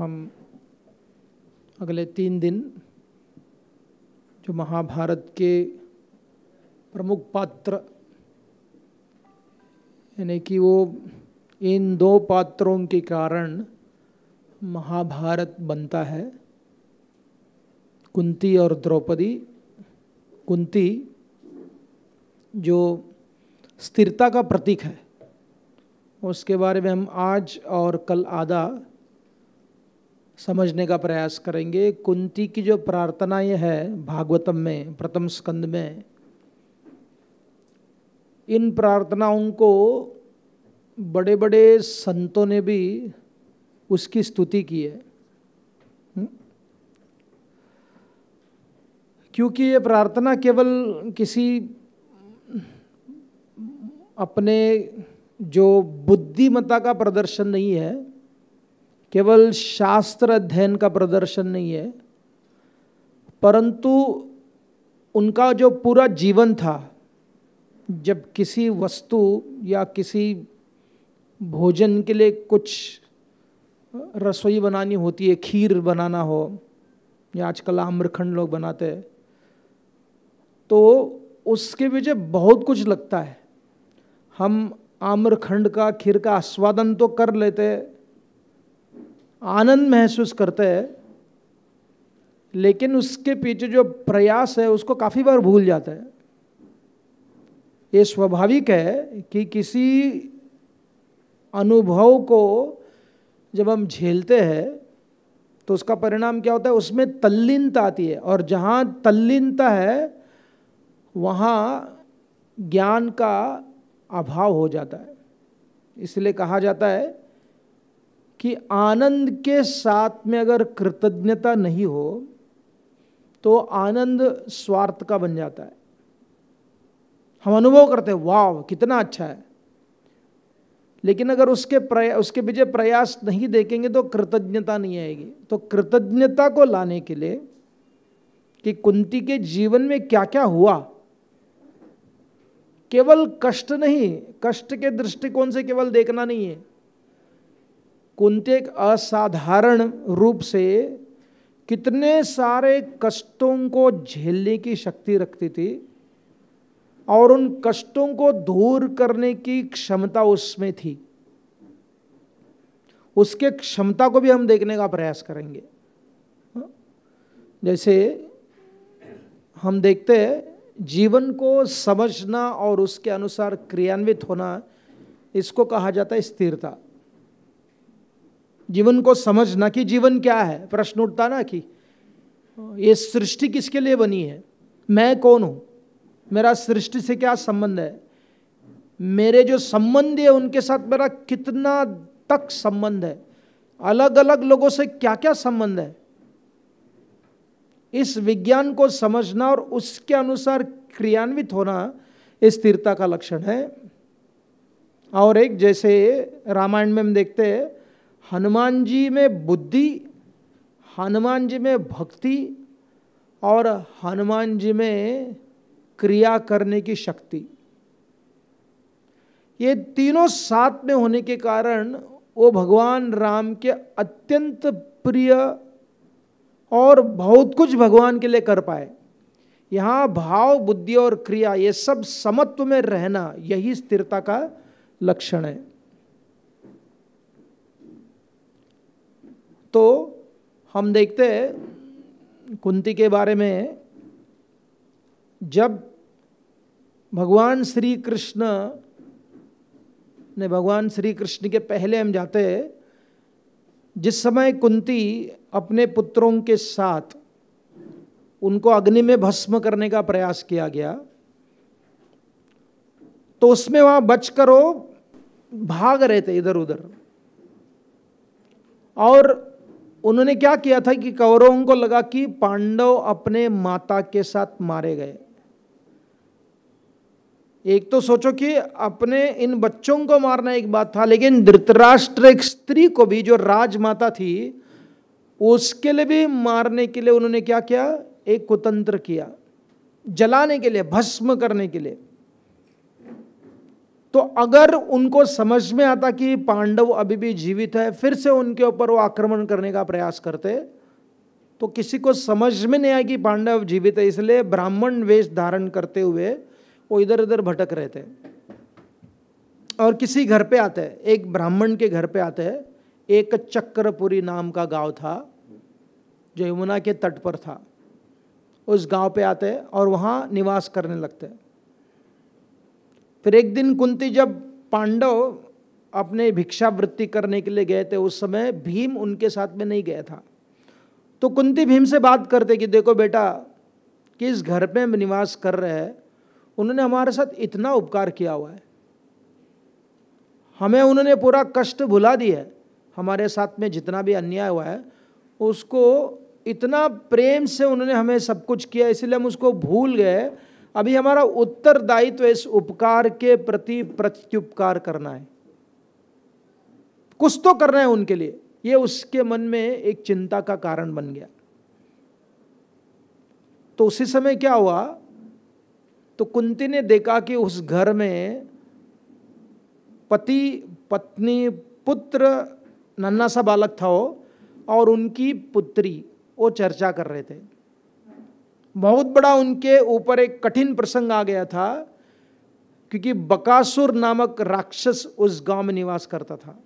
हम अगले तीन दिन जो महाभारत के प्रमुख पात्र यानी कि वो इन दो पात्रों के कारण महाभारत बनता है कुंती और द्रौपदी कुंती जो स्थिरता का प्रतीक है उसके बारे में हम आज और कल आधा समझने का प्रयास करेंगे कुंती की जो प्रार्थनाएं है भागवतम में प्रथम स्कंद में इन प्रार्थनाओं को बड़े बड़े संतों ने भी उसकी स्तुति की है हम्म? क्योंकि ये प्रार्थना केवल किसी अपने जो बुद्धिमता का प्रदर्शन नहीं है केवल शास्त्र अध्ययन का प्रदर्शन नहीं है परंतु उनका जो पूरा जीवन था जब किसी वस्तु या किसी भोजन के लिए कुछ रसोई बनानी होती है खीर बनाना हो या आजकल आम्रखंड लोग बनाते हैं तो उसके पीछे बहुत कुछ लगता है हम आम्रखंड का खीर का आस्वादन तो कर लेते हैं आनंद महसूस करते हैं लेकिन उसके पीछे जो प्रयास है उसको काफ़ी बार भूल जाते हैं ये स्वाभाविक है कि किसी अनुभव को जब हम झेलते हैं तो उसका परिणाम क्या होता है उसमें तल्लीनता आती है और जहाँ तल्लीनता है वहाँ ज्ञान का अभाव हो जाता है इसलिए कहा जाता है कि आनंद के साथ में अगर कृतज्ञता नहीं हो तो आनंद स्वार्थ का बन जाता है हम अनुभव करते हैं वाव कितना अच्छा है लेकिन अगर उसके प्रया उसके विजय प्रयास नहीं देखेंगे तो कृतज्ञता नहीं आएगी तो कृतज्ञता को लाने के लिए कि कुंती के जीवन में क्या क्या हुआ केवल कष्ट नहीं कष्ट के दृष्टिकोण से केवल देखना नहीं है कुंते असाधारण रूप से कितने सारे कष्टों को झेलने की शक्ति रखती थी और उन कष्टों को दूर करने की क्षमता उसमें थी उसके क्षमता को भी हम देखने का प्रयास करेंगे हाँ? जैसे हम देखते हैं जीवन को समझना और उसके अनुसार क्रियान्वित होना इसको कहा जाता है स्थिरता जीवन को समझना कि जीवन क्या है प्रश्न उठता ना कि ये सृष्टि किसके लिए बनी है मैं कौन हूँ मेरा सृष्टि से क्या संबंध है मेरे जो संबंधी है उनके साथ मेरा कितना तक संबंध है अलग अलग लोगों से क्या क्या संबंध है इस विज्ञान को समझना और उसके अनुसार क्रियान्वित होना स्थिरता का लक्षण है और एक जैसे रामायण में हम देखते हैं हनुमान जी में बुद्धि हनुमान जी में भक्ति और हनुमान जी में क्रिया करने की शक्ति ये तीनों साथ में होने के कारण वो भगवान राम के अत्यंत प्रिय और बहुत कुछ भगवान के लिए कर पाए यहाँ भाव बुद्धि और क्रिया ये सब समत्व में रहना यही स्थिरता का लक्षण है तो हम देखते हैं कुंती के बारे में जब भगवान श्री कृष्ण ने भगवान श्री कृष्ण के पहले हम जाते हैं जिस समय कुंती अपने पुत्रों के साथ उनको अग्नि में भस्म करने का प्रयास किया गया तो उसमें वहां बच करो भाग रहे थे इधर उधर और उन्होंने क्या किया था कि कौरवों को लगा कि पांडव अपने माता के साथ मारे गए एक तो सोचो कि अपने इन बच्चों को मारना एक बात था लेकिन धृतराष्ट्र एक स्त्री को भी जो राजमाता थी उसके लिए भी मारने के लिए उन्होंने क्या किया एक कुतंत्र किया जलाने के लिए भस्म करने के लिए तो अगर उनको समझ में आता कि पांडव अभी भी जीवित है फिर से उनके ऊपर वो आक्रमण करने का प्रयास करते तो किसी को समझ में नहीं आया कि पांडव जीवित है इसलिए ब्राह्मण वेश धारण करते हुए वो इधर उधर भटक रहे थे और किसी घर पे आते हैं एक ब्राह्मण के घर पे आते हैं एक चक्रपुरी नाम का गांव था जो यमुना के तट पर था उस गांव पे आते और वहाँ निवास करने लगते हैं फिर एक दिन कुंती जब पांडव अपने भिक्षावृत्ति करने के लिए गए थे उस समय भीम उनके साथ में नहीं गया था तो कुंती भीम से बात करते कि देखो बेटा कि इस घर पे हम निवास कर रहे हैं उन्होंने हमारे साथ इतना उपकार किया हुआ है हमें उन्होंने पूरा कष्ट भुला दिया है हमारे साथ में जितना भी अन्याय हुआ है उसको इतना प्रेम से उन्होंने हमें सब कुछ किया इसलिए हम उसको भूल गए अभी हमारा उत्तरदायित्व तो इस उपकार के प्रति प्रत्युपकार करना है कुछ तो करना है उनके लिए ये उसके मन में एक चिंता का कारण बन गया तो उसी समय क्या हुआ तो कुंती ने देखा कि उस घर में पति पत्नी पुत्र नन्ना सा बालक था वो और उनकी पुत्री वो चर्चा कर रहे थे बहुत बड़ा उनके ऊपर एक कठिन प्रसंग आ गया था क्योंकि बकासुर नामक राक्षस उस गांव में निवास करता था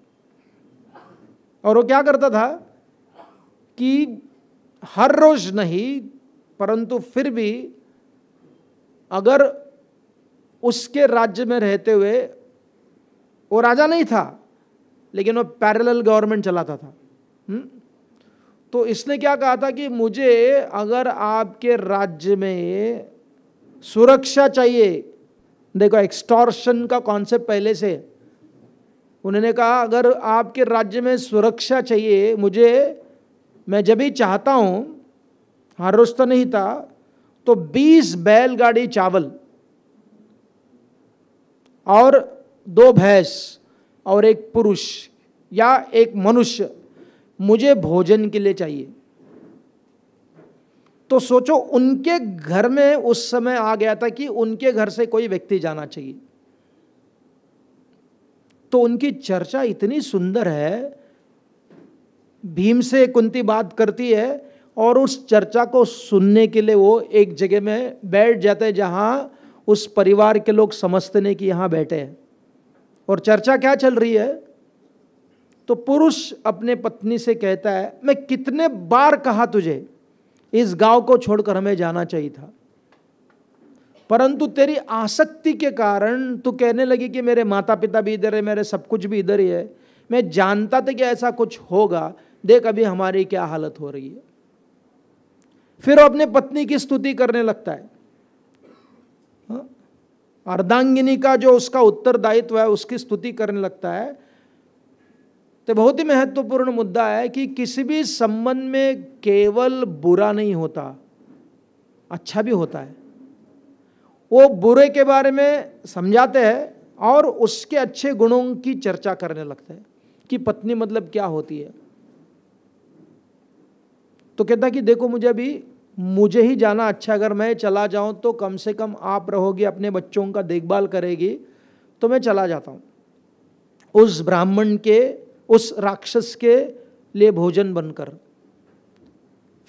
और वो क्या करता था कि हर रोज नहीं परंतु फिर भी अगर उसके राज्य में रहते हुए वो राजा नहीं था लेकिन वो पैरेलल गवर्नमेंट चलाता था हुँ? हम्म? तो इसने क्या कहा था कि मुझे अगर आपके राज्य में सुरक्षा चाहिए देखो एक्सटॉर्शन का कॉन्सेप्ट पहले से उन्होंने कहा अगर आपके राज्य में सुरक्षा चाहिए मुझे मैं जब ही चाहता हूँ हर रोज तो नहीं था तो 20 बैलगाड़ी चावल और दो भैंस और एक पुरुष या एक मनुष्य मुझे भोजन के लिए चाहिए तो सोचो उनके घर में उस समय आ गया था कि उनके घर से कोई व्यक्ति जाना चाहिए तो उनकी चर्चा इतनी सुंदर है भीम से कुंती बात करती है और उस चर्चा को सुनने के लिए वो एक जगह में बैठ जाते हैं जहां उस परिवार के लोग समझते नहीं कि यहां बैठे हैं और चर्चा क्या चल रही है तो पुरुष अपने पत्नी से कहता है मैं कितने बार कहा तुझे इस गांव को छोड़कर हमें जाना चाहिए था परंतु तेरी आसक्ति के कारण तू कहने लगी कि मेरे माता पिता भी इधर है मेरे सब कुछ भी इधर ही है मैं जानता था कि ऐसा कुछ होगा देख अभी हमारी क्या हालत हो रही है फिर वो अपने पत्नी की स्तुति करने लगता है हाँ? अर्धांगिनी का जो उसका उत्तरदायित्व है उसकी स्तुति करने लगता है तो बहुत ही महत्वपूर्ण मुद्दा है कि किसी भी संबंध में केवल बुरा नहीं होता अच्छा भी होता है वो बुरे के बारे में समझाते हैं और उसके अच्छे गुणों की चर्चा करने लगते हैं कि पत्नी मतलब क्या होती है तो कहता कि देखो मुझे अभी मुझे ही जाना अच्छा अगर मैं चला जाऊं तो कम से कम आप रहोगी अपने बच्चों का देखभाल करेगी तो मैं चला जाता हूं उस ब्राह्मण के उस राक्षस के लिए भोजन बनकर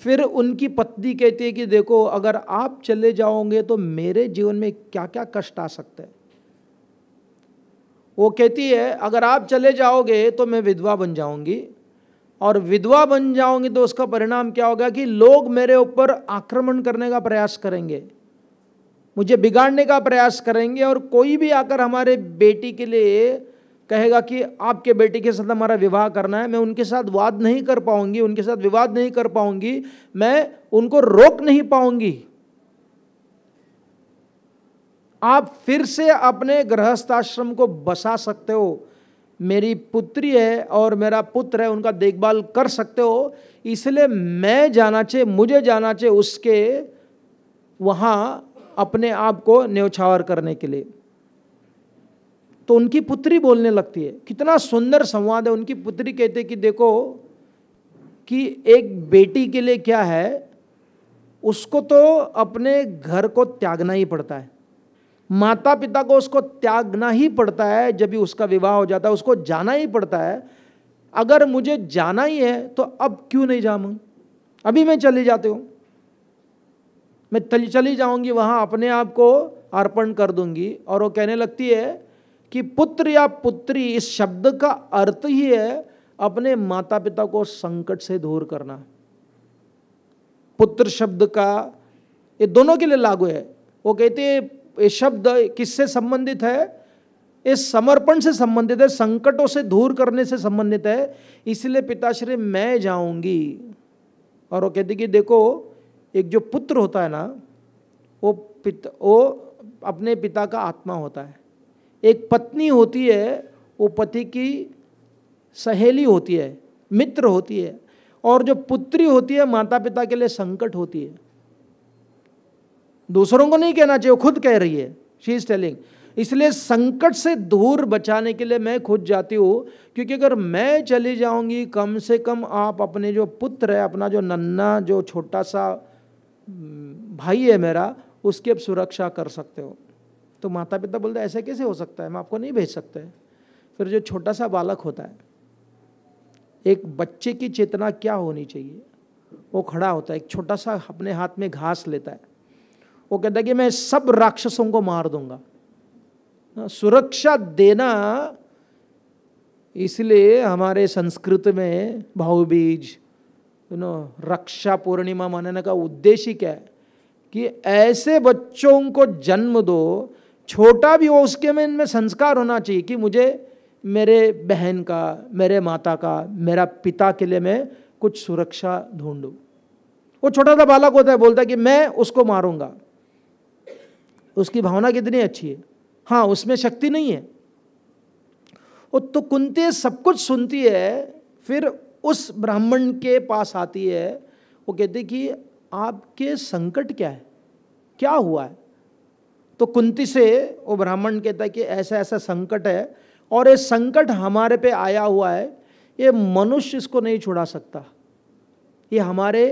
फिर उनकी पत्नी कहती है कि देखो अगर आप चले जाओगे तो मेरे जीवन में क्या क्या कष्ट आ सकते हैं वो कहती है अगर आप चले जाओगे तो मैं विधवा बन जाऊंगी और विधवा बन जाऊंगी तो उसका परिणाम क्या होगा कि लोग मेरे ऊपर आक्रमण करने का प्रयास करेंगे मुझे बिगाड़ने का प्रयास करेंगे और कोई भी आकर हमारे बेटी के लिए कहेगा कि आपके बेटे के साथ हमारा विवाह करना है मैं उनके साथ वाद नहीं कर पाऊंगी उनके साथ विवाद नहीं कर पाऊंगी मैं उनको रोक नहीं पाऊंगी आप फिर से अपने गृहस्थाश्रम को बसा सकते हो मेरी पुत्री है और मेरा पुत्र है उनका देखभाल कर सकते हो इसलिए मैं जाना चाहे मुझे जाना चाहिए उसके वहाँ अपने आप को न्यौछावर करने के लिए तो उनकी पुत्री बोलने लगती है कितना सुंदर संवाद है उनकी पुत्री कहते कि देखो कि एक बेटी के लिए क्या है उसको तो अपने घर को त्यागना ही पड़ता है माता पिता को उसको त्यागना ही पड़ता है जब भी उसका विवाह हो जाता है उसको जाना ही पड़ता है अगर मुझे जाना ही है तो अब क्यों नहीं जाऊँ अभी मैं चली जाती हूँ मैं चली चली जाऊँगी वहाँ अपने आप को अर्पण कर दूंगी और वो कहने लगती है कि पुत्र या पुत्री इस शब्द का अर्थ ही है अपने माता पिता को संकट से दूर करना पुत्र शब्द का ये दोनों के लिए लागू है वो कहते हैं ये शब्द किससे संबंधित है इस समर्पण से संबंधित है संकटों से दूर करने से संबंधित है इसलिए पिताश्री मैं जाऊंगी और वो कहती कि देखो एक जो पुत्र होता है ना वो पिता वो अपने पिता का आत्मा होता है एक पत्नी होती है वो पति की सहेली होती है मित्र होती है और जो पुत्री होती है माता पिता के लिए संकट होती है दूसरों को नहीं कहना चाहिए वो खुद कह रही है शी इज टेलिंग इसलिए संकट से दूर बचाने के लिए मैं खुद जाती हूँ क्योंकि अगर मैं चली जाऊँगी कम से कम आप अपने जो पुत्र है अपना जो नन्ना जो छोटा सा भाई है मेरा उसकी आप सुरक्षा कर सकते हो तो माता पिता बोलते ऐसा कैसे हो सकता है हम आपको नहीं भेज सकते फिर जो छोटा सा बालक होता है एक बच्चे की चेतना क्या होनी चाहिए वो खड़ा होता है एक छोटा सा अपने हाथ में घास लेता है वो कहता है कि मैं सब राक्षसों को मार दूंगा हाँ, सुरक्षा देना इसलिए हमारे संस्कृत में भाऊबीज यू नो रक्षा पूर्णिमा मनाने का उद्देश्य क्या है कि ऐसे बच्चों को जन्म दो छोटा भी हो उसके में इनमें संस्कार होना चाहिए कि मुझे मेरे बहन का मेरे माता का मेरा पिता के लिए मैं कुछ सुरक्षा ढूंढूँ वो छोटा सा बालक होता है बोलता है कि मैं उसको मारूंगा उसकी भावना कितनी अच्छी है हाँ उसमें शक्ति नहीं है वो तो कुंती सब कुछ सुनती है फिर उस ब्राह्मण के पास आती है वो कहती कि आपके संकट क्या है क्या हुआ है तो कुंती से वो ब्राह्मण कहता है कि ऐसा ऐसा संकट है और ये संकट हमारे पे आया हुआ है ये मनुष्य इसको नहीं छुड़ा सकता ये हमारे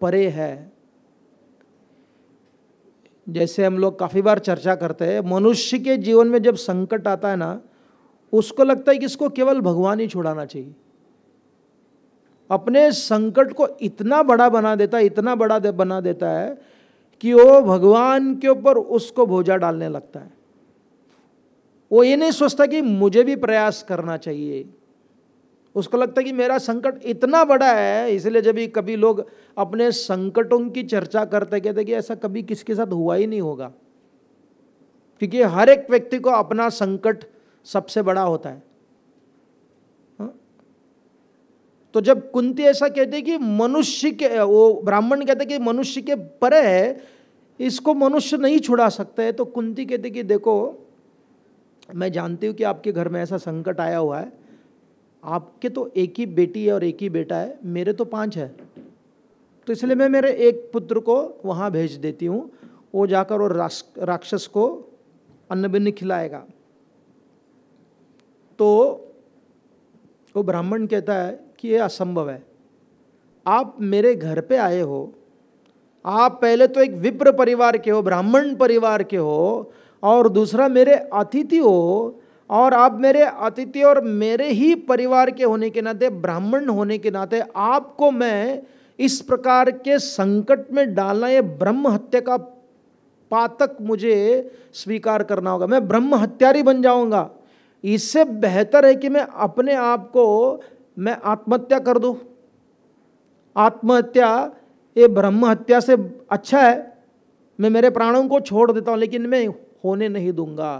परे है जैसे हम लोग काफ़ी बार चर्चा करते हैं मनुष्य के जीवन में जब संकट आता है ना उसको लगता है कि इसको केवल भगवान ही छुड़ाना चाहिए अपने संकट को इतना बड़ा बना देता है इतना बड़ा दे, बना देता है कि वो भगवान के ऊपर उसको भोजा डालने लगता है वो ये नहीं सोचता कि मुझे भी प्रयास करना चाहिए उसको लगता है कि मेरा संकट इतना बड़ा है इसलिए जब भी कभी लोग अपने संकटों की चर्चा करते कहते कि ऐसा कभी किसके साथ हुआ ही नहीं होगा क्योंकि हर एक व्यक्ति को अपना संकट सबसे बड़ा होता है तो जब कुंती ऐसा कहते कि मनुष्य के वो ब्राह्मण कहते कि मनुष्य के परे है इसको मनुष्य नहीं छुड़ा सकते है तो कुंती कहते कि देखो मैं जानती हूँ कि आपके घर में ऐसा संकट आया हुआ है आपके तो एक ही बेटी है और एक ही बेटा है मेरे तो पांच है तो इसलिए मैं मेरे एक पुत्र को वहाँ भेज देती हूँ वो जाकर और राक्षस को अन्न बिन्न खिलाएगा तो वो ब्राह्मण कहता है कि यह असंभव है आप मेरे घर पे आए हो आप पहले तो एक विप्र परिवार के हो ब्राह्मण परिवार के हो और दूसरा मेरे अतिथि हो और आप मेरे अतिथि और मेरे ही परिवार के होने के नाते ब्राह्मण होने के नाते आपको मैं इस प्रकार के संकट में डालना ये ब्रह्म हत्या का पातक मुझे स्वीकार करना होगा मैं ब्रह्म हत्यारी बन जाऊंगा इससे बेहतर है कि मैं अपने आप को मैं आत्महत्या कर दो आत्महत्या ये ब्रह्म हत्या से अच्छा है मैं मेरे प्राणों को छोड़ देता हूँ लेकिन मैं होने नहीं दूंगा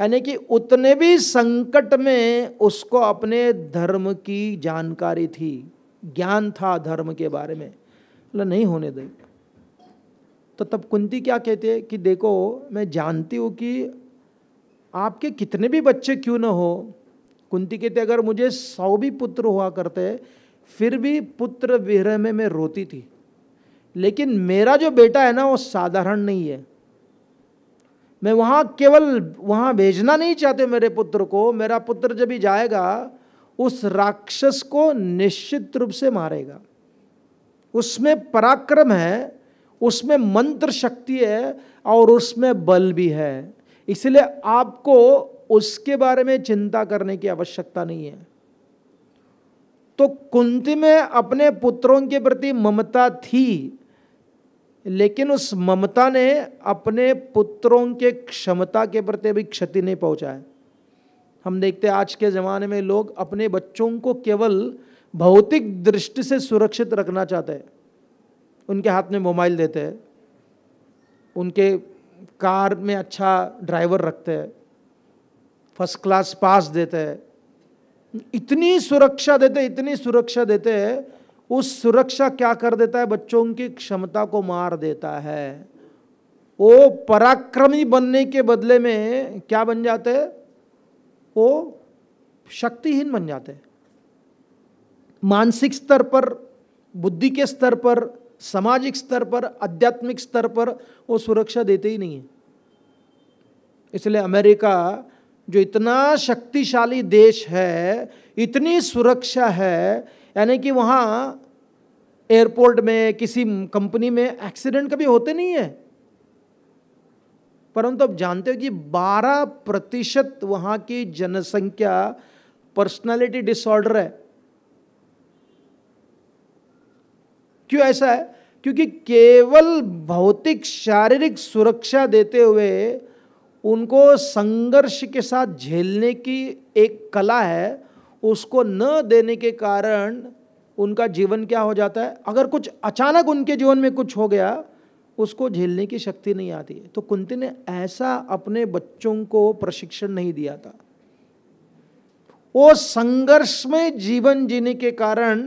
यानी कि उतने भी संकट में उसको अपने धर्म की जानकारी थी ज्ञान था धर्म के बारे में बोले नहीं होने दें तो तब कुंती क्या कहते हैं कि देखो मैं जानती हूँ कि आपके कितने भी बच्चे क्यों ना हो कुंती कहते अगर मुझे सौ भी पुत्र हुआ करते फिर भी पुत्र विरह में मैं रोती थी लेकिन मेरा जो बेटा है ना वो साधारण नहीं है मैं वहाँ केवल वहाँ भेजना नहीं चाहते मेरे पुत्र को मेरा पुत्र जब भी जाएगा उस राक्षस को निश्चित रूप से मारेगा उसमें पराक्रम है उसमें मंत्र शक्ति है और उसमें बल भी है इसलिए आपको उसके बारे में चिंता करने की आवश्यकता नहीं है तो कुंती में अपने पुत्रों के प्रति ममता थी लेकिन उस ममता ने अपने पुत्रों के क्षमता के प्रति भी क्षति नहीं पहुंचाए हम देखते हैं आज के ज़माने में लोग अपने बच्चों को केवल भौतिक दृष्टि से सुरक्षित रखना चाहते हैं उनके हाथ में मोबाइल देते हैं उनके कार में अच्छा ड्राइवर रखते हैं फर्स्ट क्लास पास देते हैं इतनी सुरक्षा देते इतनी सुरक्षा देते हैं उस सुरक्षा क्या कर देता है बच्चों की क्षमता को मार देता है वो पराक्रमी बनने के बदले में क्या बन जाते वो शक्तिहीन बन जाते मानसिक स्तर पर बुद्धि के स्तर पर सामाजिक स्तर पर आध्यात्मिक स्तर पर वो सुरक्षा देते ही नहीं है इसलिए अमेरिका जो इतना शक्तिशाली देश है इतनी सुरक्षा है यानी कि वहाँ एयरपोर्ट में किसी कंपनी में एक्सीडेंट कभी होते नहीं है परंतु आप जानते हो कि 12 प्रतिशत वहाँ की जनसंख्या पर्सनालिटी डिसऑर्डर है क्यों ऐसा है क्योंकि केवल भौतिक शारीरिक सुरक्षा देते हुए उनको संघर्ष के साथ झेलने की एक कला है उसको न देने के कारण उनका जीवन क्या हो जाता है अगर कुछ अचानक उनके जीवन में कुछ हो गया उसको झेलने की शक्ति नहीं आती है तो कुंती ने ऐसा अपने बच्चों को प्रशिक्षण नहीं दिया था वो संघर्ष में जीवन जीने के कारण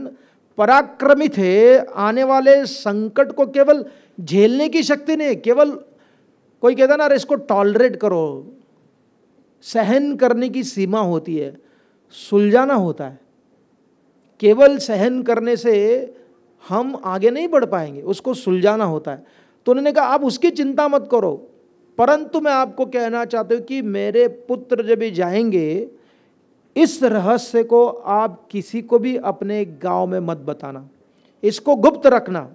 पराक्रमी थे आने वाले संकट को केवल झेलने की शक्ति नहीं केवल कोई कहता ना अरे इसको टॉलरेट करो सहन करने की सीमा होती है सुलझाना होता है केवल सहन करने से हम आगे नहीं बढ़ पाएंगे उसको सुलझाना होता है तो उन्होंने कहा आप उसकी चिंता मत करो परंतु मैं आपको कहना चाहता हूँ कि मेरे पुत्र जब जाएंगे इस रहस्य को आप किसी को भी अपने गांव में मत बताना इसको गुप्त रखना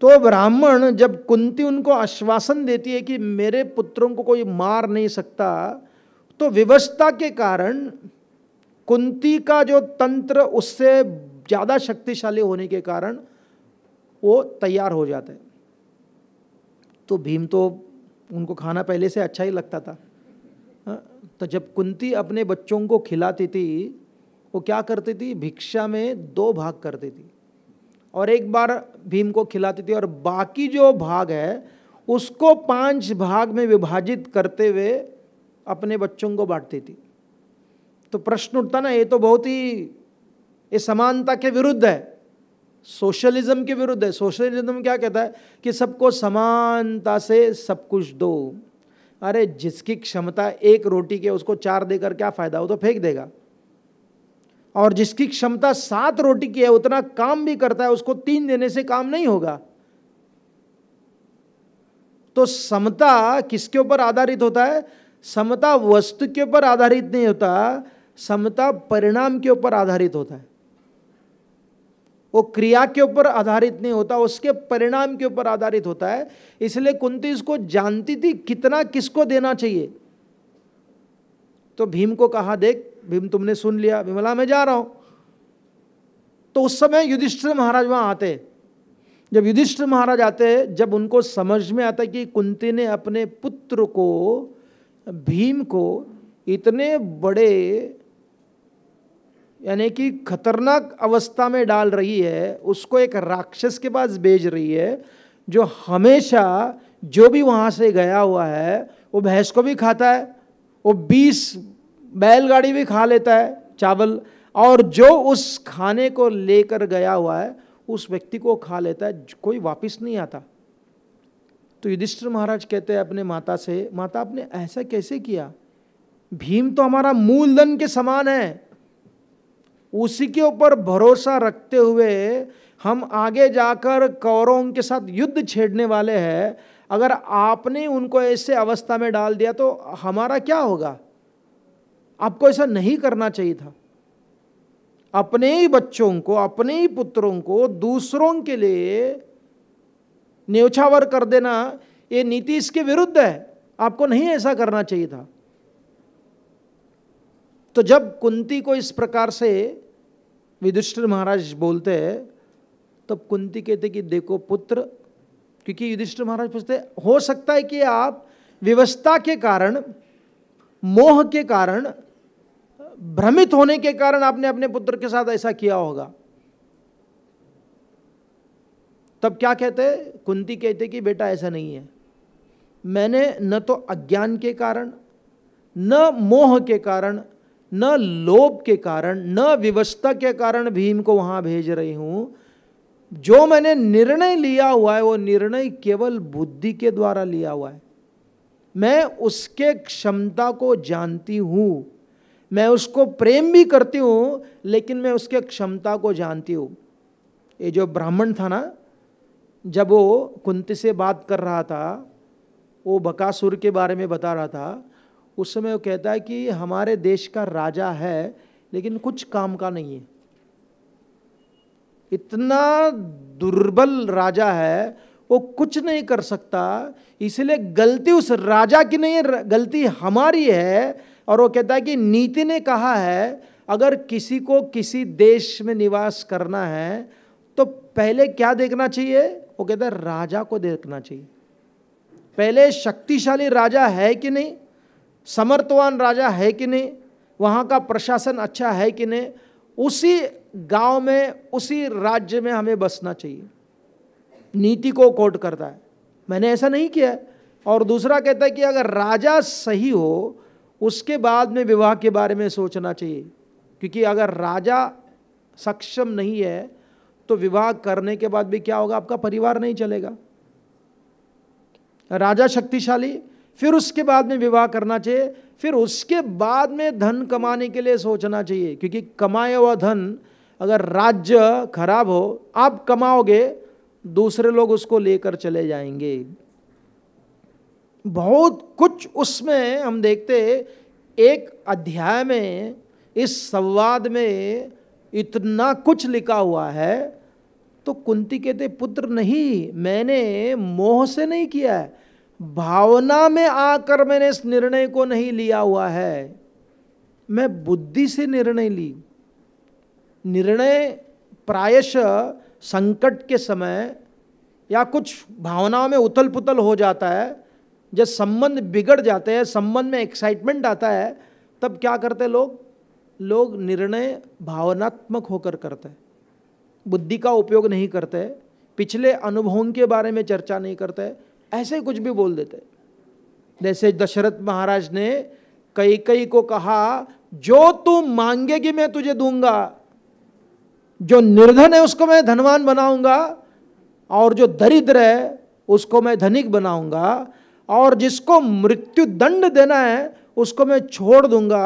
तो ब्राह्मण जब कुंती उनको आश्वासन देती है कि मेरे पुत्रों को कोई मार नहीं सकता तो विवशता के कारण कुंती का जो तंत्र उससे ज़्यादा शक्तिशाली होने के कारण वो तैयार हो जाते हैं तो भीम तो उनको खाना पहले से अच्छा ही लगता था हाँ, तो जब कुंती अपने बच्चों को खिलाती थी वो क्या करती थी भिक्षा में दो भाग करती थी और एक बार भीम को खिलाती थी और बाकी जो भाग है उसको पांच भाग में विभाजित करते हुए अपने बच्चों को बांटती थी तो प्रश्न उठता ना ये तो बहुत ही ये समानता के विरुद्ध है सोशलिज्म के विरुद्ध है सोशलिज्म क्या कहता है कि सबको समानता से सब कुछ दो अरे जिसकी क्षमता एक रोटी के उसको चार देकर क्या फ़ायदा हो तो फेंक देगा और जिसकी क्षमता सात रोटी की है उतना काम भी करता है उसको तीन देने से काम नहीं होगा तो समता किसके ऊपर आधारित होता है समता वस्तु के ऊपर आधारित नहीं होता समता परिणाम के ऊपर आधारित होता है वो क्रिया के ऊपर आधारित नहीं होता उसके परिणाम के ऊपर आधारित होता है इसलिए कुंती इसको जानती थी कितना किसको देना चाहिए तो भीम को कहा देख भीम तुमने सुन लिया विमला मैं जा रहा हूँ तो उस समय युधिष्ठिर महाराज वहाँ आते जब युधिष्ठिर महाराज आते जब उनको समझ में आता कि कुंती ने अपने पुत्र को भीम को इतने बड़े यानी कि खतरनाक अवस्था में डाल रही है उसको एक राक्षस के पास भेज रही है जो हमेशा जो भी वहाँ से गया हुआ है वो भैंस को भी खाता है वो बीस बैलगाड़ी भी खा लेता है चावल और जो उस खाने को लेकर गया हुआ है उस व्यक्ति को खा लेता है कोई वापस नहीं आता तो युधिष्ठिर महाराज कहते हैं अपने माता से माता आपने ऐसा कैसे किया भीम तो हमारा मूलधन के समान है उसी के ऊपर भरोसा रखते हुए हम आगे जाकर कौरों के साथ युद्ध छेड़ने वाले हैं अगर आपने उनको ऐसे अवस्था में डाल दिया तो हमारा क्या होगा आपको ऐसा नहीं करना चाहिए था अपने ही बच्चों को अपने ही पुत्रों को दूसरों के लिए न्योछावर कर देना ये नीति इसके विरुद्ध है आपको नहीं ऐसा करना चाहिए था तो जब कुंती को इस प्रकार से युधिष्ठिर महाराज बोलते हैं तब कुंती कहते कि देखो पुत्र क्योंकि युधिष्ठिर महाराज पूछते हो सकता है कि आप व्यवस्था के कारण मोह के कारण भ्रमित होने के कारण आपने अपने पुत्र के साथ ऐसा किया होगा तब क्या कहते कुंती कहते कि बेटा ऐसा नहीं है मैंने न तो अज्ञान के कारण न मोह के कारण न लोभ के कारण न विवशता के कारण भीम को वहां भेज रही हूं जो मैंने निर्णय लिया हुआ है वो निर्णय केवल बुद्धि के द्वारा लिया हुआ है मैं उसके क्षमता को जानती हूं मैं उसको प्रेम भी करती हूँ लेकिन मैं उसके क्षमता को जानती हूँ ये जो ब्राह्मण था ना जब वो कुंती से बात कर रहा था वो बकासुर के बारे में बता रहा था उस समय वो कहता है कि हमारे देश का राजा है लेकिन कुछ काम का नहीं है इतना दुर्बल राजा है वो कुछ नहीं कर सकता इसलिए गलती उस राजा की नहीं है गलती हमारी है और वो कहता है कि नीति ने कहा है अगर किसी को किसी देश में निवास करना है तो पहले क्या देखना चाहिए वो कहता है राजा को देखना चाहिए पहले शक्तिशाली राजा है कि नहीं समर्थवान राजा है कि नहीं वहाँ का प्रशासन अच्छा है कि नहीं उसी गांव में उसी राज्य में हमें बसना चाहिए नीति को कोट करता है मैंने ऐसा नहीं किया और दूसरा कहता है कि अगर राजा सही हो उसके बाद में विवाह के बारे में सोचना चाहिए क्योंकि अगर राजा सक्षम नहीं है तो विवाह करने के बाद भी क्या होगा आपका परिवार नहीं चलेगा राजा शक्तिशाली फिर उसके बाद में विवाह करना चाहिए फिर उसके बाद में धन कमाने के लिए सोचना चाहिए क्योंकि कमाया हुआ धन अगर राज्य खराब हो आप कमाओगे दूसरे लोग उसको लेकर चले जाएंगे बहुत कुछ उसमें हम देखते एक अध्याय में इस संवाद में इतना कुछ लिखा हुआ है तो कुंती कहते पुत्र नहीं मैंने मोह से नहीं किया है भावना में आकर मैंने इस निर्णय को नहीं लिया हुआ है मैं बुद्धि से निर्णय ली निर्णय प्रायश संकट के समय या कुछ भावनाओं में उथल पुथल हो जाता है जब संबंध बिगड़ जाते हैं संबंध में एक्साइटमेंट आता है तब क्या करते लोग लोग निर्णय भावनात्मक होकर करते हैं बुद्धि का उपयोग नहीं करते पिछले अनुभवों के बारे में चर्चा नहीं करते ऐसे कुछ भी बोल देते जैसे दशरथ महाराज ने कई कई को कहा जो तू मांगेगी मैं तुझे दूंगा जो निर्धन है उसको मैं धनवान बनाऊंगा और जो दरिद्र है उसको मैं धनिक बनाऊंगा और जिसको मृत्यु दंड देना है उसको मैं छोड़ दूंगा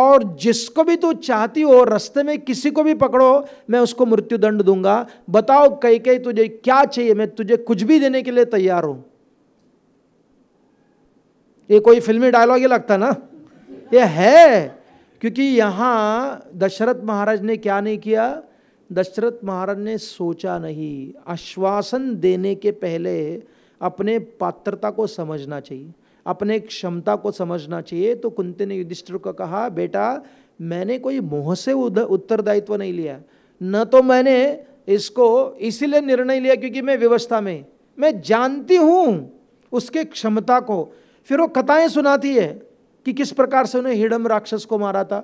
और जिसको भी तू चाहती हो रास्ते में किसी को भी पकड़ो मैं उसको मृत्यु दंड दूंगा बताओ कई कई तुझे क्या चाहिए मैं तुझे कुछ भी देने के लिए तैयार हूं ये कोई फिल्मी डायलॉग ही लगता ना ये है क्योंकि यहां दशरथ महाराज ने क्या नहीं किया दशरथ महाराज ने सोचा नहीं आश्वासन देने के पहले अपने पात्रता को समझना चाहिए अपने क्षमता को समझना चाहिए तो कुंती ने युधिष्ठिर को कहा बेटा मैंने कोई मोह से उत्तरदायित्व नहीं लिया न तो मैंने इसको इसीलिए निर्णय लिया क्योंकि मैं व्यवस्था में मैं जानती हूँ उसके क्षमता को फिर वो कथाएं सुनाती है कि किस प्रकार से उन्हें हिडम राक्षस को मारा था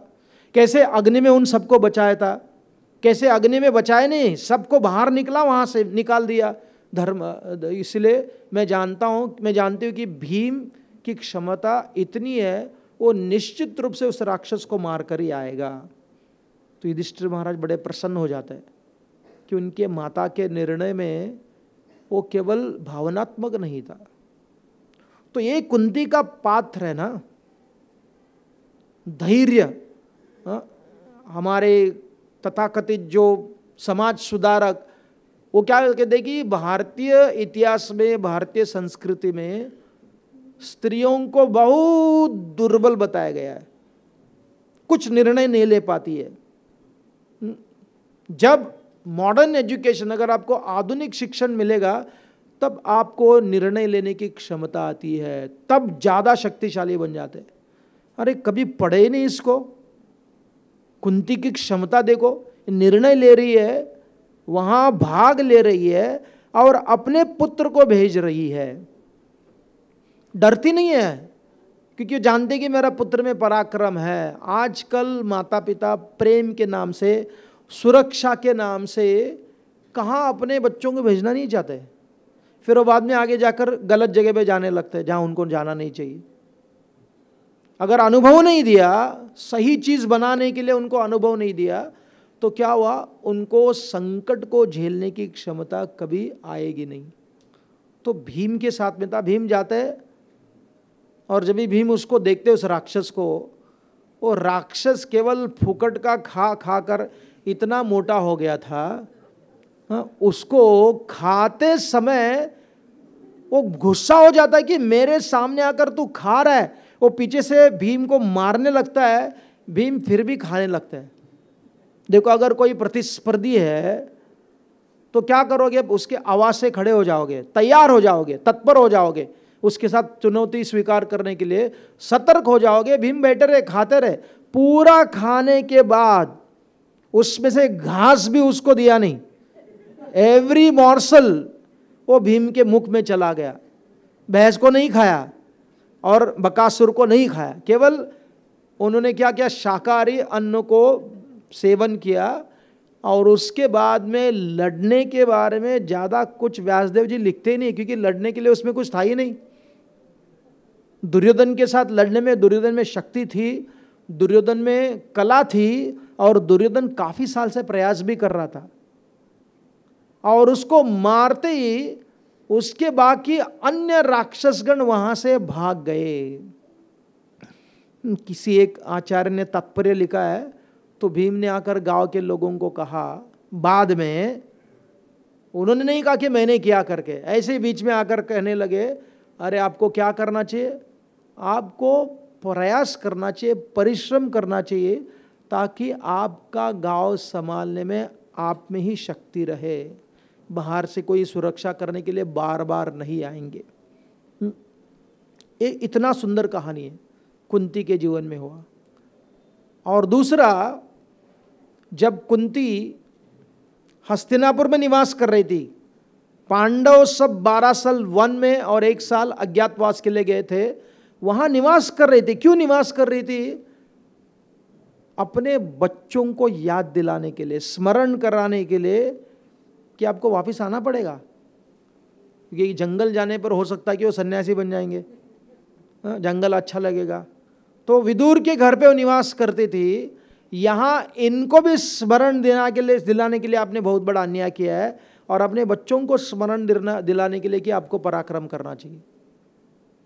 कैसे अग्नि में उन सबको बचाया था कैसे अग्नि में बचाए नहीं सबको बाहर निकला वहाँ से निकाल दिया धर्म इसलिए मैं जानता हूँ मैं जानती हूँ कि भीम की क्षमता इतनी है वो निश्चित रूप से उस राक्षस को मार कर ही आएगा तो युधिष्ठिर महाराज बड़े प्रसन्न हो जाते हैं कि उनके माता के निर्णय में वो केवल भावनात्मक नहीं था तो ये कुंती का पात्र है ना धैर्य हाँ, हमारे तथाकथित जो समाज सुधारक वो क्या कहते हैं कि भारतीय इतिहास में भारतीय संस्कृति में स्त्रियों को बहुत दुर्बल बताया गया है कुछ निर्णय नहीं ले पाती है जब मॉडर्न एजुकेशन अगर आपको आधुनिक शिक्षण मिलेगा तब आपको निर्णय लेने की क्षमता आती है तब ज़्यादा शक्तिशाली बन जाते हैं अरे कभी पढ़े ही नहीं इसको कुंती की क्षमता देखो निर्णय ले रही है वहाँ भाग ले रही है और अपने पुत्र को भेज रही है डरती नहीं है क्योंकि वो जानते कि मेरा पुत्र में पराक्रम है आजकल माता पिता प्रेम के नाम से सुरक्षा के नाम से कहाँ अपने बच्चों को भेजना नहीं चाहते फिर वो बाद में आगे जाकर गलत जगह पे जाने लगते हैं जहाँ उनको जाना नहीं चाहिए अगर अनुभव नहीं दिया सही चीज़ बनाने के लिए उनको अनुभव नहीं दिया तो क्या हुआ उनको संकट को झेलने की क्षमता कभी आएगी नहीं तो भीम के साथ में था भीम जाते और जब भी भीम उसको देखते उस राक्षस को वो राक्षस केवल फुकट का खा खा कर इतना मोटा हो गया था हाँ, उसको खाते समय वो गुस्सा हो जाता है कि मेरे सामने आकर तू खा रहा है वो पीछे से भीम को मारने लगता है भीम फिर भी खाने लगता है देखो अगर कोई प्रतिस्पर्धी है तो क्या करोगे उसके आवाज़ से खड़े हो जाओगे तैयार हो जाओगे तत्पर हो जाओगे उसके साथ चुनौती स्वीकार करने के लिए सतर्क हो जाओगे भीम बैठे रहे खाते रहे पूरा खाने के बाद उसमें से घास भी उसको दिया नहीं एवरी मॉर्सल वो भीम के मुख में चला गया भैंस को नहीं खाया और बकासुर को नहीं खाया केवल उन्होंने क्या किया शाकाहारी अन्न को सेवन किया और उसके बाद में लड़ने के बारे में ज़्यादा कुछ व्यासदेव जी लिखते ही नहीं क्योंकि लड़ने के लिए उसमें कुछ था ही नहीं दुर्योधन के साथ लड़ने में दुर्योधन में शक्ति थी दुर्योधन में कला थी और दुर्योधन काफ़ी साल से प्रयास भी कर रहा था और उसको मारते ही उसके बाकी अन्य राक्षसगण वहाँ से भाग गए किसी एक आचार्य ने तात्पर्य लिखा है तो भीम ने आकर गांव के लोगों को कहा बाद में उन्होंने नहीं कहा कि मैंने क्या करके ऐसे बीच में आकर कहने लगे अरे आपको क्या करना चाहिए आपको प्रयास करना चाहिए परिश्रम करना चाहिए ताकि आपका गांव संभालने में आप में ही शक्ति रहे बाहर से कोई सुरक्षा करने के लिए बार बार नहीं आएंगे हम्म। ये इतना सुंदर कहानी है कुंती के जीवन में हुआ और दूसरा जब कुंती हस्तिनापुर में निवास कर रही थी पांडव सब बारह साल वन में और एक साल अज्ञातवास के लिए गए थे वहाँ निवास कर रही थी क्यों निवास कर रही थी अपने बच्चों को याद दिलाने के लिए स्मरण कराने के लिए कि आपको वापस आना पड़ेगा क्योंकि जंगल जाने पर हो सकता है कि वो सन्यासी बन जाएंगे हाँ, जंगल अच्छा लगेगा तो विदुर के घर पे वो निवास करती थी यहाँ इनको भी स्मरण देना के लिए दिलाने के लिए आपने बहुत बड़ा अन्याय किया है और अपने बच्चों को स्मरण दिलाने के लिए कि आपको पराक्रम करना चाहिए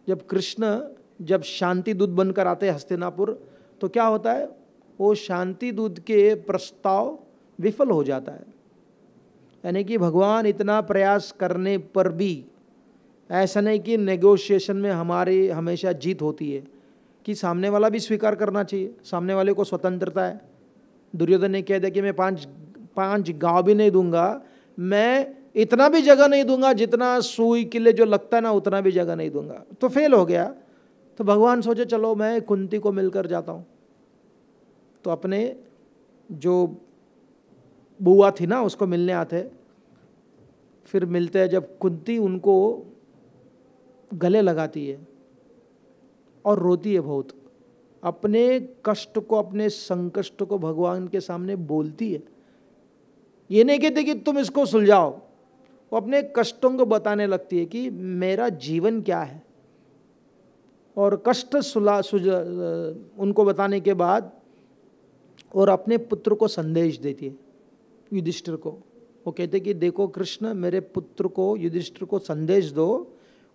जब कृष्ण जब शांति दूत बनकर आते हस्तिनापुर तो क्या होता है वो शांति दूत के प्रस्ताव विफल हो जाता है यानी कि भगवान इतना प्रयास करने पर भी ऐसा नहीं कि नेगोशिएशन में हमारी हमेशा जीत होती है कि सामने वाला भी स्वीकार करना चाहिए सामने वाले को स्वतंत्रता है दुर्योधन ने कह दिया कि मैं पांच पांच गांव भी नहीं दूंगा मैं इतना भी जगह नहीं दूंगा जितना सुई के लिए जो लगता है ना उतना भी जगह नहीं दूंगा तो फेल हो गया तो भगवान सोचे चलो मैं कुंती को मिलकर जाता हूँ तो अपने जो बुआ थी ना उसको मिलने आते फिर मिलते हैं जब कुंती उनको गले लगाती है और रोती है बहुत अपने कष्ट को अपने संकष्ट को भगवान के सामने बोलती है ये नहीं कहते कि तुम इसको सुलझाओ वो अपने कष्टों को बताने लगती है कि मेरा जीवन क्या है और कष्ट सुला सुज उनको बताने के बाद और अपने पुत्र को संदेश देती है युधिष्ठिर को वो कहते कि देखो कृष्ण मेरे पुत्र को युधिष्ठिर को संदेश दो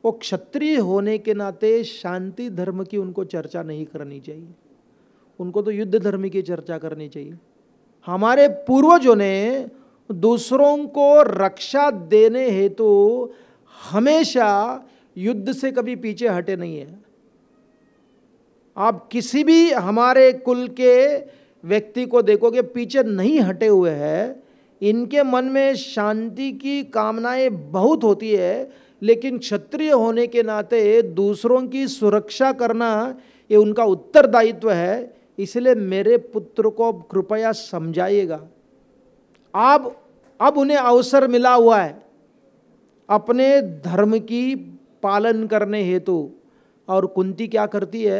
वो क्षत्रिय होने के नाते शांति धर्म की उनको चर्चा नहीं करनी चाहिए उनको तो युद्ध धर्म की चर्चा करनी चाहिए हमारे पूर्वजों ने दूसरों को रक्षा देने हेतु तो हमेशा युद्ध से कभी पीछे हटे नहीं है आप किसी भी हमारे कुल के व्यक्ति को देखोगे पीछे नहीं हटे हुए हैं इनके मन में शांति की कामनाएं बहुत होती है लेकिन क्षत्रिय होने के नाते दूसरों की सुरक्षा करना ये उनका उत्तरदायित्व है इसलिए मेरे पुत्र को कृपया समझाइएगा आप अब उन्हें अवसर मिला हुआ है अपने धर्म की पालन करने हेतु और कुंती क्या करती है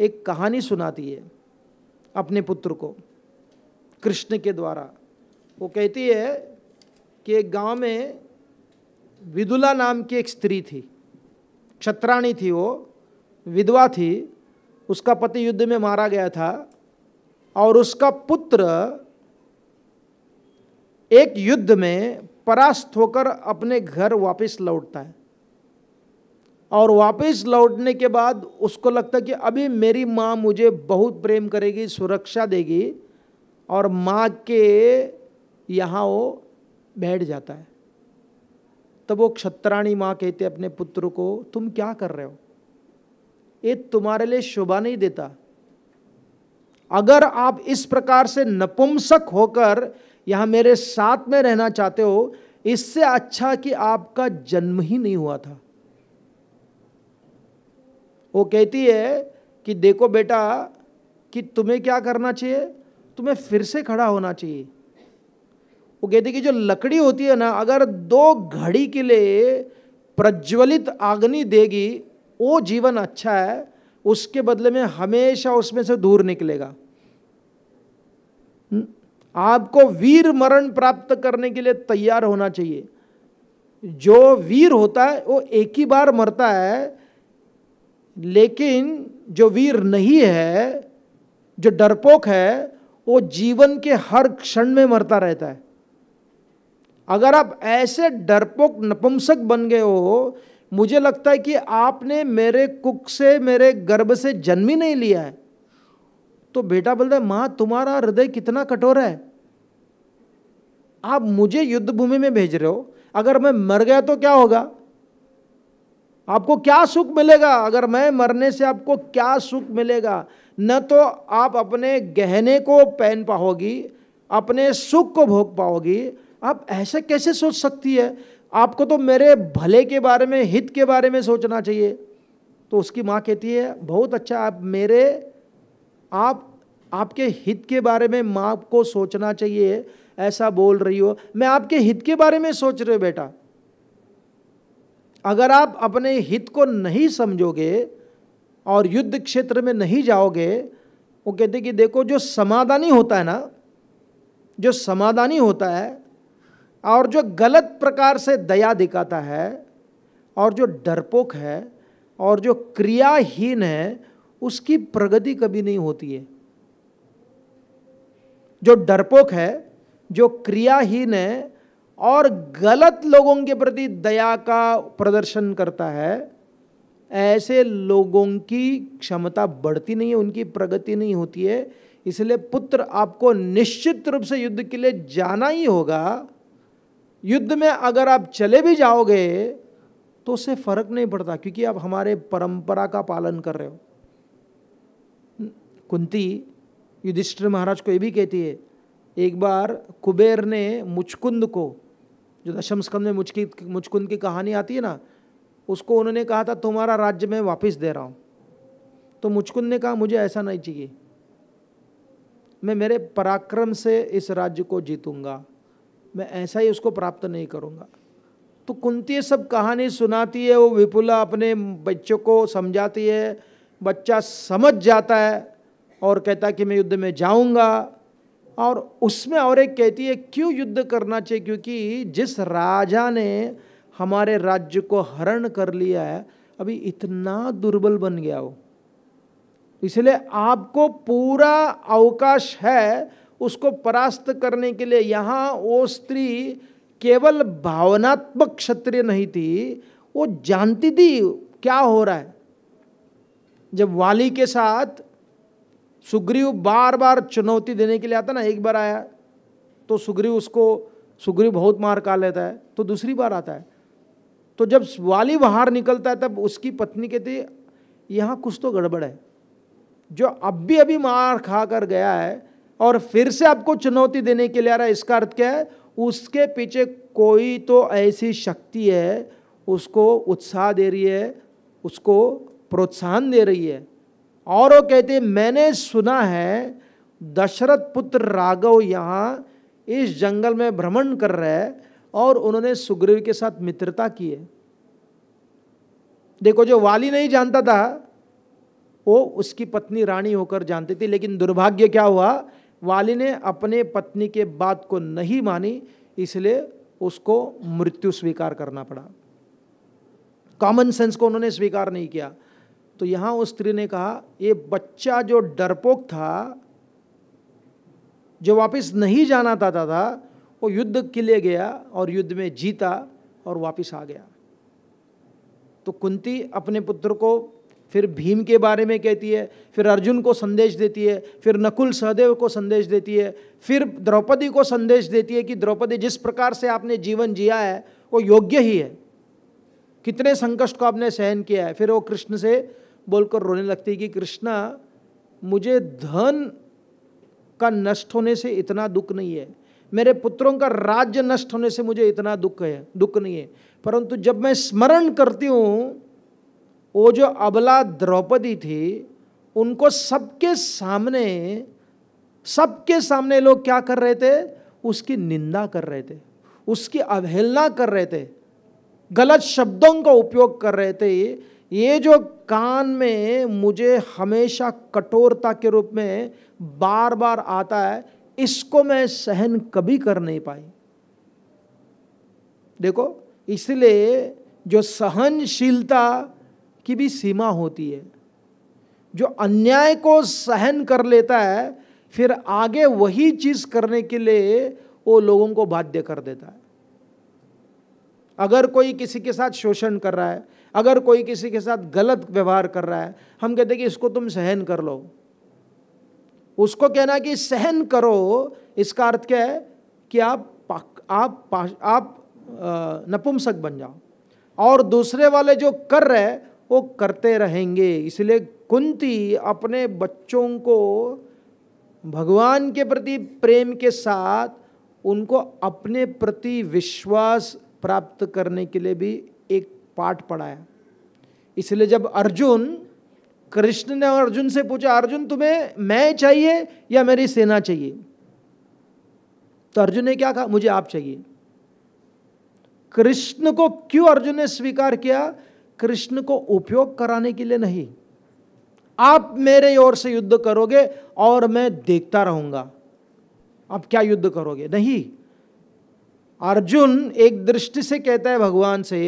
एक कहानी सुनाती है अपने पुत्र को कृष्ण के द्वारा वो कहती है कि एक गांव में विदुला नाम की एक स्त्री थी क्षत्राणी थी वो विधवा थी उसका पति युद्ध में मारा गया था और उसका पुत्र एक युद्ध में परास्त होकर अपने घर वापस लौटता है और वापस लौटने के बाद उसको लगता है कि अभी मेरी माँ मुझे बहुत प्रेम करेगी सुरक्षा देगी और माँ के यहाँ वो बैठ जाता है तब वो क्षत्राणी माँ कहते अपने पुत्र को तुम क्या कर रहे हो ये तुम्हारे लिए शोभा नहीं देता अगर आप इस प्रकार से नपुंसक होकर यहाँ मेरे साथ में रहना चाहते हो इससे अच्छा कि आपका जन्म ही नहीं हुआ था वो कहती है कि देखो बेटा कि तुम्हें क्या करना चाहिए तुम्हें फिर से खड़ा होना चाहिए वो कहते कि जो लकड़ी होती है ना अगर दो घड़ी के लिए प्रज्वलित अग्नि देगी वो जीवन अच्छा है उसके बदले में हमेशा उसमें से दूर निकलेगा आपको वीर मरण प्राप्त करने के लिए तैयार होना चाहिए जो वीर होता है वो एक ही बार मरता है लेकिन जो वीर नहीं है जो डरपोक है वो जीवन के हर क्षण में मरता रहता है अगर आप ऐसे डरपोक नपुंसक बन गए हो मुझे लगता है कि आपने मेरे कुक से मेरे गर्भ से जन्म ही नहीं लिया है तो बेटा बोलता है माँ तुम्हारा हृदय कितना कठोर है आप मुझे युद्ध भूमि में भेज रहे हो अगर मैं मर गया तो क्या होगा आपको क्या सुख मिलेगा अगर मैं मरने से आपको क्या सुख मिलेगा न तो आप अपने गहने को पहन पाओगी अपने सुख को भोग पाओगी आप ऐसे कैसे सोच सकती है आपको तो मेरे भले के बारे में हित के बारे में सोचना चाहिए तो उसकी माँ कहती है बहुत अच्छा आप मेरे आप आपके हित के बारे में माँ को सोचना चाहिए ऐसा बोल रही हो मैं आपके हित के बारे में सोच रहे हो बेटा अगर आप अपने हित को नहीं समझोगे और युद्ध क्षेत्र में नहीं जाओगे वो कहते कि देखो जो समाधानी होता है ना जो समाधानी होता है और जो गलत प्रकार से दया दिखाता है और जो डरपोक है और जो क्रियाहीन है उसकी प्रगति कभी नहीं होती है जो डरपोक है जो क्रियाहीन है और गलत लोगों के प्रति दया का प्रदर्शन करता है ऐसे लोगों की क्षमता बढ़ती नहीं है उनकी प्रगति नहीं होती है इसलिए पुत्र आपको निश्चित रूप से युद्ध के लिए जाना ही होगा युद्ध में अगर आप चले भी जाओगे तो उससे फर्क नहीं पड़ता क्योंकि आप हमारे परंपरा का पालन कर रहे हो कुंती युधिष्ठिर महाराज को ये भी कहती है एक बार कुबेर ने मुचकुंद को जो दशम स्कंद में मुचकी मुचकुंद की कहानी आती है ना उसको उन्होंने कहा था तुम्हारा राज्य मैं वापस दे रहा हूँ तो मुचकुंद ने कहा मुझे ऐसा नहीं चाहिए मैं मेरे पराक्रम से इस राज्य को जीतूंगा मैं ऐसा ही उसको प्राप्त नहीं करूँगा तो कुंती सब कहानी सुनाती है वो विपुला अपने बच्चों को समझाती है बच्चा समझ जाता है और कहता कि मैं युद्ध में जाऊँगा और उसमें और एक कहती है क्यों युद्ध करना चाहिए क्योंकि जिस राजा ने हमारे राज्य को हरण कर लिया है अभी इतना दुर्बल बन गया वो इसलिए आपको पूरा अवकाश है उसको परास्त करने के लिए यहाँ वो स्त्री केवल भावनात्मक क्षत्रिय नहीं थी वो जानती थी क्या हो रहा है जब वाली के साथ सुग्रीव बार बार चुनौती देने के लिए आता ना एक बार आया तो सुग्रीव उसको सुग्रीव बहुत मार खा लेता है तो दूसरी बार आता है तो जब वाली बाहर निकलता है तब उसकी पत्नी कहती यहाँ कुछ तो गड़बड़ है जो अब भी अभी मार खा कर गया है और फिर से आपको चुनौती देने के लिए आ रहा है इसका अर्थ क्या है उसके पीछे कोई तो ऐसी शक्ति है उसको उत्साह दे रही है उसको प्रोत्साहन दे रही है और वो कहते मैंने सुना है दशरथ पुत्र राघव यहाँ इस जंगल में भ्रमण कर रहे हैं और उन्होंने सुग्रीव के साथ मित्रता की है देखो जो वाली नहीं जानता था वो उसकी पत्नी रानी होकर जानती थी लेकिन दुर्भाग्य क्या हुआ वाली ने अपने पत्नी के बात को नहीं मानी इसलिए उसको मृत्यु स्वीकार करना पड़ा कॉमन सेंस को उन्होंने स्वीकार नहीं किया तो यहाँ उस स्त्री ने कहा ये बच्चा जो डरपोक था जो वापस नहीं जाना चाहता था वो युद्ध के लिए गया और युद्ध में जीता और वापस आ गया तो कुंती अपने पुत्र को फिर भीम के बारे में कहती है फिर अर्जुन को संदेश देती है फिर नकुल सहदेव को संदेश देती है फिर द्रौपदी को संदेश देती है कि द्रौपदी जिस प्रकार से आपने जीवन जिया है वो योग्य ही है कितने संकष्ट को आपने सहन किया है फिर वो कृष्ण से बोलकर रोने लगती है कि कृष्णा मुझे धन का नष्ट होने से इतना दुख नहीं है मेरे पुत्रों का राज्य नष्ट होने से मुझे इतना दुख है दुख नहीं है परंतु जब मैं स्मरण करती हूँ वो जो अबला द्रौपदी थी उनको सबके सामने सबके सामने लोग क्या कर रहे थे उसकी निंदा कर रहे थे उसकी अवहेलना कर रहे थे गलत शब्दों का उपयोग कर रहे थे ये जो कान में मुझे हमेशा कठोरता के रूप में बार बार आता है इसको मैं सहन कभी कर नहीं पाई देखो इसलिए जो सहनशीलता की भी सीमा होती है जो अन्याय को सहन कर लेता है फिर आगे वही चीज़ करने के लिए वो लोगों को बाध्य कर देता है अगर कोई किसी के साथ शोषण कर रहा है अगर कोई किसी के साथ गलत व्यवहार कर रहा है हम कहते हैं कि इसको तुम सहन कर लो उसको कहना कि सहन करो इसका अर्थ क्या है कि आप आप आप नपुंसक बन जाओ और दूसरे वाले जो कर रहे वो करते रहेंगे इसलिए कुंती अपने बच्चों को भगवान के प्रति प्रेम के साथ उनको अपने प्रति विश्वास प्राप्त करने के लिए भी एक पाठ पढ़ाया इसलिए जब अर्जुन कृष्ण ने अर्जुन से पूछा अर्जुन तुम्हें मैं चाहिए या मेरी सेना चाहिए तो अर्जुन ने क्या कहा मुझे आप चाहिए कृष्ण को क्यों अर्जुन ने स्वीकार किया कृष्ण को उपयोग कराने के लिए नहीं आप मेरे ओर से युद्ध करोगे और मैं देखता रहूंगा आप क्या युद्ध करोगे नहीं अर्जुन एक दृष्टि से कहता है भगवान से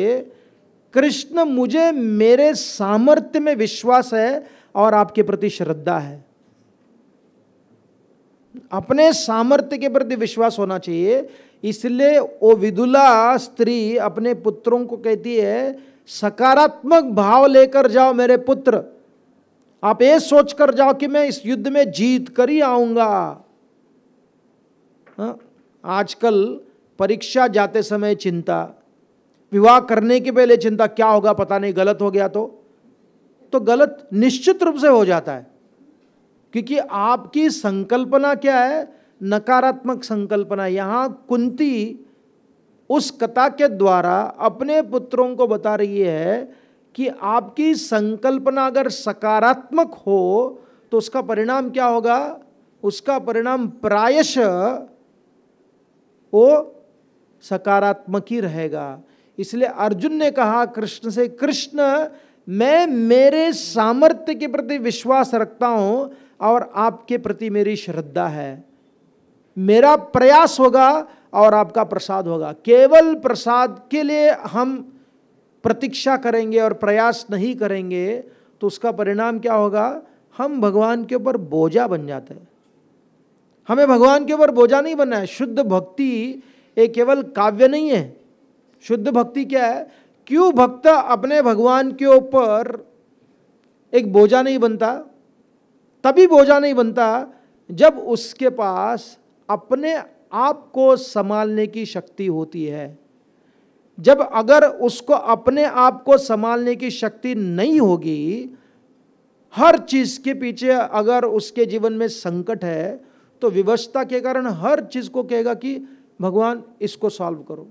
कृष्ण मुझे मेरे सामर्थ्य में विश्वास है और आपके प्रति श्रद्धा है अपने सामर्थ्य के प्रति विश्वास होना चाहिए इसलिए वो विदुला स्त्री अपने पुत्रों को कहती है सकारात्मक भाव लेकर जाओ मेरे पुत्र आप ये सोच कर जाओ कि मैं इस युद्ध में जीत कर ही आऊंगा हाँ, आजकल परीक्षा जाते समय चिंता विवाह करने के पहले चिंता क्या होगा पता नहीं गलत हो गया तो तो गलत निश्चित रूप से हो जाता है क्योंकि आपकी संकल्पना क्या है नकारात्मक संकल्पना यहां कुंती उस कथा के द्वारा अपने पुत्रों को बता रही है कि आपकी संकल्पना अगर सकारात्मक हो तो उसका परिणाम क्या होगा उसका परिणाम प्रायश वो सकारात्मक ही रहेगा इसलिए अर्जुन ने कहा कृष्ण से कृष्ण मैं मेरे सामर्थ्य के प्रति विश्वास रखता हूँ और आपके प्रति मेरी श्रद्धा है मेरा प्रयास होगा और आपका प्रसाद होगा केवल प्रसाद के लिए हम प्रतीक्षा करेंगे और प्रयास नहीं करेंगे तो उसका परिणाम क्या होगा हम भगवान के ऊपर बोझा बन जाते हैं हमें भगवान के ऊपर बोझा नहीं बनना है शुद्ध भक्ति ये केवल काव्य नहीं है शुद्ध भक्ति क्या है क्यों भक्त अपने भगवान के ऊपर एक बोझा नहीं बनता तभी बोझा नहीं बनता जब उसके पास अपने आप को संभालने की शक्ति होती है जब अगर उसको अपने आप को संभालने की शक्ति नहीं होगी हर चीज़ के पीछे अगर उसके जीवन में संकट है तो विवशता के कारण हर चीज़ को कहेगा कि भगवान इसको सॉल्व करो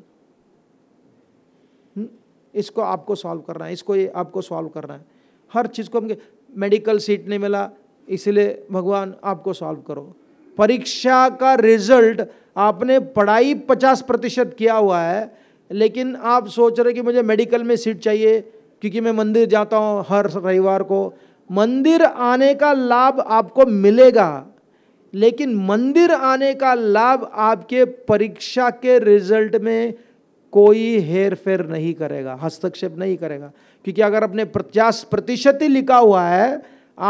हम्म, इसको आपको सॉल्व करना है इसको ये आपको सॉल्व करना है हर चीज़ को हम मेडिकल सीट नहीं मिला इसलिए भगवान आपको सॉल्व करो परीक्षा का रिजल्ट आपने पढ़ाई पचास प्रतिशत किया हुआ है लेकिन आप सोच रहे कि मुझे मेडिकल में सीट चाहिए क्योंकि मैं मंदिर जाता हूँ हर रविवार को मंदिर आने का लाभ आपको मिलेगा लेकिन मंदिर आने का लाभ आपके परीक्षा के रिजल्ट में कोई हेर फेर नहीं करेगा हस्तक्षेप नहीं करेगा क्योंकि अगर अपने पचास प्रतिशत ही लिखा हुआ है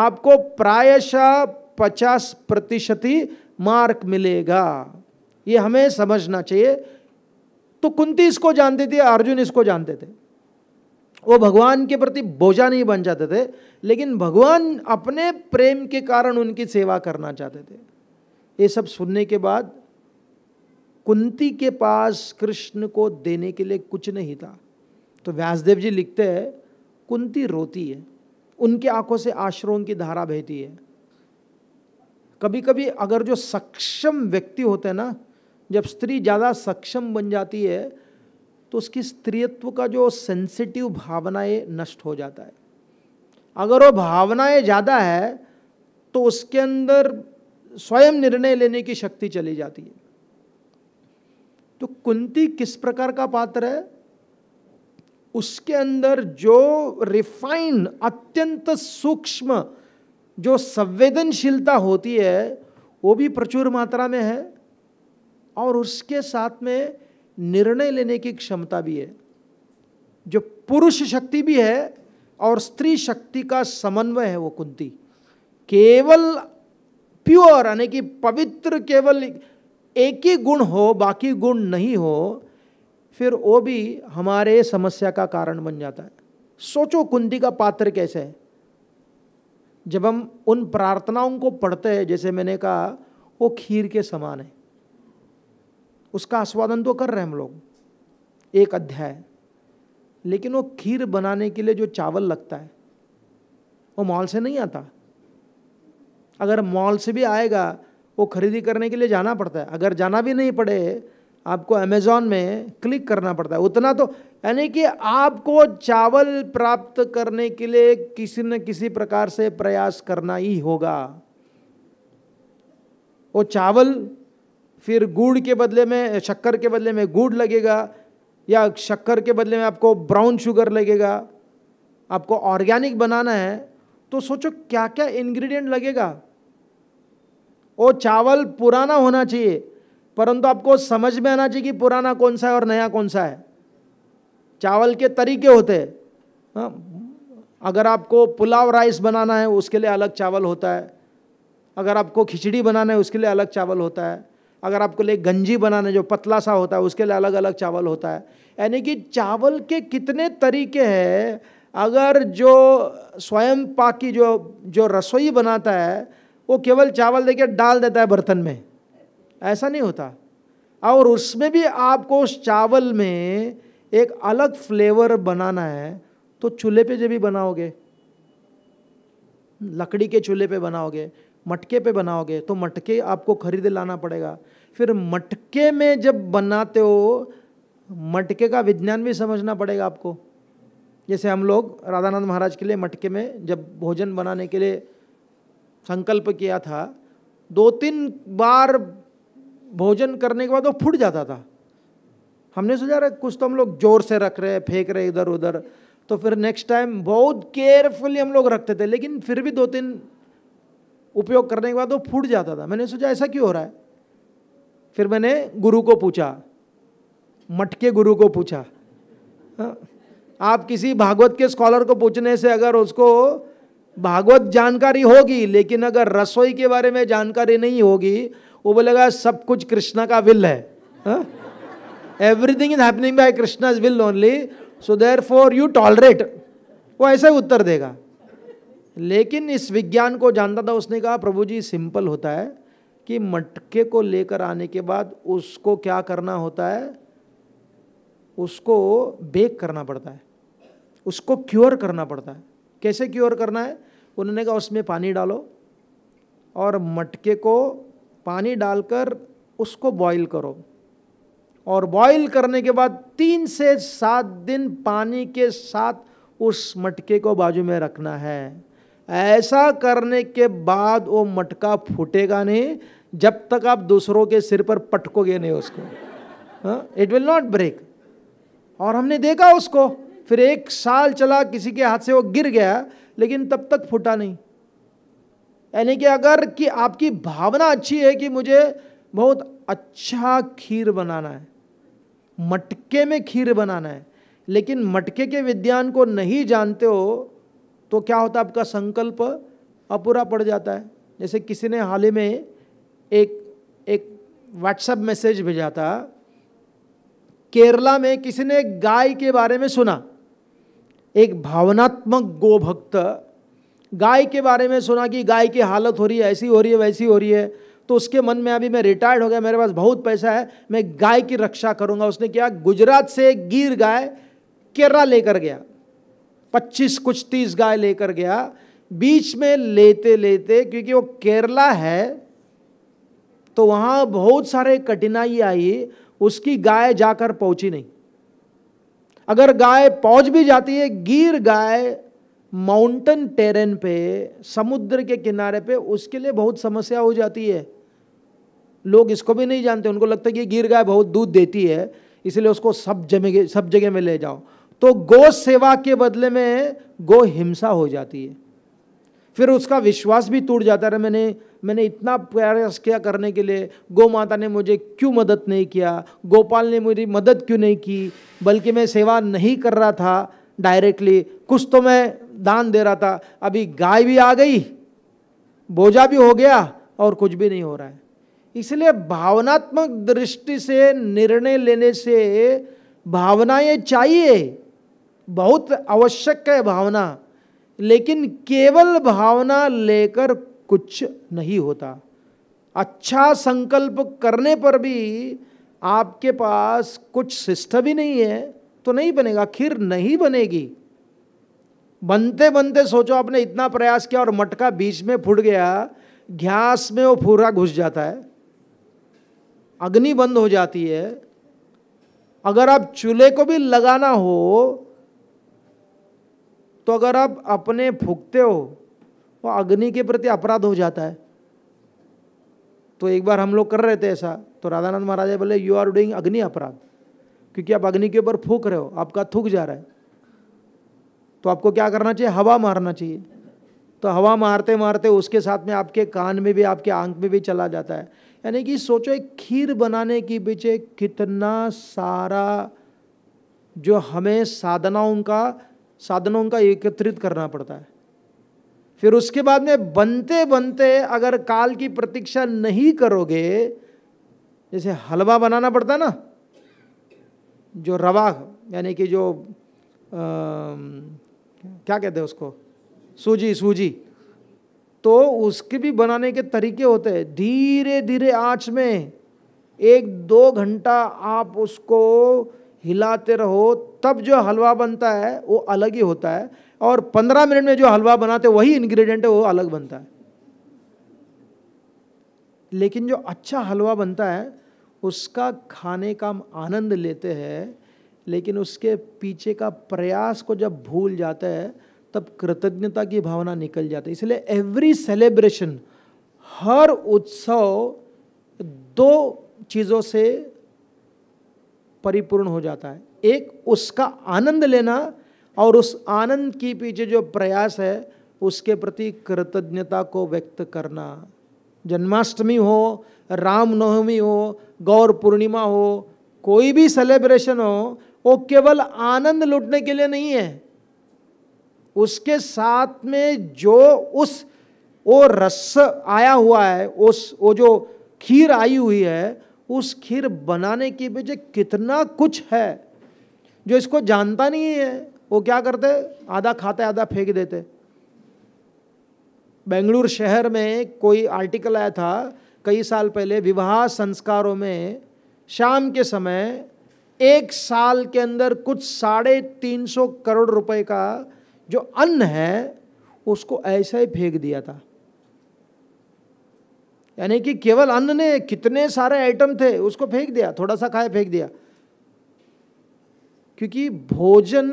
आपको प्रायशः पचास प्रतिशत ही मार्क मिलेगा ये हमें समझना चाहिए तो कुंती इसको जानती थी अर्जुन इसको जानते थे वो भगवान के प्रति बोझा नहीं बन जाते थे लेकिन भगवान अपने प्रेम के कारण उनकी सेवा करना चाहते थे ये सब सुनने के बाद कुंती के पास कृष्ण को देने के लिए कुछ नहीं था तो व्यासदेव जी लिखते हैं कुंती रोती है उनकी आंखों से आश्रों की धारा बहती है कभी कभी अगर जो सक्षम व्यक्ति होते हैं ना जब स्त्री ज़्यादा सक्षम बन जाती है तो उसकी स्त्रीत्व का जो सेंसिटिव भावनाएं नष्ट हो जाता है अगर वो भावनाएं ज़्यादा है तो उसके अंदर स्वयं निर्णय लेने की शक्ति चली जाती है तो कुंती किस प्रकार का पात्र है उसके अंदर जो रिफाइंड अत्यंत सूक्ष्म जो संवेदनशीलता होती है वो भी प्रचुर मात्रा में है और उसके साथ में निर्णय लेने की क्षमता भी है जो पुरुष शक्ति भी है और स्त्री शक्ति का समन्वय है वो कुंती केवल प्योर यानी कि पवित्र केवल एक ही गुण हो बाकी गुण नहीं हो फिर वो भी हमारे समस्या का कारण बन जाता है सोचो कुंती का पात्र कैसे है जब हम उन प्रार्थनाओं को पढ़ते हैं जैसे मैंने कहा वो खीर के समान है उसका आस्वादन तो कर रहे हैं हम लोग एक अध्याय लेकिन वो खीर बनाने के लिए जो चावल लगता है वो मॉल से नहीं आता अगर मॉल से भी आएगा वो खरीदी करने के लिए जाना पड़ता है अगर जाना भी नहीं पड़े आपको अमेजोन में क्लिक करना पड़ता है उतना तो यानी कि आपको चावल प्राप्त करने के लिए किसी न किसी प्रकार से प्रयास करना ही होगा वो चावल फिर गुड़ के बदले में शक्कर के बदले में गुड़ लगेगा या शक्कर के बदले में आपको ब्राउन शुगर लगेगा आपको ऑर्गेनिक बनाना है तो सोचो क्या क्या इंग्रेडिएंट लगेगा वो चावल पुराना होना चाहिए परंतु आपको समझ में आना चाहिए कि पुराना कौन सा है और नया कौन सा है चावल के तरीके होते हैं हाँ, अगर आपको पुलाव राइस बनाना है उसके लिए अलग चावल होता है अगर आपको खिचड़ी बनाना है उसके लिए अलग चावल होता है अगर आपको लिए गंजी बनाना है जो पतला सा होता है उसके लिए अलग अलग चावल होता है यानी कि चावल के कितने तरीके हैं अगर जो स्वयं पाकी जो जो रसोई बनाता है वो केवल चावल देके डाल देता है बर्तन में ऐसा नहीं होता और उसमें भी आपको उस चावल में एक अलग फ्लेवर बनाना है तो चूल्हे पे जब भी बनाओगे लकड़ी के चूल्हे पे बनाओगे मटके पे बनाओगे तो मटके आपको खरीद लाना पड़ेगा फिर मटके में जब बनाते हो मटके का विज्ञान भी समझना पड़ेगा आपको जैसे हम लोग राधानंद महाराज के लिए मटके में जब भोजन बनाने के लिए संकल्प किया था दो तीन बार भोजन करने के बाद वो फूट जाता था हमने सोचा रहा कुछ तो हम लोग जोर से रख रहे हैं फेंक रहे इधर उधर तो फिर नेक्स्ट टाइम बहुत केयरफुली हम लोग रखते थे लेकिन फिर भी दो तीन उपयोग करने के बाद वो फूट जाता था मैंने सोचा ऐसा क्यों हो रहा है फिर मैंने गुरु को पूछा मटके गुरु को पूछा हाँ, आप किसी भागवत के स्कॉलर को पूछने से अगर उसको भागवत जानकारी होगी लेकिन अगर रसोई के बारे में जानकारी नहीं होगी वो बोलेगा सब कुछ कृष्णा का विल है हा? Everything is happening by Krishna's will only so there for you tolerate वो ऐसा ही उत्तर देगा लेकिन इस विज्ञान को जानता था उसने कहा प्रभु जी सिंपल होता है कि मटके को लेकर आने के बाद उसको क्या करना होता है उसको बेक करना पड़ता है उसको क्योर करना पड़ता है कैसे क्योर करना है उन्होंने कहा उसमें पानी डालो और मटके को पानी डालकर उसको बॉईल करो और बॉईल करने के बाद तीन से सात दिन पानी के साथ उस मटके को बाजू में रखना है ऐसा करने के बाद वो मटका फूटेगा नहीं जब तक आप दूसरों के सिर पर पटकोगे नहीं उसको इट विल नॉट ब्रेक और हमने देखा उसको फिर एक साल चला किसी के हाथ से वो गिर गया लेकिन तब तक फूटा नहीं यानी कि अगर कि आपकी भावना अच्छी है कि मुझे बहुत अच्छा खीर बनाना है मटके में खीर बनाना है लेकिन मटके के विज्ञान को नहीं जानते हो तो क्या होता है आपका संकल्प अपूरा पड़ जाता है जैसे किसी ने हाल ही में एक एक व्हाट्सएप मैसेज भेजा था केरला में किसी ने गाय के बारे में सुना एक भावनात्मक गोभक्त गाय के बारे में सुना कि गाय की हालत हो रही है ऐसी हो रही है वैसी हो रही है तो उसके मन में अभी मैं रिटायर्ड हो गया मेरे पास बहुत पैसा है मैं गाय की रक्षा करूंगा उसने किया गुजरात से गिर गाय केरला लेकर गया पच्चीस कुछ तीस गाय लेकर गया बीच में लेते लेते क्योंकि वो केरला है तो वहाँ बहुत सारे कठिनाई आई उसकी गाय जाकर पहुँची नहीं अगर गाय पहुँच भी जाती है गिर गाय माउंटेन टेरेन पे समुद्र के किनारे पे उसके लिए बहुत समस्या हो जाती है लोग इसको भी नहीं जानते उनको लगता है कि गिर गाय बहुत दूध देती है इसलिए उसको सब जमे सब जगह में ले जाओ तो गो सेवा के बदले में गो हिंसा हो जाती है फिर उसका विश्वास भी टूट जाता है मैंने मैंने इतना प्रयास किया करने के लिए गौ माता ने मुझे क्यों मदद नहीं किया गोपाल ने मेरी मदद क्यों नहीं की बल्कि मैं सेवा नहीं कर रहा था डायरेक्टली कुछ तो मैं दान दे रहा था अभी गाय भी आ गई बोझा भी हो गया और कुछ भी नहीं हो रहा है इसलिए भावनात्मक दृष्टि से निर्णय लेने से भावनाएं चाहिए बहुत आवश्यक है भावना लेकिन केवल भावना लेकर कुछ नहीं होता अच्छा संकल्प करने पर भी आपके पास कुछ सिस्टम ही नहीं है तो नहीं बनेगा खीर नहीं बनेगी बनते बनते सोचो आपने इतना प्रयास किया और मटका बीच में फूट गया घास में वो फूरा घुस जाता है अग्नि बंद हो जाती है अगर आप चूल्हे को भी लगाना हो तो अगर आप अपने फूकते हो वो अग्नि के प्रति अपराध हो जाता है तो एक बार हम लोग कर रहे थे ऐसा तो राधानंद महाराज बोले यू आर डूइंग अग्नि अपराध क्योंकि आप अग्नि के ऊपर फूक रहे हो आपका थूक जा रहा है तो आपको क्या करना चाहिए हवा मारना चाहिए तो हवा मारते मारते उसके साथ में आपके कान में भी आपके आंख में भी चला जाता है यानी कि सोचो एक खीर बनाने के पीछे कितना सारा जो हमें साधनाओं का साधनों का एकत्रित करना पड़ता है फिर उसके बाद में बनते बनते अगर काल की प्रतीक्षा नहीं करोगे जैसे हलवा बनाना पड़ता ना जो रवा यानी कि जो आ, क्या कहते हैं उसको सूजी सूजी तो उसके भी बनाने के तरीके होते हैं धीरे धीरे आँच में एक दो घंटा आप उसको हिलाते रहो तब जो हलवा बनता है वो अलग ही होता है और पंद्रह मिनट में जो हलवा बनाते वही इंग्रेडिएंट है वो अलग बनता है लेकिन जो अच्छा हलवा बनता है उसका खाने का हम आनंद लेते हैं लेकिन उसके पीछे का प्रयास को जब भूल जाता है तब कृतज्ञता की भावना निकल जाती है इसलिए एवरी सेलिब्रेशन हर उत्सव दो चीज़ों से परिपूर्ण हो जाता है एक उसका आनंद लेना और उस आनंद के पीछे जो प्रयास है उसके प्रति कृतज्ञता को व्यक्त करना जन्माष्टमी हो रामनवमी हो गौर पूर्णिमा हो कोई भी सेलिब्रेशन हो वो केवल आनंद लुटने के लिए नहीं है उसके साथ में जो उस वो रस आया हुआ है उस वो जो खीर आई हुई है उस खीर बनाने की वजह कितना कुछ है जो इसको जानता नहीं है वो क्या करते आधा खाते आधा फेंक देते बेंगलुरु शहर में कोई आर्टिकल आया था कई साल पहले विवाह संस्कारों में शाम के समय एक साल के अंदर कुछ साढ़े तीन सौ करोड़ रुपए का जो अन्न है उसको ऐसा ही फेंक दिया था यानी कि केवल अन्न ने कितने सारे आइटम थे उसको फेंक दिया थोड़ा सा खाया फेंक दिया क्योंकि भोजन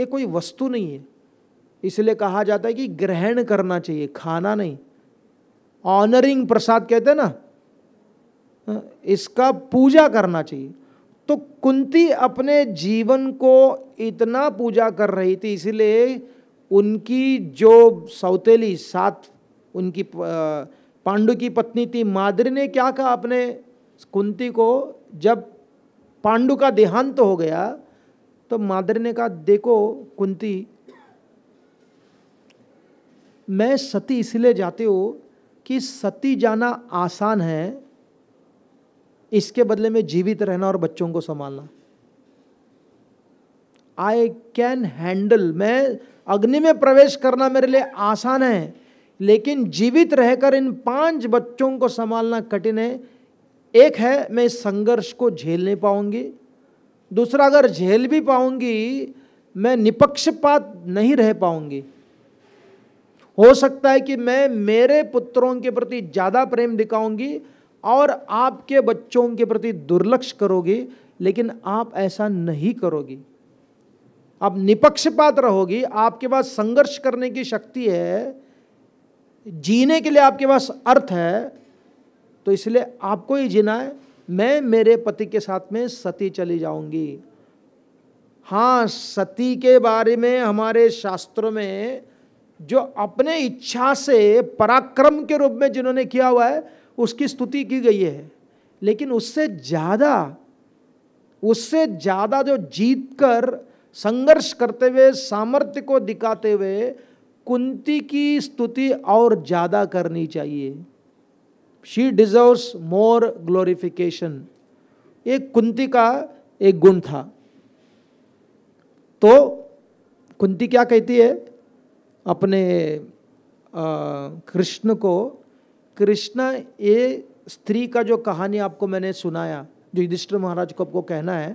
ये कोई वस्तु नहीं है इसलिए कहा जाता है कि ग्रहण करना चाहिए खाना नहीं ऑनरिंग प्रसाद कहते हैं ना इसका पूजा करना चाहिए तो कुंती अपने जीवन को इतना पूजा कर रही थी इसलिए उनकी जो सौतेली साथ उनकी पांडु की पत्नी थी मादरी ने क्या कहा अपने कुंती को जब पांडु का देहांत तो हो गया तो मादरी ने कहा देखो कुंती मैं सती इसलिए जाते हो कि सती जाना आसान है इसके बदले में जीवित रहना और बच्चों को संभालना आई कैन हैंडल मैं अग्नि में प्रवेश करना मेरे लिए आसान है लेकिन जीवित रहकर इन पांच बच्चों को संभालना कठिन है एक है मैं इस संघर्ष को झेल नहीं पाऊंगी दूसरा अगर झेल भी पाऊंगी मैं निपक्षपात नहीं रह पाऊंगी हो सकता है कि मैं मेरे पुत्रों के प्रति ज़्यादा प्रेम दिखाऊंगी और आपके बच्चों के प्रति दुर्लक्ष करोगे लेकिन आप ऐसा नहीं करोगे आप निपक्षपात रहोगी आपके पास संघर्ष करने की शक्ति है जीने के लिए आपके पास अर्थ है तो इसलिए आपको ही जीना है मैं मेरे पति के साथ में सती चली जाऊंगी हाँ सती के बारे में हमारे शास्त्रों में जो अपने इच्छा से पराक्रम के रूप में जिन्होंने किया हुआ है उसकी स्तुति की गई है लेकिन उससे ज़्यादा उससे ज़्यादा जो जीत कर संघर्ष करते हुए सामर्थ्य को दिखाते हुए कुंती की स्तुति और ज़्यादा करनी चाहिए शी डिजर्व्स मोर ग्लोरिफिकेशन एक कुंती का एक गुण था तो कुंती क्या कहती है अपने कृष्ण को कृष्णा ये स्त्री का जो कहानी आपको मैंने सुनाया जो युधिष्ठ महाराज को आपको कहना है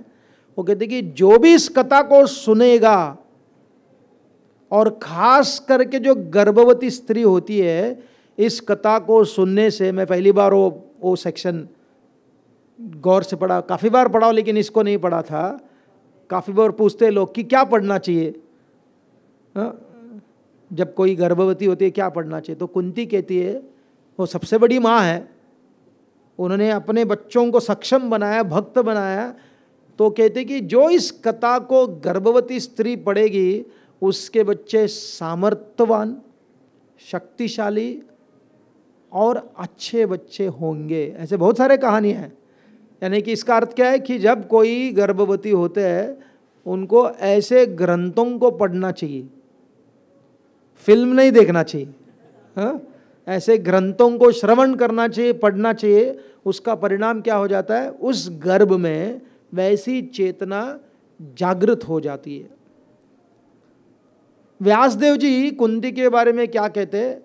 वो कहते कि जो भी इस कथा को सुनेगा और खास करके जो गर्भवती स्त्री होती है इस कथा को सुनने से मैं पहली बार वो वो सेक्शन गौर से पढ़ा काफ़ी बार पढ़ा लेकिन इसको नहीं पढ़ा था काफ़ी बार पूछते लोग कि क्या पढ़ना चाहिए हाँ, जब कोई गर्भवती होती है क्या पढ़ना चाहिए तो कुंती कहती है वो सबसे बड़ी माँ है उन्होंने अपने बच्चों को सक्षम बनाया भक्त बनाया तो कहते कि जो इस कथा को गर्भवती स्त्री पढ़ेगी उसके बच्चे सामर्थ्यवान शक्तिशाली और अच्छे बच्चे होंगे ऐसे बहुत सारे कहानी हैं यानी कि इसका अर्थ क्या है कि जब कोई गर्भवती होते हैं उनको ऐसे ग्रंथों को पढ़ना चाहिए फिल्म नहीं देखना चाहिए हाँ ऐसे ग्रंथों को श्रवण करना चाहिए पढ़ना चाहिए उसका परिणाम क्या हो जाता है उस गर्भ में वैसी चेतना जागृत हो जाती है व्यासदेव जी कुंती के बारे में क्या कहते हैं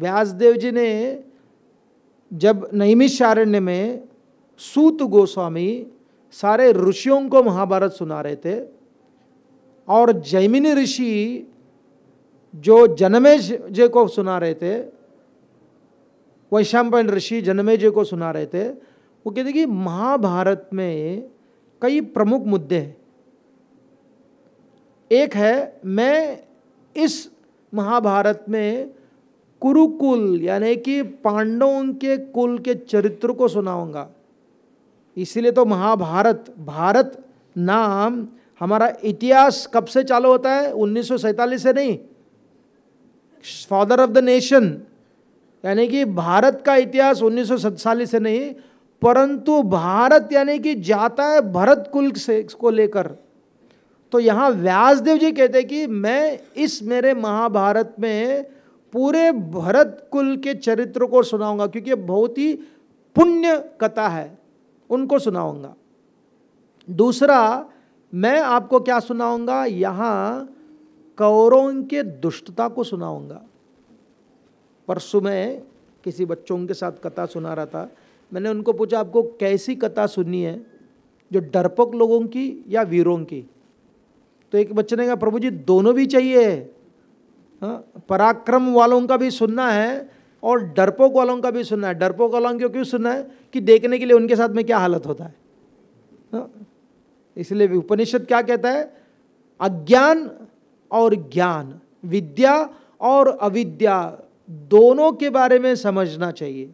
व्यासदेव जी ने जब नैमिषारण्य में सूत गोस्वामी सारे ऋषियों को महाभारत सुना रहे थे और जैमिनी ऋषि जो जनमेश जय को सुना रहे थे वैशाम्पायन ऋषि जन्मे जी को सुना रहे थे वो कहते कि महाभारत में कई प्रमुख मुद्दे हैं एक है मैं इस महाभारत में कुरुकुल यानी कि पांडवों के कुल के चरित्र को सुनाऊंगा इसीलिए तो महाभारत भारत नाम हमारा इतिहास कब से चालू होता है उन्नीस से नहीं फादर ऑफ द नेशन यानी कि भारत का इतिहास उन्नीस से नहीं परंतु भारत यानी कि जाता है भरत कुल से को लेकर तो यहाँ व्यासदेव जी कहते हैं कि मैं इस मेरे महाभारत में पूरे भरत कुल के चरित्र को सुनाऊंगा क्योंकि बहुत ही पुण्य कथा है उनको सुनाऊंगा दूसरा मैं आपको क्या सुनाऊंगा यहाँ कौरों के दुष्टता को सुनाऊंगा परसों में किसी बच्चों के साथ कथा सुना रहा था मैंने उनको पूछा आपको कैसी कथा सुननी है जो डरपोक लोगों की या वीरों की तो एक बच्चे ने कहा प्रभु जी दोनों भी चाहिए हाँ, पराक्रम वालों का भी सुनना है और डरपोक वालों का भी सुनना है डरपोक वालों को क्यों सुनना है कि देखने के लिए उनके साथ में क्या हालत होता है हाँ, इसलिए उपनिषद क्या कहता है अज्ञान और ज्ञान विद्या और अविद्या दोनों के बारे में समझना चाहिए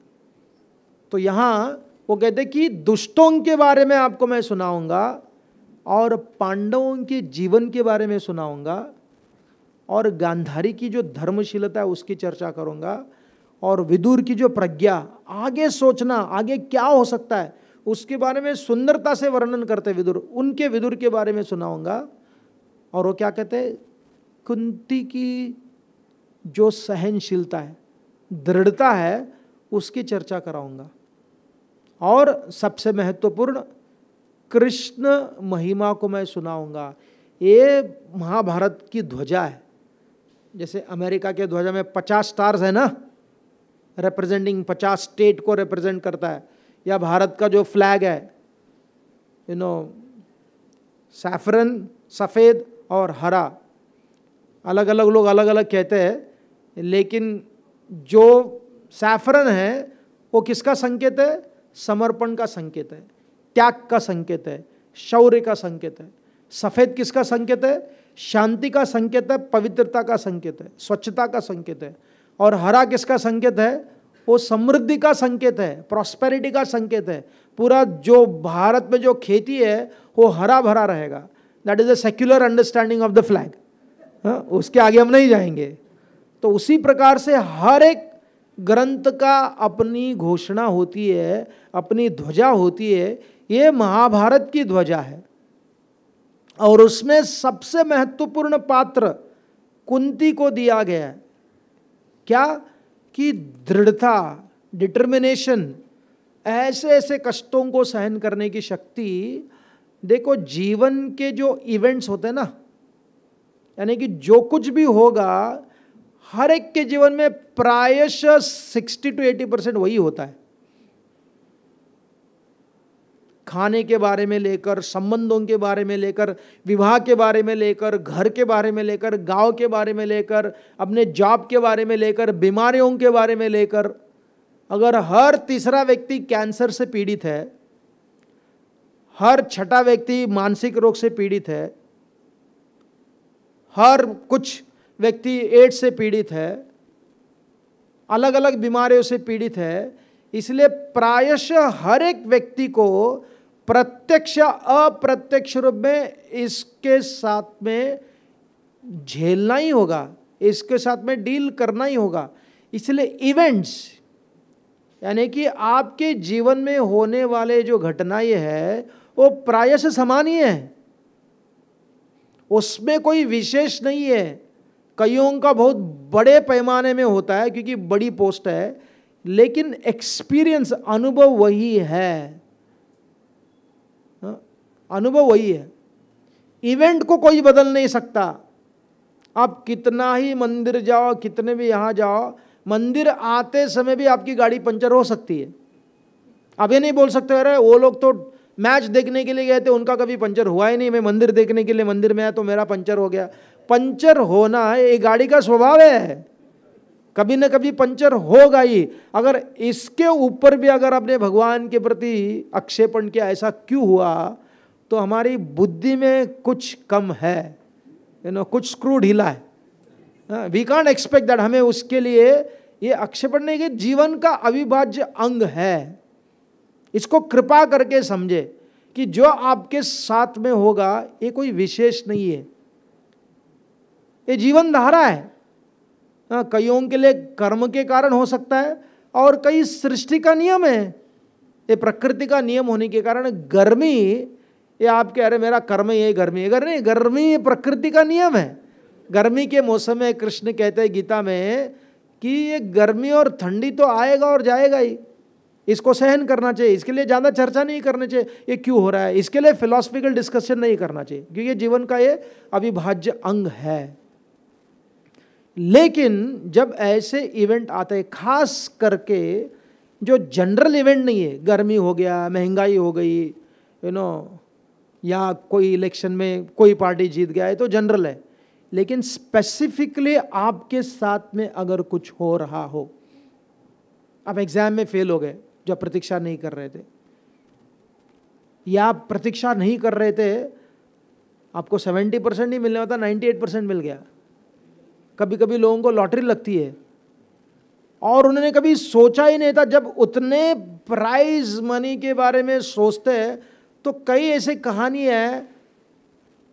तो यहाँ वो कहते कि दुष्टों के बारे में आपको मैं सुनाऊंगा और पांडवों के जीवन के बारे में सुनाऊंगा और गांधारी की जो धर्मशीलता है उसकी चर्चा करूंगा और विदुर की जो प्रज्ञा आगे सोचना आगे क्या हो सकता है उसके बारे में सुंदरता से वर्णन करते विदुर उनके विदुर के बारे में सुनाऊंगा और वो क्या कहते कुंती की जो सहनशीलता है दृढ़ता है उसकी चर्चा कराऊंगा और सबसे महत्वपूर्ण कृष्ण महिमा को मैं सुनाऊंगा ये महाभारत की ध्वजा है जैसे अमेरिका के ध्वजा में पचास स्टार्स है ना रिप्रेजेंटिंग पचास स्टेट को रिप्रेजेंट करता है या भारत का जो फ्लैग है यू नो सैफरन सफ़ेद और हरा अलग अलग लोग अलग अलग कहते हैं लेकिन जो सैफरन है वो किसका संकेत है समर्पण का संकेत है त्याग का संकेत है शौर्य का संकेत है सफ़ेद किसका संकेत है शांति का संकेत है पवित्रता का संकेत है स्वच्छता का संकेत है और हरा किसका संकेत है वो समृद्धि का संकेत है प्रॉस्पेरिटी का संकेत है पूरा जो भारत में जो खेती है वो हरा भरा रहेगा that is a secular understanding of the flag उसके आगे हम नहीं जाएंगे तो उसी प्रकार से हर एक ग्रंथ का अपनी घोषणा होती है अपनी ध्वजा होती है ये महाभारत की ध्वजा है और उसमें सबसे महत्वपूर्ण पात्र कुंती को दिया गया है क्या कि दृढ़ता डिटर्मिनेशन ऐसे ऐसे कष्टों को सहन करने की शक्ति देखो जीवन के जो इवेंट्स होते हैं ना यानी कि जो कुछ भी होगा हर एक के जीवन में प्रायश 60 टू 80 परसेंट वही होता है खाने के बारे में लेकर संबंधों के बारे में लेकर विवाह के बारे में लेकर घर के बारे में लेकर गांव के बारे में लेकर अपने जॉब के बारे में लेकर बीमारियों के बारे में लेकर अगर हर तीसरा व्यक्ति कैंसर से पीड़ित है हर छठा व्यक्ति मानसिक रोग से पीड़ित है हर कुछ व्यक्ति एड्स से पीड़ित है अलग अलग बीमारियों से पीड़ित है इसलिए प्रायश हर एक व्यक्ति को प्रत्यक्ष अप्रत्यक्ष रूप में इसके साथ में झेलना ही होगा इसके साथ में डील करना ही होगा इसलिए इवेंट्स यानी कि आपके जीवन में होने वाले जो घटनाएं है वो प्रायश समान ही है उसमें कोई विशेष नहीं है कईयों का बहुत बड़े पैमाने में होता है क्योंकि बड़ी पोस्ट है लेकिन एक्सपीरियंस अनुभव वही है हाँ, अनुभव वही है इवेंट को कोई बदल नहीं सकता आप कितना ही मंदिर जाओ कितने भी यहाँ जाओ मंदिर आते समय भी आपकी गाड़ी पंचर हो सकती है आप ये नहीं बोल सकते अरे वो लोग तो मैच देखने के लिए गए थे उनका कभी पंचर हुआ ही नहीं मैं मंदिर देखने के लिए मंदिर में आया तो मेरा पंचर हो गया पंचर होना ये गाड़ी का स्वभाव है कभी ना कभी पंचर होगा ही अगर इसके ऊपर भी अगर आपने भगवान के प्रति आक्षेपण किया ऐसा क्यों हुआ तो हमारी बुद्धि में कुछ कम है यू नो कुछ स्क्रू ढीला है वी कॉन्ट एक्सपेक्ट दैट हमें उसके लिए ये आक्षेपण नहीं कि जीवन का अविभाज्य अंग है इसको कृपा करके समझे कि जो आपके साथ में होगा ये कोई विशेष नहीं है ये जीवन धारा है हाँ, कईयों के लिए कर्म के कारण हो सकता है और कई सृष्टि का नियम है ये प्रकृति का नियम होने के कारण गर्मी ये आप कह रहे मेरा कर्म ये गर्मी अगर नहीं गर्मी प्रकृति का नियम है गर्मी के मौसम में कृष्ण कहते हैं गीता में कि ये गर्मी और ठंडी तो आएगा और जाएगा ही इसको सहन करना चाहिए इसके लिए ज़्यादा चर्चा नहीं करनी चाहिए ये क्यों हो रहा है इसके लिए फिलोसफिकल डिस्कशन नहीं करना चाहिए क्योंकि ये जीवन का ये अविभाज्य अंग है लेकिन जब ऐसे इवेंट आते हैं खास करके जो जनरल इवेंट नहीं है गर्मी हो गया महंगाई हो गई यू नो या कोई इलेक्शन में कोई पार्टी जीत गया है तो जनरल है लेकिन स्पेसिफिकली आपके साथ में अगर कुछ हो रहा हो आप एग्ज़ाम में फेल हो गए जो प्रतीक्षा नहीं कर रहे थे या आप प्रतीक्षा नहीं कर रहे थे आपको 70 परसेंट नहीं मिलने वाला नाइन्टी 98 परसेंट मिल गया कभी कभी लोगों को लॉटरी लगती है और उन्होंने कभी सोचा ही नहीं था जब उतने प्राइज मनी के बारे में सोचते हैं तो कई ऐसे कहानी है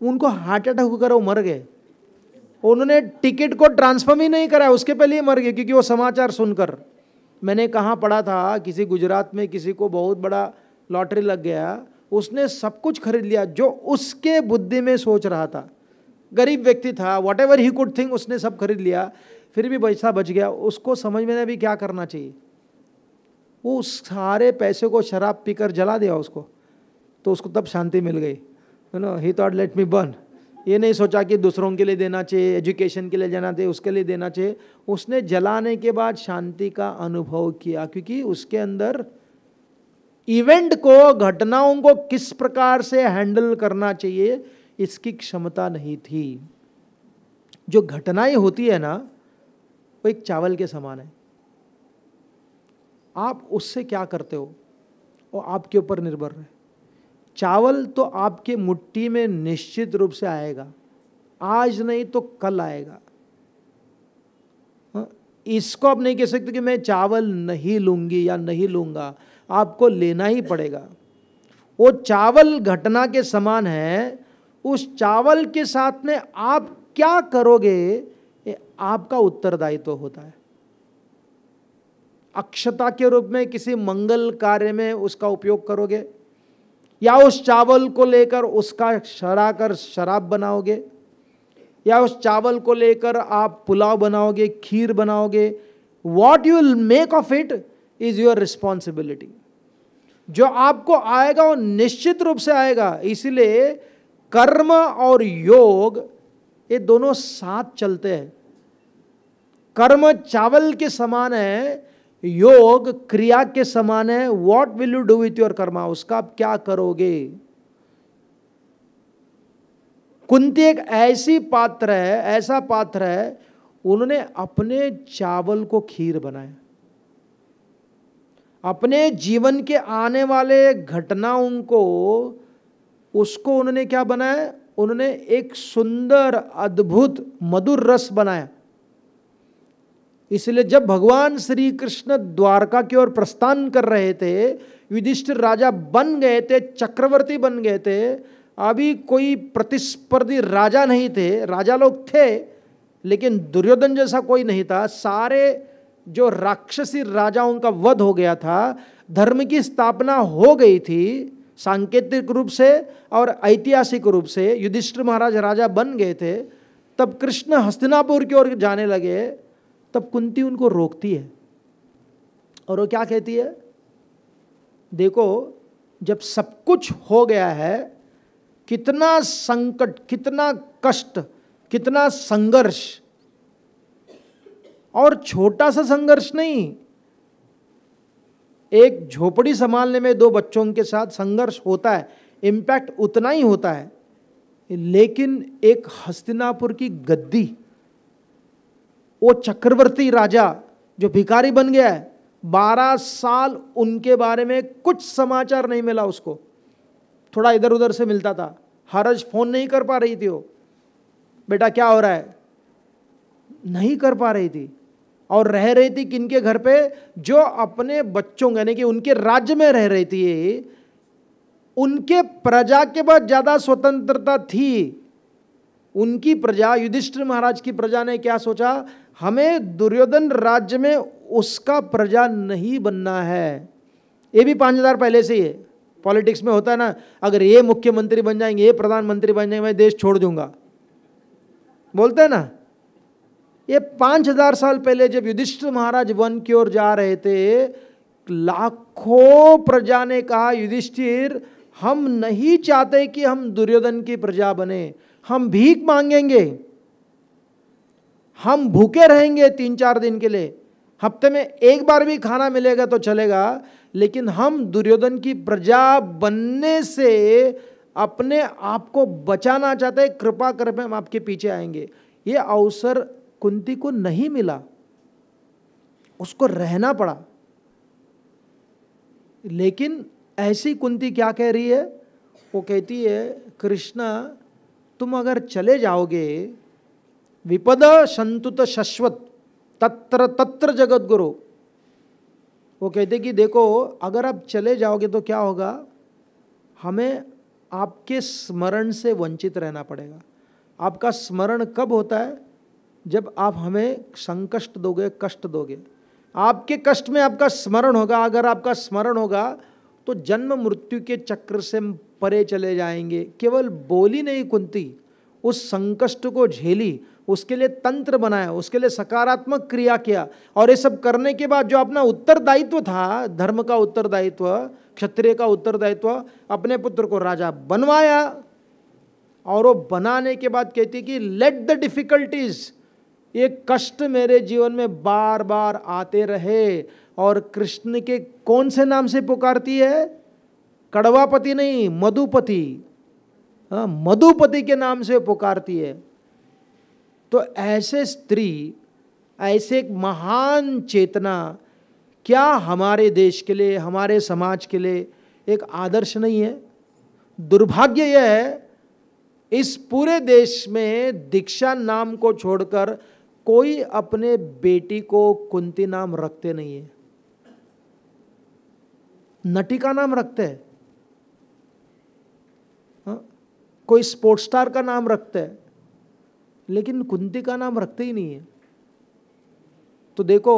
उनको हार्ट अटैक होकर वो मर गए उन्होंने टिकट को ट्रांसफर्म ही नहीं कराया उसके पहले ही मर गए क्योंकि वो समाचार सुनकर मैंने कहाँ पढ़ा था किसी गुजरात में किसी को बहुत बड़ा लॉटरी लग गया उसने सब कुछ खरीद लिया जो उसके बुद्धि में सोच रहा था गरीब व्यक्ति था whatever he could thing उसने सब खरीद लिया फिर भी पैसा बच गया उसको समझ में भी क्या करना चाहिए वो उस सारे पैसे को शराब पीकर जला दिया उसको तो उसको तब शांति मिल गई you know he thought let me burn ये नहीं सोचा कि दूसरों के लिए देना चाहिए एजुकेशन के लिए देना चाहिए उसके लिए देना चाहिए उसने जलाने के बाद शांति का अनुभव किया क्योंकि उसके अंदर इवेंट को घटनाओं को किस प्रकार से हैंडल करना चाहिए इसकी क्षमता नहीं थी जो घटनाएं होती है ना वो एक चावल के समान है आप उससे क्या करते हो वो आपके ऊपर निर्भर है चावल तो आपके मुट्ठी में निश्चित रूप से आएगा आज नहीं तो कल आएगा हाँ, इसको आप नहीं कह सकते कि मैं चावल नहीं लूंगी या नहीं लूंगा आपको लेना ही पड़ेगा वो चावल घटना के समान है उस चावल के साथ में आप क्या करोगे ये आपका उत्तरदायित्व तो होता है अक्षता के रूप में किसी मंगल कार्य में उसका उपयोग करोगे या उस चावल को लेकर उसका शरा कर शराब बनाओगे या उस चावल को लेकर आप पुलाव बनाओगे खीर बनाओगे what you will make of it is your responsibility जो आपको आएगा वो निश्चित रूप से आएगा इसलिए कर्म और योग ये दोनों साथ चलते हैं कर्म चावल के समान है योग क्रिया के समान है what will you do with your karma उसका आप क्या करोगे कुंती एक ऐसी पात्र है ऐसा पात्र है उन्होंने अपने चावल को खीर बनाया अपने जीवन के आने वाले घटनाओं को उसको उन्होंने क्या बनाया उन्होंने एक सुंदर अद्भुत मधुर रस बनाया इसलिए जब भगवान श्री कृष्ण द्वारका की ओर प्रस्थान कर रहे थे युधिष्ठिर राजा बन गए थे चक्रवर्ती बन गए थे अभी कोई प्रतिस्पर्धी राजा नहीं थे राजा लोग थे लेकिन दुर्योधन जैसा कोई नहीं था सारे जो राक्षसी राजाओं का वध हो गया था धर्म की स्थापना हो गई थी सांकेतिक रूप से और ऐतिहासिक रूप से युधिष्ठिर महाराज राजा बन गए थे तब कृष्ण हस्तिनापुर की ओर जाने लगे तब कुंती उनको रोकती है और वो क्या कहती है देखो जब सब कुछ हो गया है कितना संकट कितना कष्ट कितना संघर्ष और छोटा सा संघर्ष नहीं एक झोपड़ी संभालने में दो बच्चों के साथ संघर्ष होता है इम्पैक्ट उतना ही होता है लेकिन एक हस्तिनापुर की गद्दी वो चक्रवर्ती राजा जो भिकारी बन गया है बारह साल उनके बारे में कुछ समाचार नहीं मिला उसको थोड़ा इधर उधर से मिलता था हरज फोन नहीं कर पा रही थी वो बेटा क्या हो रहा है नहीं कर पा रही थी और रह रही थी किनके घर पे जो अपने बच्चों यानी कि उनके राज्य में रह रही थी उनके प्रजा के बाद ज़्यादा स्वतंत्रता थी उनकी प्रजा युधिष्ठिर महाराज की प्रजा ने क्या सोचा हमें दुर्योधन राज्य में उसका प्रजा नहीं बनना है ये भी पाँच हज़ार पहले से ही है पॉलिटिक्स में होता है ना अगर ये मुख्यमंत्री बन जाएंगे ये प्रधानमंत्री बन जाएंगे मैं देश छोड़ दूंगा बोलते हैं ना ये पाँच हजार साल पहले जब युधिष्ठिर महाराज वन की ओर जा रहे थे लाखों प्रजा ने कहा युधिष्ठिर हम नहीं चाहते कि हम दुर्योधन की प्रजा बने हम भीख मांगेंगे हम भूखे रहेंगे तीन चार दिन के लिए हफ्ते में एक बार भी खाना मिलेगा तो चलेगा लेकिन हम दुर्योधन की प्रजा बनने से अपने आप को बचाना चाहते कृपा कर हम आपके पीछे आएंगे ये अवसर कुंती को नहीं मिला उसको रहना पड़ा लेकिन ऐसी कुंती क्या कह रही है वो कहती है कृष्णा तुम अगर चले जाओगे विपद संतुत शश्वत तत्र तत्र जगत गुरु वो कहते कि देखो अगर आप चले जाओगे तो क्या होगा हमें आपके स्मरण से वंचित रहना पड़ेगा आपका स्मरण कब होता है जब आप हमें संकष्ट दोगे कष्ट दोगे आपके कष्ट में आपका स्मरण होगा अगर आपका स्मरण होगा तो जन्म मृत्यु के चक्र से परे चले जाएंगे केवल बोली नहीं कुंती उस संकष्ट को झेली उसके लिए तंत्र बनाया उसके लिए सकारात्मक क्रिया किया और ये सब करने के बाद जो अपना उत्तरदायित्व था धर्म का उत्तरदायित्व क्षत्रिय का उत्तरदायित्व अपने पुत्र को राजा बनवाया और वो बनाने के बाद कहती कि लेट द डिफिकल्टीज़ ये कष्ट मेरे जीवन में बार बार आते रहे और कृष्ण के कौन से नाम से पुकारती है कड़वापति नहीं मधुपति हाँ, मधुपति के नाम से पुकारती है तो ऐसे स्त्री ऐसे एक महान चेतना क्या हमारे देश के लिए हमारे समाज के लिए एक आदर्श नहीं है दुर्भाग्य यह है इस पूरे देश में दीक्षा नाम को छोड़कर कोई अपने बेटी को कुंती नाम रखते नहीं है नटी का नाम रखते हैं हाँ, कोई स्पोर्ट्स स्टार का नाम रखते हैं लेकिन कुंती का नाम रखते ही नहीं है तो देखो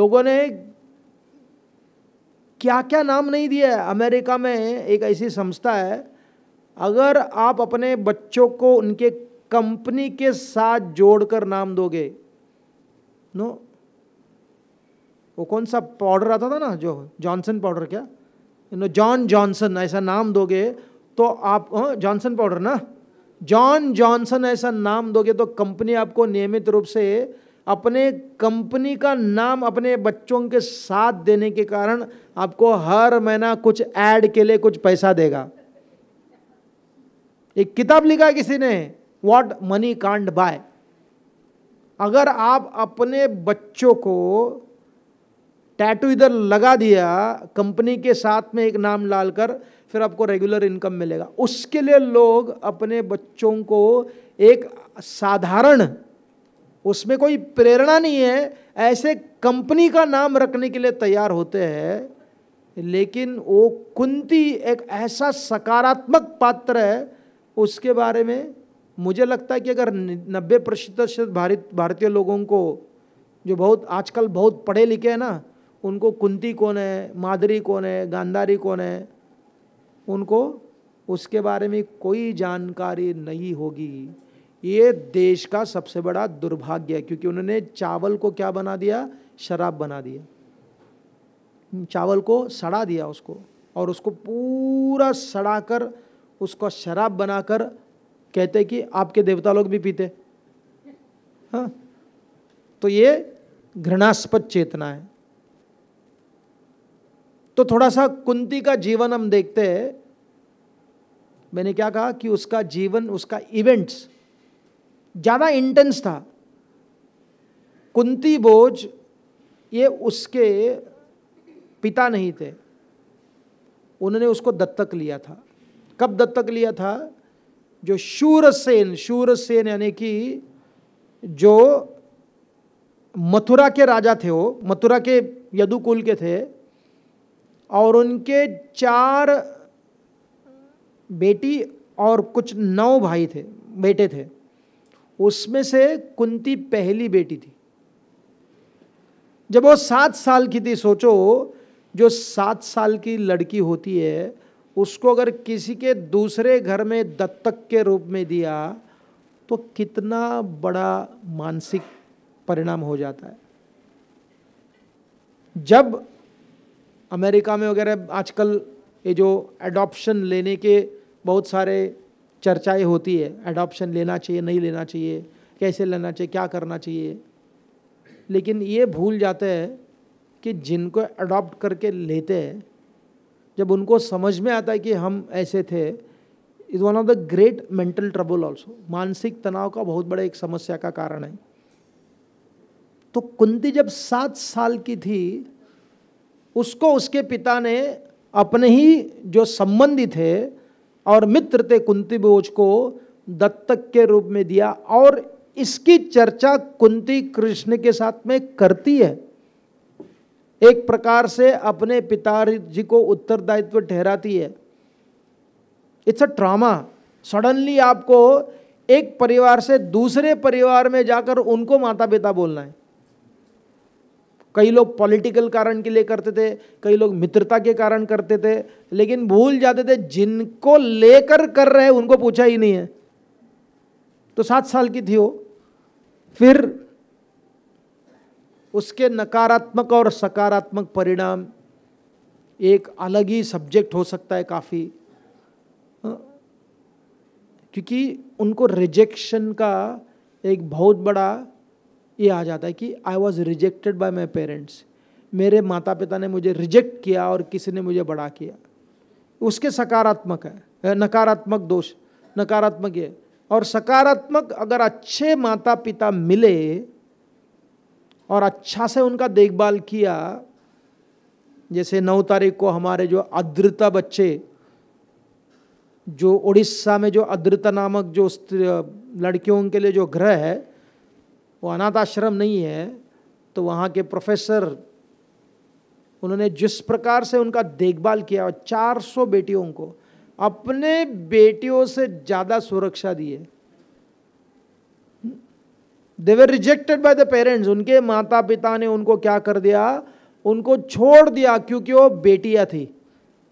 लोगों ने क्या क्या नाम नहीं दिया है अमेरिका में एक ऐसी संस्था है अगर आप अपने बच्चों को उनके कंपनी के साथ जोड़कर नाम दोगे नो वो कौन सा पाउडर आता था ना जो जॉनसन पाउडर क्या नो जॉन जॉनसन ऐसा नाम दोगे तो आप जॉनसन हाँ, पाउडर ना जॉन जॉनसन ऐसा नाम दोगे तो कंपनी आपको नियमित रूप से अपने कंपनी का नाम अपने बच्चों के साथ देने के कारण आपको हर महीना कुछ ऐड के लिए कुछ पैसा देगा एक किताब लिखा किसी ने वॉट मनी कांड बाय अगर आप अपने बच्चों को टैटू इधर लगा दिया कंपनी के साथ में एक नाम डालकर फिर आपको रेगुलर इनकम मिलेगा उसके लिए लोग अपने बच्चों को एक साधारण उसमें कोई प्रेरणा नहीं है ऐसे कंपनी का नाम रखने के लिए तैयार होते हैं लेकिन वो कुंती एक ऐसा सकारात्मक पात्र है उसके बारे में मुझे लगता है कि अगर नब्बे प्रतिशत भारत भारतीय लोगों को जो बहुत आजकल बहुत पढ़े लिखे हैं ना उनको कुंती कौन है माधुरी कौन है गांधारी कौन है उनको उसके बारे में कोई जानकारी नहीं होगी ये देश का सबसे बड़ा दुर्भाग्य है क्योंकि उन्होंने चावल को क्या बना दिया शराब बना दिया चावल को सड़ा दिया उसको और उसको पूरा सड़ाकर उसको शराब बनाकर कहते कि आपके देवता लोग भी पीते हाँ तो ये घृणास्पद चेतना है तो थोड़ा सा कुंती का जीवन हम देखते हैं मैंने क्या कहा कि उसका जीवन उसका इवेंट्स ज़्यादा इंटेंस था कुंती बोझ ये उसके पिता नहीं थे उन्होंने उसको दत्तक लिया था कब दत्तक लिया था जो शूरसेन शूरसेन यानी कि जो मथुरा के राजा थे वो मथुरा के यदुकुल के थे और उनके चार बेटी और कुछ नौ भाई थे बेटे थे उसमें से कुंती पहली बेटी थी जब वो सात साल की थी सोचो जो सात साल की लड़की होती है उसको अगर किसी के दूसरे घर में दत्तक के रूप में दिया तो कितना बड़ा मानसिक परिणाम हो जाता है जब अमेरिका में वगैरह आजकल ये जो एडॉप्शन लेने के बहुत सारे चर्चाएं होती है एडॉप्शन लेना चाहिए नहीं लेना चाहिए कैसे लेना चाहिए क्या करना चाहिए लेकिन ये भूल जाते हैं कि जिनको अडॉप्ट करके लेते हैं जब उनको समझ में आता है कि हम ऐसे थे is one of the great mental trouble also मानसिक तनाव का बहुत बड़ा एक समस्या का कारण है तो कुंती जब सात साल की थी उसको उसके पिता ने अपने ही जो संबंधी थे और मित्र थे कुंती बोझ को दत्तक के रूप में दिया और इसकी चर्चा कुंती कृष्ण के साथ में करती है एक प्रकार से अपने पिताजी को उत्तरदायित्व ठहराती है इट्स अ ट्रामा सडनली आपको एक परिवार से दूसरे परिवार में जाकर उनको माता पिता बोलना है कई लोग पॉलिटिकल कारण के लिए करते थे कई लोग मित्रता के कारण करते थे लेकिन भूल जाते थे जिनको लेकर कर रहे उनको पूछा ही नहीं है तो सात साल की थी वो फिर उसके नकारात्मक और सकारात्मक परिणाम एक अलग ही सब्जेक्ट हो सकता है काफ़ी हाँ। क्योंकि उनको रिजेक्शन का एक बहुत बड़ा ये आ जाता है कि I was rejected by my parents मेरे माता पिता ने मुझे रिजेक्ट किया और किसी ने मुझे बड़ा किया उसके सकारात्मक है नकारात्मक दोष नकारात्मक ये और सकारात्मक अगर अच्छे माता पिता मिले और अच्छा से उनका देखभाल किया जैसे नौ तारीख को हमारे जो आद्रता बच्चे जो उड़ीसा में जो अद्रता नामक जो लड़कियों के लिए जो गृह है वो अनाथ आश्रम नहीं है तो वहाँ के प्रोफेसर उन्होंने जिस प्रकार से उनका देखभाल किया और 400 बेटियों को अपने बेटियों से ज़्यादा सुरक्षा दी है they were rejected by the parents उनके माता पिता ने उनको क्या कर दिया उनको छोड़ दिया क्योंकि वो बेटियाँ थी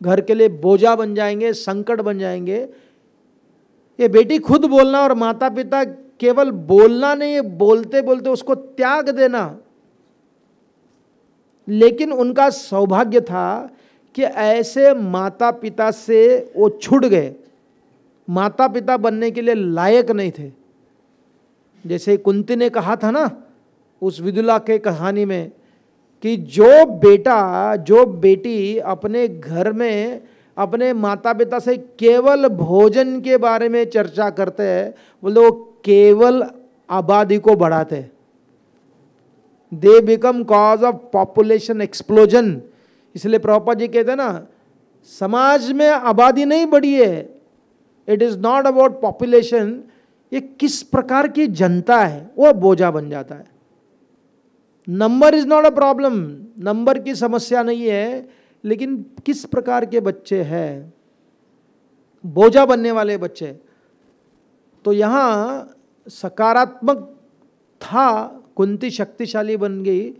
घर के लिए बोझा बन जाएंगे संकट बन जाएंगे ये बेटी खुद बोलना और माता पिता केवल बोलना नहीं है बोलते बोलते उसको त्याग देना लेकिन उनका सौभाग्य था कि ऐसे माता पिता से वो छुट गए माता पिता बनने के लिए लायक नहीं थे जैसे कुंती ने कहा था ना उस विदुला के कहानी में कि जो बेटा जो बेटी अपने घर में अपने माता पिता से केवल भोजन के बारे में चर्चा करते हैं बोले वो केवल आबादी को बढ़ाते they become cause of population explosion इसलिए प्रभापा जी कहते हैं ना समाज में आबादी नहीं बढ़ी है it is not about population ये किस प्रकार की जनता है वो बोझा बन जाता है number is not a problem number की समस्या नहीं है लेकिन किस प्रकार के बच्चे हैं बोझा बनने वाले बच्चे तो यहाँ सकारात्मक था कुंती शक्तिशाली बन गई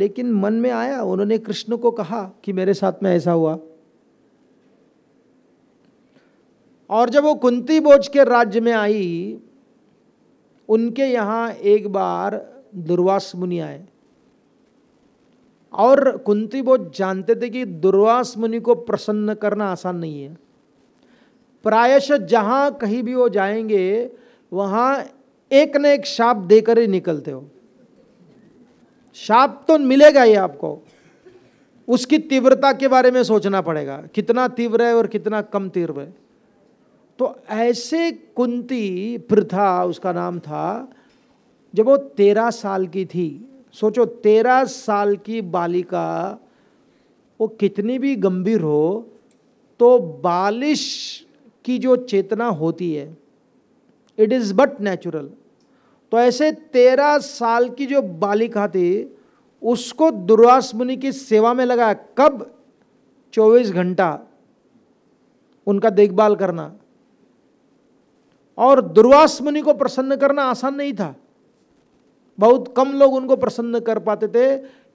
लेकिन मन में आया उन्होंने कृष्ण को कहा कि मेरे साथ में ऐसा हुआ और जब वो कुंती बोझ के राज्य में आई उनके यहाँ एक बार दुर्वास मुनि आए और कुंती बोझ जानते थे कि दुर्वास मुनि को प्रसन्न करना आसान नहीं है प्रायश जहाँ कहीं भी वो जाएंगे वहाँ एक न एक शाप देकर ही निकलते हो शाप तो मिलेगा ही आपको उसकी तीव्रता के बारे में सोचना पड़ेगा कितना तीव्र है और कितना कम तीव्र है तो ऐसे कुंती प्रथा उसका नाम था जब वो तेरह साल की थी सोचो तेरह साल की बालिका वो कितनी भी गंभीर हो तो बालिश की जो चेतना होती है इट इज़ बट नेचुरल तो ऐसे तेरह साल की जो बालिका थी उसको दुर्वास मुनि की सेवा में लगाया कब चौबीस घंटा उनका देखभाल करना और दुर्वास मुनि को प्रसन्न करना आसान नहीं था बहुत कम लोग उनको प्रसन्न कर पाते थे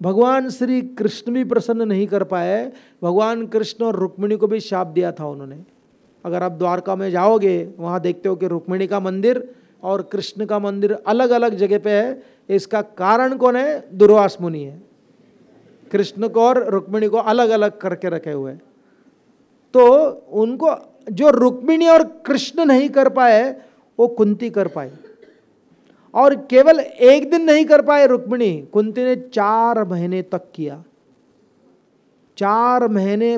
भगवान श्री कृष्ण भी प्रसन्न नहीं कर पाए भगवान कृष्ण और रुक्मिणी को भी शाप दिया था उन्होंने अगर आप द्वारका में जाओगे वहाँ देखते हो कि रुक्मिणी का मंदिर और कृष्ण का मंदिर अलग अलग जगह पे है इसका कारण कौन है दुर्वास मुनि है कृष्ण को और रुक्मिणी को अलग अलग करके रखे हुए तो उनको जो रुक्मिणी और कृष्ण नहीं कर पाए वो कुंती कर पाई और केवल एक दिन नहीं कर पाए रुक्मिणी कुंती ने चार महीने तक किया चार महीने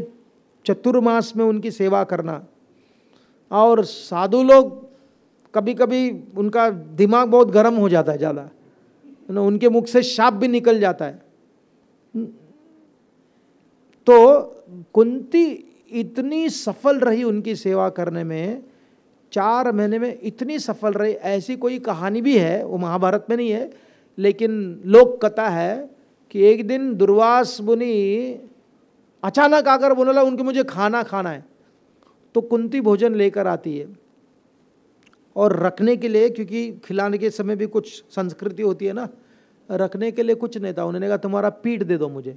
चतुर्मास में उनकी सेवा करना और साधु लोग कभी कभी उनका दिमाग बहुत गर्म हो जाता है ज़्यादा उनके मुख से शाप भी निकल जाता है तो कुंती इतनी सफल रही उनकी सेवा करने में चार महीने में इतनी सफल रही ऐसी कोई कहानी भी है वो महाभारत में नहीं है लेकिन लोक कथा है कि एक दिन दुर्वास मुनि अचानक आकर बोला उनके मुझे खाना खाना है तो कुंती भोजन लेकर आती है और रखने के लिए क्योंकि खिलाने के समय भी कुछ संस्कृति होती है ना रखने के लिए कुछ नहीं था उन्होंने कहा तुम्हारा पीठ दे दो मुझे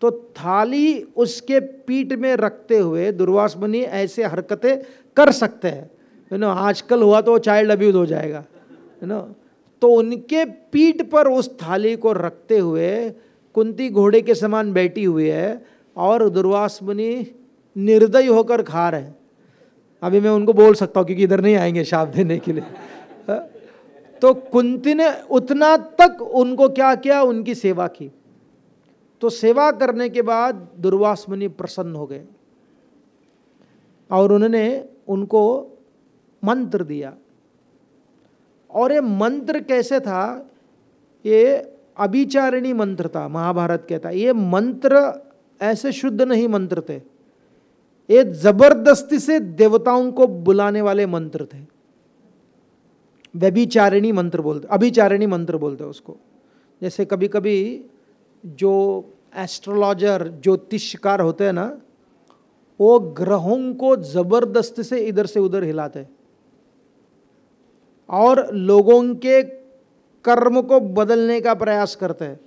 तो थाली उसके पीठ में रखते हुए दुर्वास मुनि ऐसे हरकतें कर सकते हैं यू नो आजकल हुआ तो चाइल्ड अब्यूज हो जाएगा यू नो तो उनके पीठ पर उस थाली को रखते हुए कुंती घोड़े के समान बैठी हुई है और दुर्वास मुनि निर्दयी होकर खा रहे हैं अभी मैं उनको बोल सकता हूँ क्योंकि इधर नहीं आएंगे शाप देने के लिए तो कुंती ने उतना तक उनको क्या किया उनकी सेवा की तो सेवा करने के बाद दुर्वास मुनि प्रसन्न हो गए और उन्होंने उनको मंत्र दिया और ये मंत्र कैसे था ये अभिचारिणी मंत्र था महाभारत कहता ये मंत्र ऐसे शुद्ध नहीं मंत्र थे ये जबरदस्ती से देवताओं को बुलाने वाले मंत्र थे व्यभिचारिणी मंत्र बोलते अभिचारिणी मंत्र बोलते उसको जैसे कभी कभी जो एस्ट्रोलॉजर ज्योतिषकार होते हैं ना वो ग्रहों को ज़बरदस्ती से इधर से उधर हिलाते और लोगों के कर्म को बदलने का प्रयास करते हैं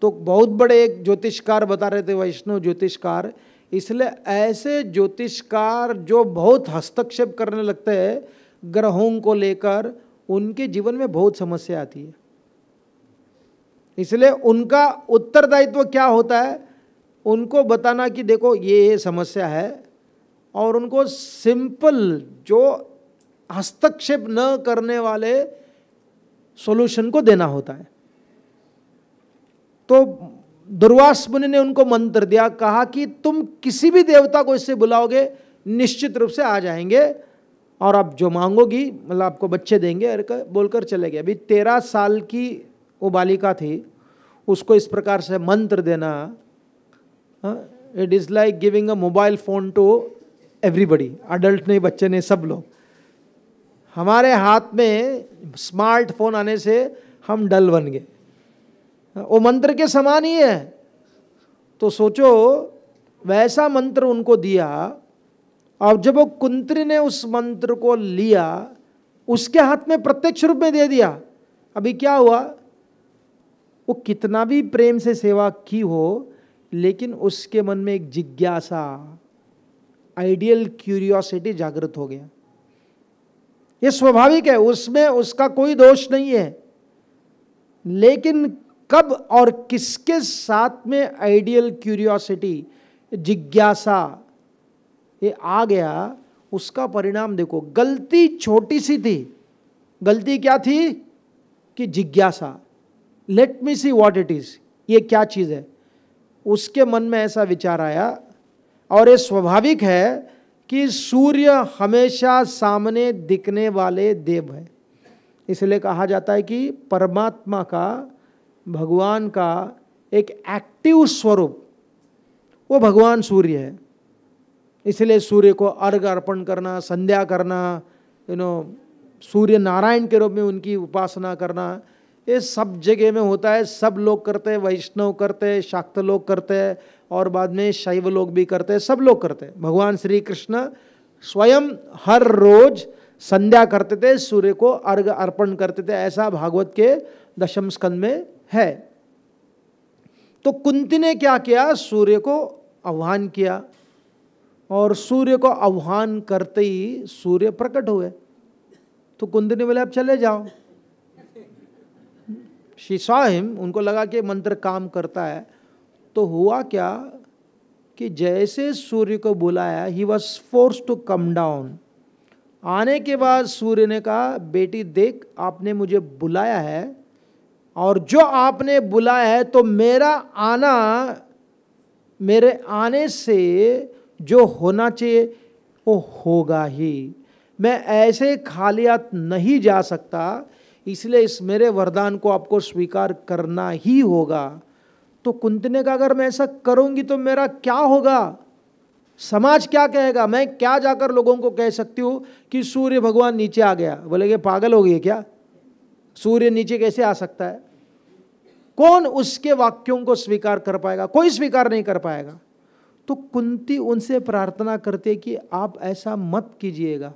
तो बहुत बड़े एक ज्योतिषकार बता रहे थे वैष्णव ज्योतिषकार इसलिए ऐसे ज्योतिषकार जो बहुत हस्तक्षेप करने लगते हैं ग्रहों को लेकर उनके जीवन में बहुत समस्या आती है इसलिए उनका उत्तरदायित्व क्या होता है उनको बताना कि देखो ये ये समस्या है और उनको सिंपल जो हस्तक्षेप न करने वाले सॉल्यूशन को देना होता है तो दुर्वास मुनि ने उनको मंत्र दिया कहा कि तुम किसी भी देवता को इससे बुलाओगे निश्चित रूप से आ जाएंगे और आप जो मांगोगी मतलब आपको बच्चे देंगे बोलकर चले गए अभी तेरह साल की वो बालिका थी उसको इस प्रकार से मंत्र देना it is like giving a mobile phone to everybody adult नहीं बच्चे नहीं सब लोग हमारे हाथ में स्मार्टफोन आने से हम डल बन गए हाँ, वो मंत्र के समान ही है तो सोचो वैसा मंत्र उनको दिया और जब वो कुंत्री ने उस मंत्र को लिया उसके हाथ में प्रत्यक्ष रूप में दे दिया अभी क्या हुआ वो कितना भी प्रेम से सेवा की हो लेकिन उसके मन में एक जिज्ञासा आइडियल क्यूरियोसिटी जागृत हो गया ये स्वाभाविक है उसमें उसका कोई दोष नहीं है लेकिन कब और किसके साथ में आइडियल क्यूरियोसिटी जिज्ञासा ये आ गया उसका परिणाम देखो गलती छोटी सी थी गलती क्या थी कि जिज्ञासा let me see what it is ये क्या चीज़ है उसके मन में ऐसा विचार आया और ये स्वाभाविक है कि सूर्य हमेशा सामने दिखने वाले देव है इसलिए कहा जाता है कि परमात्मा का भगवान का एक एक्टिव स्वरूप वो भगवान सूर्य है इसलिए सूर्य को अर्घ अर्पण करना संध्या करना यू नो सूर्य नारायण के रूप में उनकी उपासना करना ये सब जगह में होता है सब लोग करते हैं वैष्णव करते हैं शाक्त लोग करते हैं और बाद में शैव लोग भी करते हैं सब लोग करते हैं भगवान श्री कृष्ण स्वयं हर रोज संध्या करते थे सूर्य को अर्घ अर्पण करते थे ऐसा भागवत के दशम स्कंद में है तो कुंती ने क्या किया सूर्य को आह्वान किया और सूर्य को आह्वान करते ही सूर्य प्रकट हुए तो कुंती ने बोले आप चले जाओ शी सॉ हिम उनको लगा कि मंत्र काम करता है तो हुआ क्या कि जैसे सूर्य को बुलाया he was force to come down आने के बाद सूर्य ने कहा बेटी देख आपने मुझे बुलाया है और जो आपने बुलाया है तो मेरा आना मेरे आने से जो होना चाहिए वो होगा ही मैं ऐसे खालियात नहीं जा सकता इसलिए इस मेरे वरदान को आपको स्वीकार करना ही होगा तो कुंती ने कहा अगर मैं ऐसा करूंगी तो मेरा क्या होगा समाज क्या कहेगा मैं क्या जाकर लोगों को कह सकती हूँ कि सूर्य भगवान नीचे आ गया बोलेगे पागल हो गई क्या सूर्य नीचे कैसे आ सकता है कौन उसके वाक्यों को स्वीकार कर पाएगा कोई स्वीकार नहीं कर पाएगा तो कुंती उनसे प्रार्थना करते कि आप ऐसा मत कीजिएगा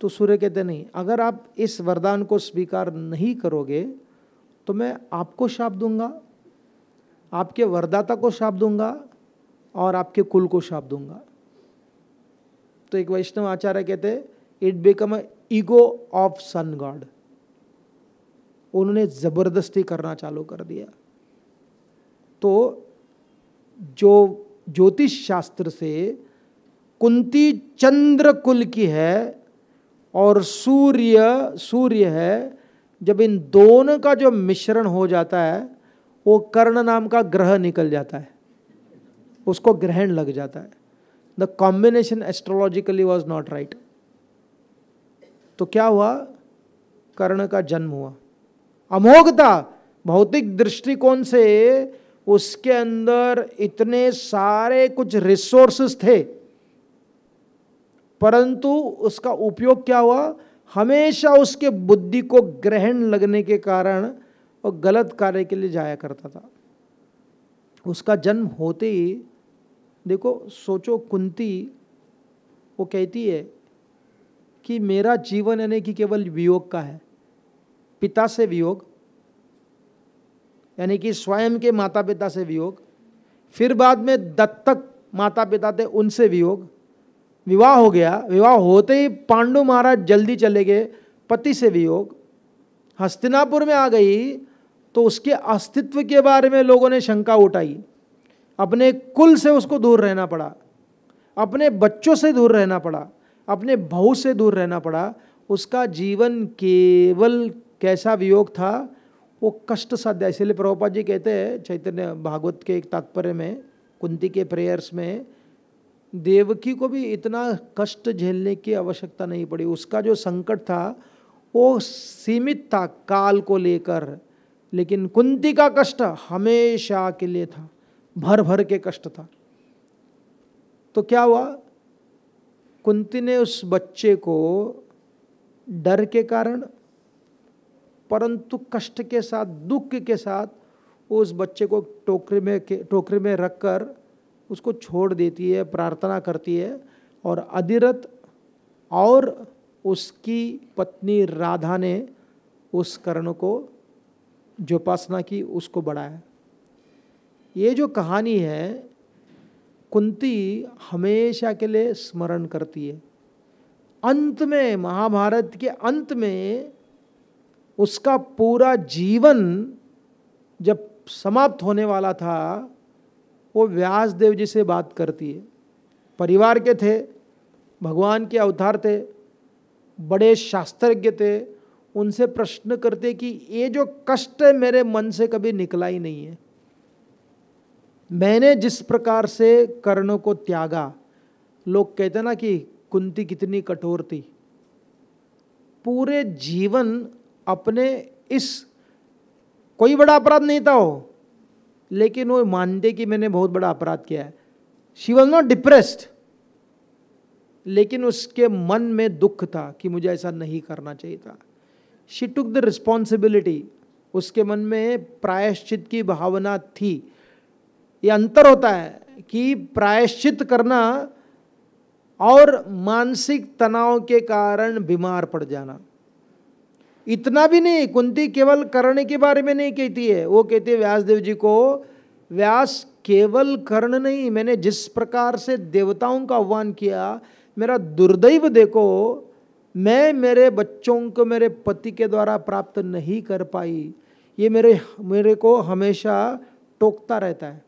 तो सूर्य कहते नहीं अगर आप इस वरदान को स्वीकार नहीं करोगे तो मैं आपको शाप दूंगा आपके वरदाता को शाप दूंगा और आपके कुल को शाप दूंगा तो एक वैष्णव आचार्य कहते it become a ego of sun god उन्होंने ज़बरदस्ती करना चालू कर दिया तो जो ज्योतिष शास्त्र से कुंती चंद्र कुल की है और सूर्य सूर्य है जब इन दोनों का जो मिश्रण हो जाता है वो कर्ण नाम का ग्रह निकल जाता है उसको ग्रहण लग जाता है the combination astrologically was not right तो क्या हुआ कर्ण का जन्म हुआ अमोघता भौतिक दृष्टिकोण से उसके अंदर इतने सारे कुछ रिसोर्सेस थे परंतु उसका उपयोग क्या हुआ हमेशा उसके बुद्धि को ग्रहण लगने के कारण वो गलत कार्य के लिए जाया करता था उसका जन्म होते ही देखो सोचो कुंती वो कहती है कि मेरा जीवन यानी कि केवल वियोग का है पिता से वियोग यानी कि स्वयं के माता पिता से वियोग फिर बाद में दत्तक माता पिता थे उनसे वियोग विवाह हो गया विवाह होते ही पांडु महाराज जल्दी चले गए पति से वियोग हस्तिनापुर में आ गई तो उसके अस्तित्व के बारे में लोगों ने शंका उठाई अपने कुल से उसको दूर रहना पड़ा अपने बच्चों से दूर रहना पड़ा अपने भाव से दूर रहना पड़ा उसका जीवन केवल कैसा वियोग था वो कष्ट साध्य इसलिए प्रभुपा जी कहते हैं चैतन्य भागवत के एक तात्पर्य में कुंती के प्रेयर्स में देवकी को भी इतना कष्ट झेलने की आवश्यकता नहीं पड़ी उसका जो संकट था वो सीमित था काल को लेकर लेकिन कुंती का कष्ट हमेशा के लिए था भर भर के कष्ट था तो क्या हुआ कुंती ने उस बच्चे को डर के कारण परंतु कष्ट के साथ दुख के साथ उस बच्चे को टोकरी में टोकरी में रखकर उसको छोड़ देती है प्रार्थना करती है और अधिरथ और उसकी पत्नी राधा ने उस कर्ण को जो उपासना की उसको बढ़ाया ये जो कहानी है कुंती हमेशा के लिए स्मरण करती है अंत में महाभारत के अंत में उसका पूरा जीवन जब समाप्त होने वाला था वो व्यास देव जी से बात करती है परिवार के थे भगवान के अवतार थे बड़े शास्त्रज्ञ थे उनसे प्रश्न करते कि ये जो कष्ट मेरे मन से कभी निकला ही नहीं है मैंने जिस प्रकार से कर्ण को त्यागा लोग कहते ना कि कुंती कितनी कठोर थी पूरे जीवन अपने इस कोई बड़ा अपराध नहीं था वो लेकिन वो मानते कि मैंने बहुत बड़ा अपराध किया है शी वॉज नॉट डिप्रेस्ड लेकिन उसके मन में दुख था कि मुझे ऐसा नहीं करना चाहिए था शी टुक द रिस्पॉन्सिबिलिटी उसके मन में प्रायश्चित की भावना थी ये अंतर होता है कि प्रायश्चित करना और मानसिक तनाव के कारण बीमार पड़ जाना इतना भी नहीं कुंती केवल कर्ण के बारे में नहीं कहती है वो कहती है व्यासदेव जी को व्यास केवल कर्ण नहीं मैंने जिस प्रकार से देवताओं का आह्वान किया मेरा दुर्दैव देखो मैं मेरे बच्चों को मेरे पति के द्वारा प्राप्त नहीं कर पाई ये मेरे मेरे को हमेशा टोकता रहता है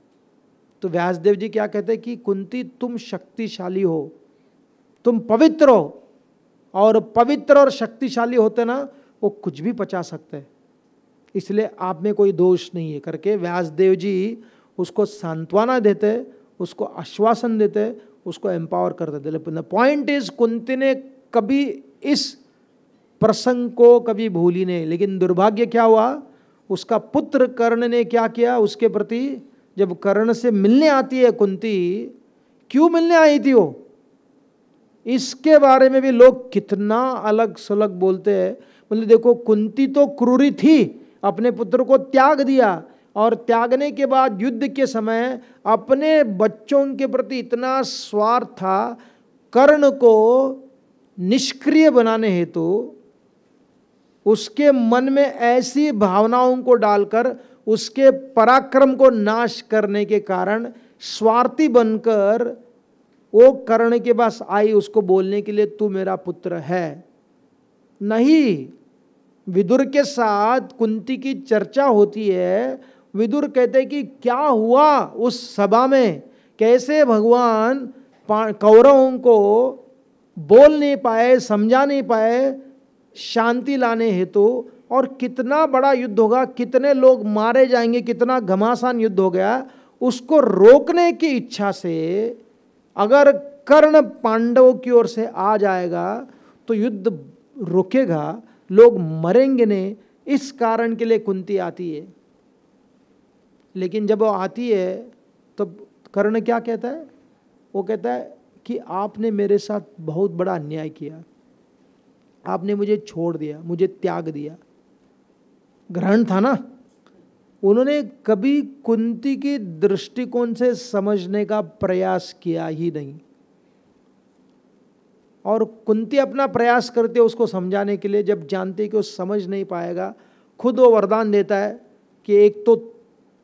तो व्यासदेव जी क्या कहते हैं कि कुंती तुम शक्तिशाली हो तुम पवित्र हो और पवित्र और शक्तिशाली होते ना वो कुछ भी पचा सकते हैं इसलिए आप में कोई दोष नहीं है करके व्यासदेव जी उसको सांत्वना देते उसको आश्वासन देते उसको एम्पावर कर देते लेकिन पॉइंट इज कुंती ने कभी इस प्रसंग को कभी भूली नहीं लेकिन दुर्भाग्य क्या हुआ उसका पुत्र कर्ण ने क्या किया उसके प्रति जब कर्ण से मिलने आती है कुंती क्यों मिलने आई थी वो इसके बारे में भी लोग कितना अलग सलग बोलते हैं बोले देखो कुंती तो क्रूरी थी अपने पुत्र को त्याग दिया और त्यागने के बाद युद्ध के समय अपने बच्चों के प्रति इतना स्वार्थ था कर्ण को निष्क्रिय बनाने हेतु तो, उसके मन में ऐसी भावनाओं को डालकर उसके पराक्रम को नाश करने के कारण स्वार्थी बनकर वो कर्ण के पास आई उसको बोलने के लिए तू मेरा पुत्र है नहीं विदुर के साथ कुंती की चर्चा होती है विदुर कहते कि क्या हुआ उस सभा में कैसे भगवान कौरवों को बोल नहीं पाए समझा नहीं पाए शांति लाने हेतु तो, और कितना बड़ा युद्ध होगा कितने लोग मारे जाएंगे कितना घमासान युद्ध हो गया उसको रोकने की इच्छा से अगर कर्ण पांडवों की ओर से आ जाएगा तो युद्ध रुकेगा लोग मरेंगे नहीं इस कारण के लिए कुंती आती है लेकिन जब वो आती है तब तो कर्ण क्या कहता है वो कहता है कि आपने मेरे साथ बहुत बड़ा अन्याय किया आपने मुझे छोड़ दिया मुझे त्याग दिया ग्रहण था ना उन्होंने कभी कुंती के दृष्टिकोण से समझने का प्रयास किया ही नहीं और कुंती अपना प्रयास करते उसको समझाने के लिए जब जानते कि वो समझ नहीं पाएगा खुद वो वरदान देता है कि एक तो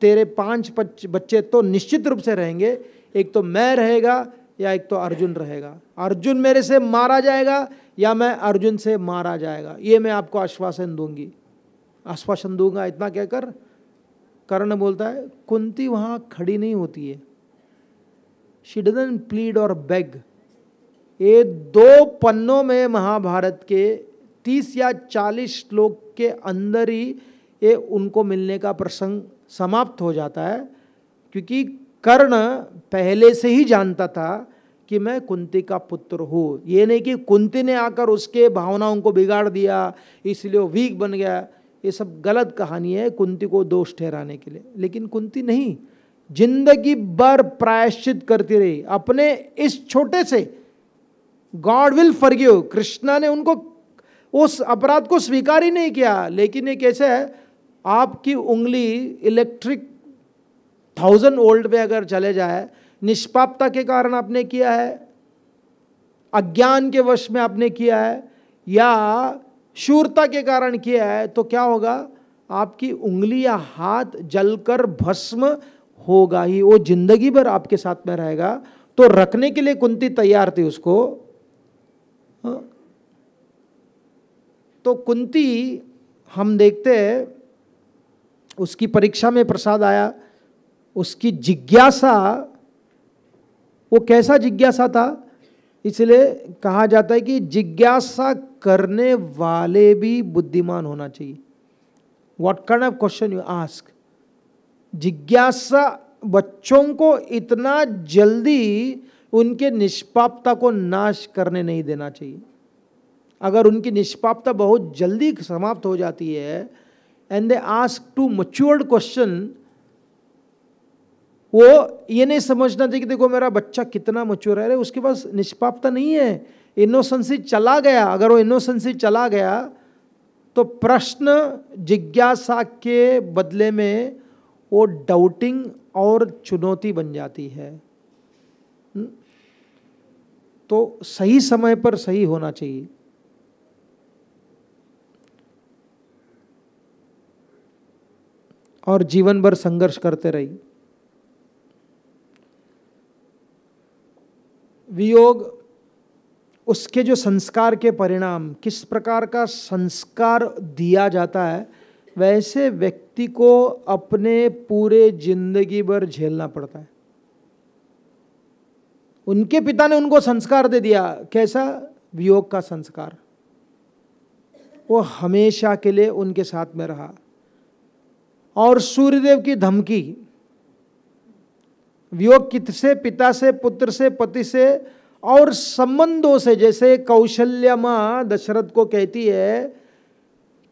तेरे पांच बच्चे तो निश्चित रूप से रहेंगे एक तो मैं रहेगा या एक तो अर्जुन रहेगा अर्जुन मेरे से मारा जाएगा या मैं अर्जुन से मारा जाएगा ये मैं आपको आश्वासन दूंगी आश्वासन दूंगा इतना कहकर कर्ण बोलता है कुंती वहाँ खड़ी नहीं होती है शिडन प्लीड और बेग ये दो पन्नों में महाभारत के तीस या चालीस श्लोक के अंदर ही ये उनको मिलने का प्रसंग समाप्त हो जाता है क्योंकि कर्ण पहले से ही जानता था कि मैं कुंती का पुत्र हूँ ये नहीं कि कुंती ने आकर उसके भावनाओं को बिगाड़ दिया इसलिए वो वीक बन गया ये सब गलत कहानी है कुंती को दोष ठहराने के लिए लेकिन कुंती नहीं जिंदगी भर प्रायश्चित करती रही अपने इस छोटे से गॉड विल यू कृष्णा ने उनको उस अपराध को स्वीकार ही नहीं किया लेकिन ये कैसे है आपकी उंगली इलेक्ट्रिक थाउजेंड ओल्ड में अगर चले जाए निष्पापता के कारण आपने किया है अज्ञान के वश में आपने किया है या शूरता के कारण किया है तो क्या होगा आपकी उंगली या हाथ जलकर भस्म होगा ही वो जिंदगी भर आपके साथ में रहेगा तो रखने के लिए कुंती तैयार थी उसको हाँ। तो कुंती हम देखते हैं उसकी परीक्षा में प्रसाद आया उसकी जिज्ञासा वो कैसा जिज्ञासा था इसलिए कहा जाता है कि जिज्ञासा करने वाले भी बुद्धिमान होना चाहिए what kind of question you ask जिज्ञासा बच्चों को इतना जल्दी उनके निष्पापता को नाश करने नहीं देना चाहिए अगर उनकी निष्पापता बहुत जल्दी समाप्त हो जाती है and they ask too matured question वो ये नहीं समझना चाहिए कि देखो मेरा बच्चा कितना मच्योर है अरे उसके पास निष्पापता नहीं है इनोसेंसी चला गया अगर वो इनोसेंसी चला गया तो प्रश्न जिज्ञासा के बदले में वो डाउटिंग और चुनौती बन जाती है तो सही समय पर सही होना चाहिए और जीवन भर संघर्ष करते रही वियोग उसके जो संस्कार के परिणाम किस प्रकार का संस्कार दिया जाता है वैसे व्यक्ति को अपने पूरे जिंदगी भर झेलना पड़ता है उनके पिता ने उनको संस्कार दे दिया कैसा वियोग का संस्कार वो हमेशा के लिए उनके साथ में रहा और सूर्यदेव की धमकी वियोग कित से पिता से पुत्र से पति से और संबंधों से जैसे कौशल्या माँ दशरथ को कहती है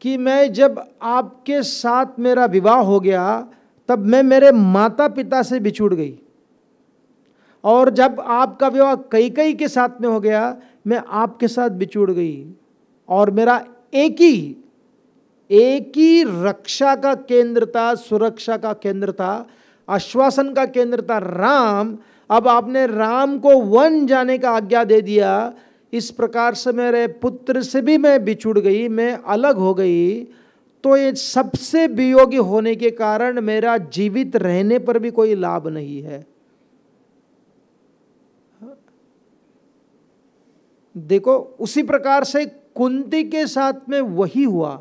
कि मैं जब आपके साथ मेरा विवाह हो गया तब मैं मेरे माता पिता से बिछुड़ गई और जब आपका विवाह कई कई के साथ में हो गया मैं आपके साथ बिछुड़ गई और मेरा एक ही एक ही रक्षा का केंद्र था सुरक्षा का केंद्र था आश्वासन का केंद्र था राम अब आपने राम को वन जाने का आज्ञा दे दिया इस प्रकार से मेरे पुत्र से भी मैं बिछुड़ गई मैं अलग हो गई तो ये सबसे वियोगी होने के कारण मेरा जीवित रहने पर भी कोई लाभ नहीं है देखो उसी प्रकार से कुंती के साथ में वही हुआ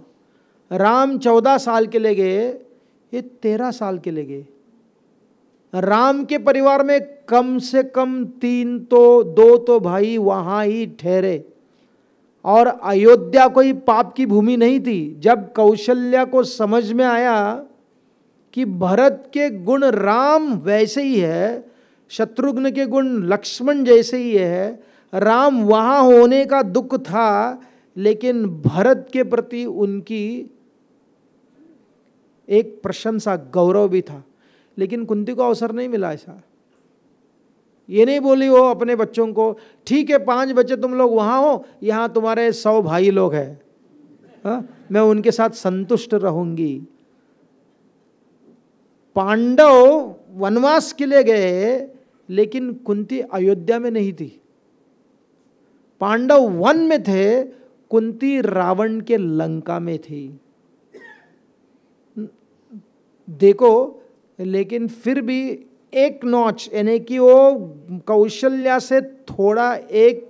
राम चौदह साल के ले गए ये तेरह साल के ले गए राम के परिवार में कम से कम तीन तो दो तो भाई वहाँ ही ठहरे और अयोध्या कोई पाप की भूमि नहीं थी जब कौशल्या को समझ में आया कि भरत के गुण राम वैसे ही है शत्रुघ्न के गुण लक्ष्मण जैसे ही है राम वहाँ होने का दुख था लेकिन भरत के प्रति उनकी एक प्रशंसा गौरव भी था लेकिन कुंती को अवसर नहीं मिला ऐसा ये नहीं बोली वो अपने बच्चों को ठीक है पांच बच्चे तुम लोग वहाँ हो यहाँ तुम्हारे सौ भाई लोग हैं हाँ, मैं उनके साथ संतुष्ट रहूंगी पांडव वनवास के लिए गए लेकिन कुंती अयोध्या में नहीं थी पांडव वन में थे कुंती रावण के लंका में थी देखो लेकिन फिर भी एक नॉच यानी कि वो कौशल्या से थोड़ा एक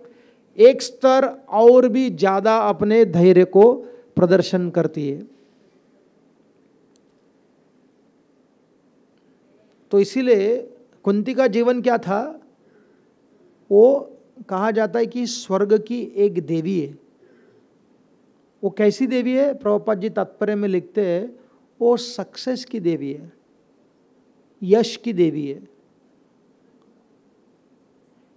एक स्तर और भी ज़्यादा अपने धैर्य को प्रदर्शन करती है तो इसीलिए कुंती का जीवन क्या था वो कहा जाता है कि स्वर्ग की एक देवी है वो कैसी देवी है प्रभुपाद जी तात्पर्य में लिखते हैं वो सक्सेस की देवी है यश की देवी है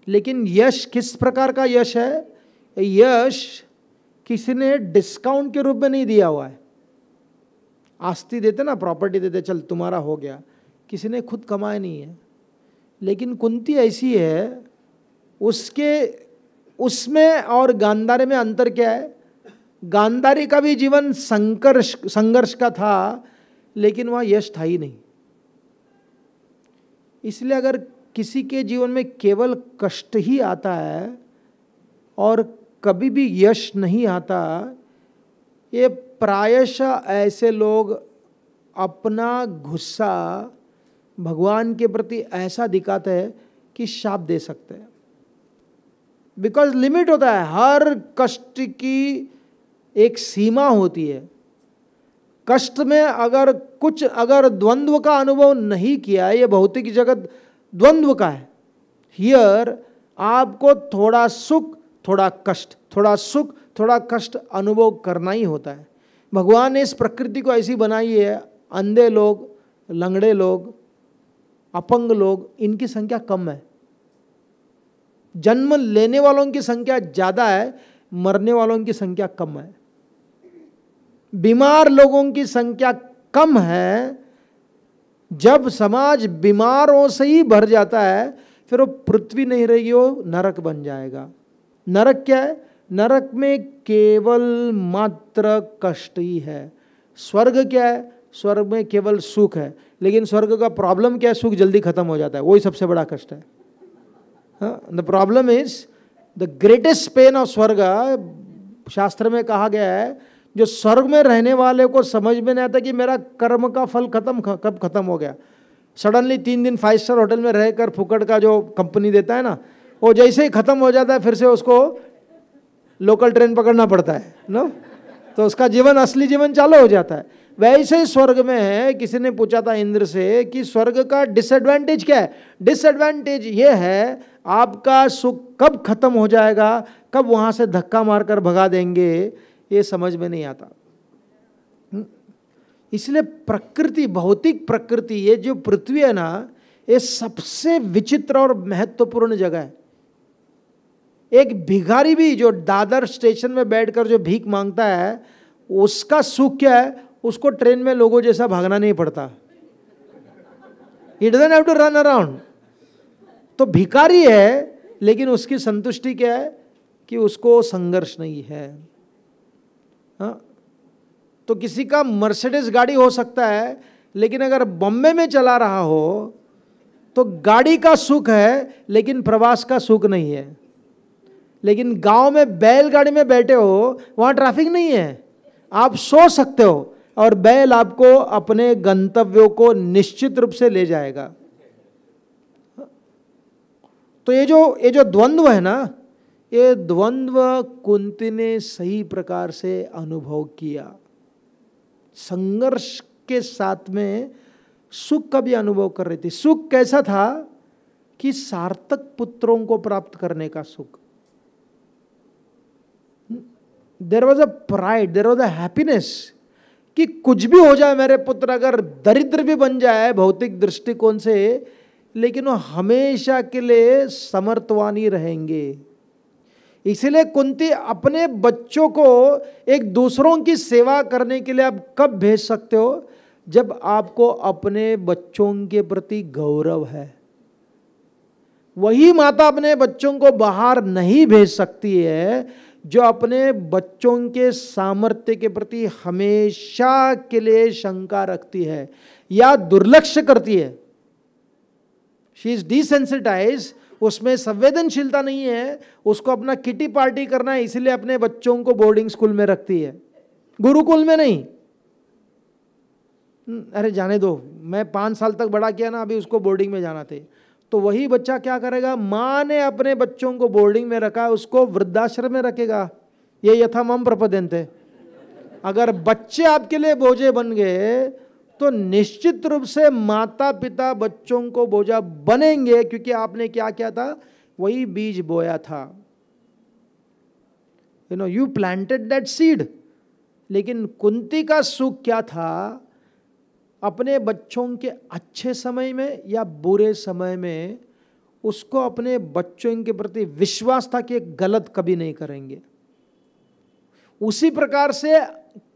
लेकिन यश किस प्रकार का यश है यश किसी ने डिस्काउंट के रूप में नहीं दिया हुआ है आस्ती देते ना प्रॉपर्टी देते चल तुम्हारा हो गया किसी ने खुद कमाया नहीं है लेकिन कुंती ऐसी है उसके उसमें और गांधारी में अंतर क्या है गांधारी का भी जीवन संघर्ष संघर्ष का था लेकिन वहाँ यश था ही नहीं इसलिए अगर किसी के जीवन में केवल कष्ट ही आता है और कभी भी यश नहीं आता ये प्रायश ऐसे लोग अपना गुस्सा भगवान के प्रति ऐसा दिखाते हैं कि शाप दे सकते हैं बिकॉज लिमिट होता है हर कष्ट की एक सीमा होती है कष्ट में अगर कुछ अगर द्वंद्व का अनुभव नहीं किया ये भौतिक जगत द्वंद्व का है हियर आपको थोड़ा सुख थोड़ा कष्ट थोड़ा सुख थोड़ा कष्ट अनुभव करना ही होता है भगवान ने इस प्रकृति को ऐसी बनाई है अंधे लोग लंगड़े लोग अपंग लोग इनकी संख्या कम है जन्म लेने वालों की संख्या ज़्यादा है मरने वालों की संख्या कम है बीमार लोगों की संख्या कम है जब समाज बीमारों से ही भर जाता है फिर वो पृथ्वी नहीं रहेगी वो नरक बन जाएगा नरक क्या है नरक में केवल मात्र कष्ट ही है स्वर्ग क्या है स्वर्ग में केवल सुख है लेकिन स्वर्ग का प्रॉब्लम क्या है सुख जल्दी खत्म हो जाता है वही सबसे बड़ा कष्ट है the problem is the greatest pain of स्वर्ग शास्त्र में कहा गया है जो स्वर्ग में रहने वाले को समझ में नहीं आता कि मेरा कर्म का फल खत्म कब खत्म हो गया सडनली तीन दिन फाइव स्टार होटल में रहकर फुकट का जो कंपनी देता है ना वो जैसे ही ख़त्म हो जाता है फिर से उसको लोकल ट्रेन पकड़ना पड़ता है ना तो उसका जीवन असली जीवन चालू हो जाता है वैसे ही स्वर्ग में है किसी ने पूछा था इंद्र से कि स्वर्ग का डिसएडवांटेज क्या है डिसएडवांटेज ये है आपका सुख कब खत्म हो जाएगा कब वहाँ से धक्का मारकर भगा देंगे ये समझ में नहीं आता हम्म। इसलिए प्रकृति भौतिक प्रकृति ये जो पृथ्वी है ना ये सबसे विचित्र और महत्वपूर्ण जगह है एक भिखारी भी जो दादर स्टेशन में बैठकर जो भीख मांगता है उसका सुख क्या है उसको ट्रेन में लोगों जैसा भागना नहीं पड़ता it doesn't have to run around तो भिकारी है लेकिन उसकी संतुष्टि क्या है कि उसको संघर्ष नहीं है हाँ तो किसी का मर्सिडीज गाड़ी हो सकता है लेकिन अगर बॉम्बे में चला रहा हो तो गाड़ी का सुख है लेकिन प्रवास का सुख नहीं है लेकिन गांव में बैलगाड़ी में बैठे हो वहाँ ट्रैफिक नहीं है आप सो सकते हो और बैल आपको अपने गंतव्यों को निश्चित रूप से ले जाएगा तो ये जो ये जो द्वंद्व है ना ये द्वंद्व कुंती ने सही प्रकार से अनुभव किया संघर्ष के साथ में सुख का भी अनुभव कर रही थी सुख कैसा था कि सार्थक पुत्रों को प्राप्त करने का सुख there was a pride there was a happiness कि कुछ भी हो जाए मेरे पुत्र अगर दरिद्र भी बन जाए भौतिक दृष्टिकोण से लेकिन वो हमेशा के लिए समर्थवानी रहेंगे इसलिए कुंती अपने बच्चों को एक दूसरों की सेवा करने के लिए आप कब भेज सकते हो जब आपको अपने बच्चों के प्रति गौरव है वही माता अपने बच्चों को बाहर नहीं भेज सकती है जो अपने बच्चों के सामर्थ्य के प्रति हमेशा के लिए शंका रखती है या दुर्लक्ष करती है शी इज़ डिसेंसिटाइज उसमें संवेदनशीलता नहीं है उसको अपना किटी पार्टी करना है इसलिए अपने बच्चों को बोर्डिंग स्कूल में रखती है गुरुकुल में नहीं अरे जाने दो मैं पाँच साल तक बड़ा किया ना अभी उसको बोर्डिंग में जाना थे तो वही बच्चा क्या करेगा माँ ने अपने बच्चों को बोर्डिंग में रखा उसको वृद्धाश्रम में रखेगा ये यथा मम प्रपदंत अगर बच्चे आपके लिए बोझे बन गए तो निश्चित रूप से माता पिता बच्चों को बोझा बनेंगे क्योंकि आपने क्या किया था वही बीज बोया था you know you planted that seed लेकिन कुंती का सुख क्या था अपने बच्चों के अच्छे समय में या बुरे समय में उसको अपने बच्चों के प्रति विश्वास था कि गलत कभी नहीं करेंगे उसी प्रकार से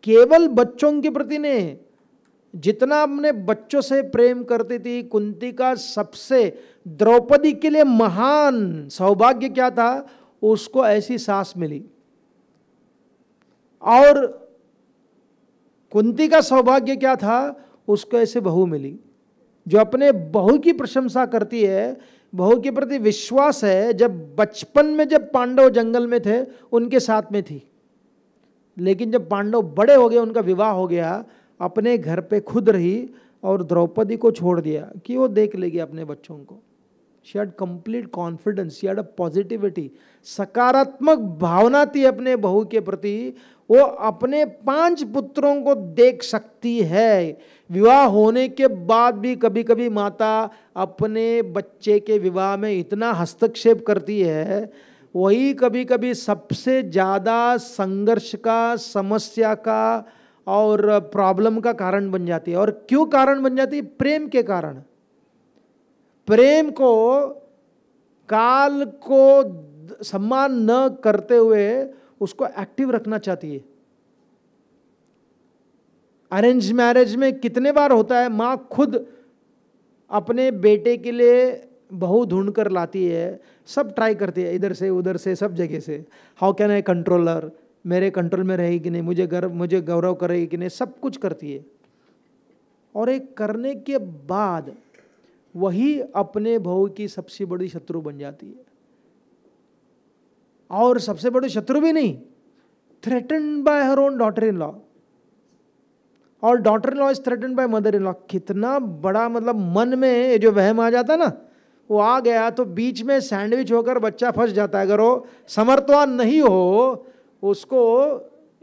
केवल बच्चों के प्रति नहीं जितना अपने बच्चों से प्रेम करती थी कुंती का सबसे द्रौपदी के लिए महान सौभाग्य क्या था उसको ऐसी सास मिली और कुंती का सौभाग्य क्या था उसको ऐसे बहू मिली जो अपने बहू की प्रशंसा करती है बहू के प्रति विश्वास है जब बचपन में जब पांडव जंगल में थे उनके साथ में थी लेकिन जब पांडव बड़े हो गए उनका विवाह हो गया अपने घर पे खुद रही और द्रौपदी को छोड़ दिया कि वो देख लेगी अपने बच्चों को she had complete confidence she had a positivity सकारात्मक भावना थी अपने बहू के प्रति वो अपने पांच पुत्रों को देख सकती है विवाह होने के बाद भी कभी कभी माता अपने बच्चे के विवाह में इतना हस्तक्षेप करती है वही कभी कभी सबसे ज़्यादा संघर्ष का समस्या का और प्रॉब्लम का कारण बन जाती है और क्यों कारण बन जाती है प्रेम के कारण प्रेम को काल को सम्मान न करते हुए उसको एक्टिव रखना चाहती है अरेंज मैरिज में कितने बार होता है माँ खुद अपने बेटे के लिए बहू ढूंढ कर लाती है सब ट्राई करती है इधर से उधर से सब जगह से हाउ कैन आई कंट्रोलर मेरे कंट्रोल में रहेगी कि नहीं मुझे गर्व मुझे गौरव करेगी कि नहीं सब कुछ करती है और एक करने के बाद वही अपने भाव की सबसे बड़ी शत्रु बन जाती है और सबसे बड़े शत्रु भी नहीं threaten by her own daughter in law और daughter in law is threaten by mother in law कितना बड़ा मतलब मन में ये जो वहम आ जाता है ना वो आ गया तो बीच में सैंडविच होकर बच्चा फंस जाता है अगर वो समर्थवान नहीं हो उसको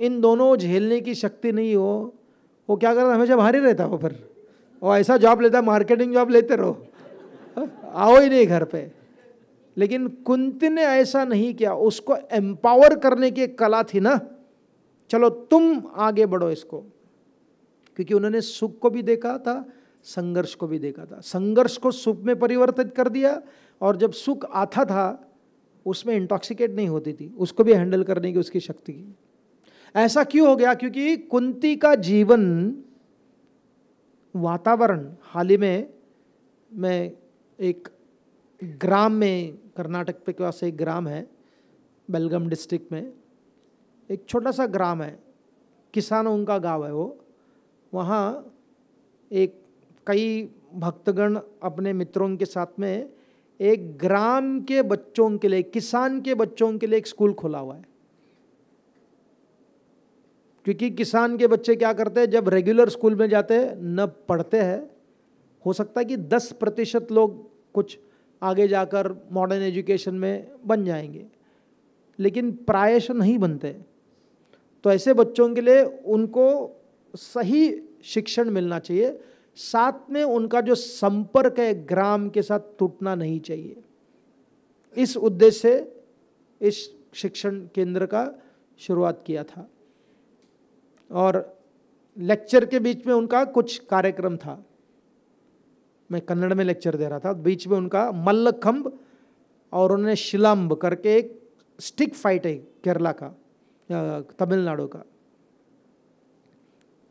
इन दोनों झेलने की शक्ति नहीं हो वो क्या करता हमेशा भारी रहता वो फिर और ऐसा जॉब लेता मार्केटिंग जॉब लेते रहो आओ ही नहीं घर पे लेकिन कुंती ने ऐसा नहीं किया उसको एम्पावर करने की कला थी ना चलो तुम आगे बढ़ो इसको क्योंकि उन्होंने सुख को भी देखा था संघर्ष को भी देखा था संघर्ष को सुख में परिवर्तित कर दिया और जब सुख आता था उसमें इंटॉक्सिकेट नहीं होती थी उसको भी हैंडल करने की उसकी शक्ति की ऐसा क्यों हो गया क्योंकि कुंती का जीवन वातावरण हाल ही में मैं एक ग्राम में कर्नाटक पे पास एक ग्राम है बेलगम डिस्ट्रिक्ट में एक छोटा सा ग्राम है किसानों का गांव है वो वहाँ एक कई भक्तगण अपने मित्रों के साथ में एक ग्राम के बच्चों के लिए किसान के बच्चों के लिए एक स्कूल खोला हुआ है क्योंकि किसान के बच्चे क्या करते हैं जब रेगुलर स्कूल में जाते हैं न पढ़ते हैं हो सकता है कि 10 प्रतिशत लोग कुछ आगे जाकर मॉडर्न एजुकेशन में बन जाएंगे लेकिन प्रायश नहीं बनते तो ऐसे बच्चों के लिए उनको सही शिक्षण मिलना चाहिए साथ में उनका जो संपर्क है ग्राम के साथ टूटना नहीं चाहिए इस उद्देश्य से इस शिक्षण केंद्र का शुरुआत किया था और लेक्चर के बीच में उनका कुछ कार्यक्रम था मैं कन्नड़ में लेक्चर दे रहा था बीच में उनका मल्लखंब और उन्होंने शिलम्ब करके एक स्टिक फाइट है केरला का तमिलनाडु का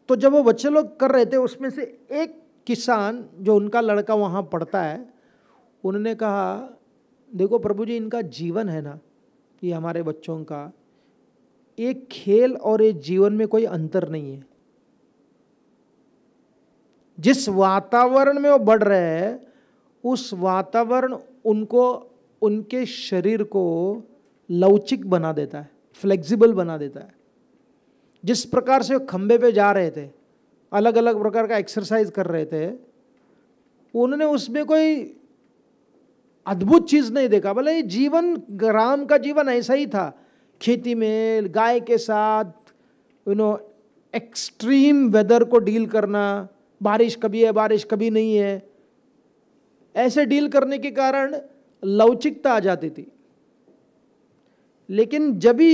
तो जब वो बच्चे लोग कर रहे थे उसमें से एक किसान जो उनका लड़का वहाँ पढ़ता है उन्होंने कहा देखो प्रभु जी इनका जीवन है ना ये हमारे बच्चों का एक खेल और एक जीवन में कोई अंतर नहीं है जिस वातावरण में वो बढ़ रहे हैं उस वातावरण उनको उनके शरीर को लवचिक बना देता है फ्लेक्सिबल बना देता है जिस प्रकार से खंबे पे जा रहे थे अलग अलग प्रकार का एक्सरसाइज कर रहे थे उन्होंने उसमें कोई अद्भुत चीज़ नहीं देखा ये जीवन राम का जीवन ऐसा ही था खेती में गाय के साथ यू नो एक्सट्रीम वेदर को डील करना बारिश कभी है बारिश कभी नहीं है ऐसे डील करने के कारण लवचिकता आ जाती थी लेकिन जब भी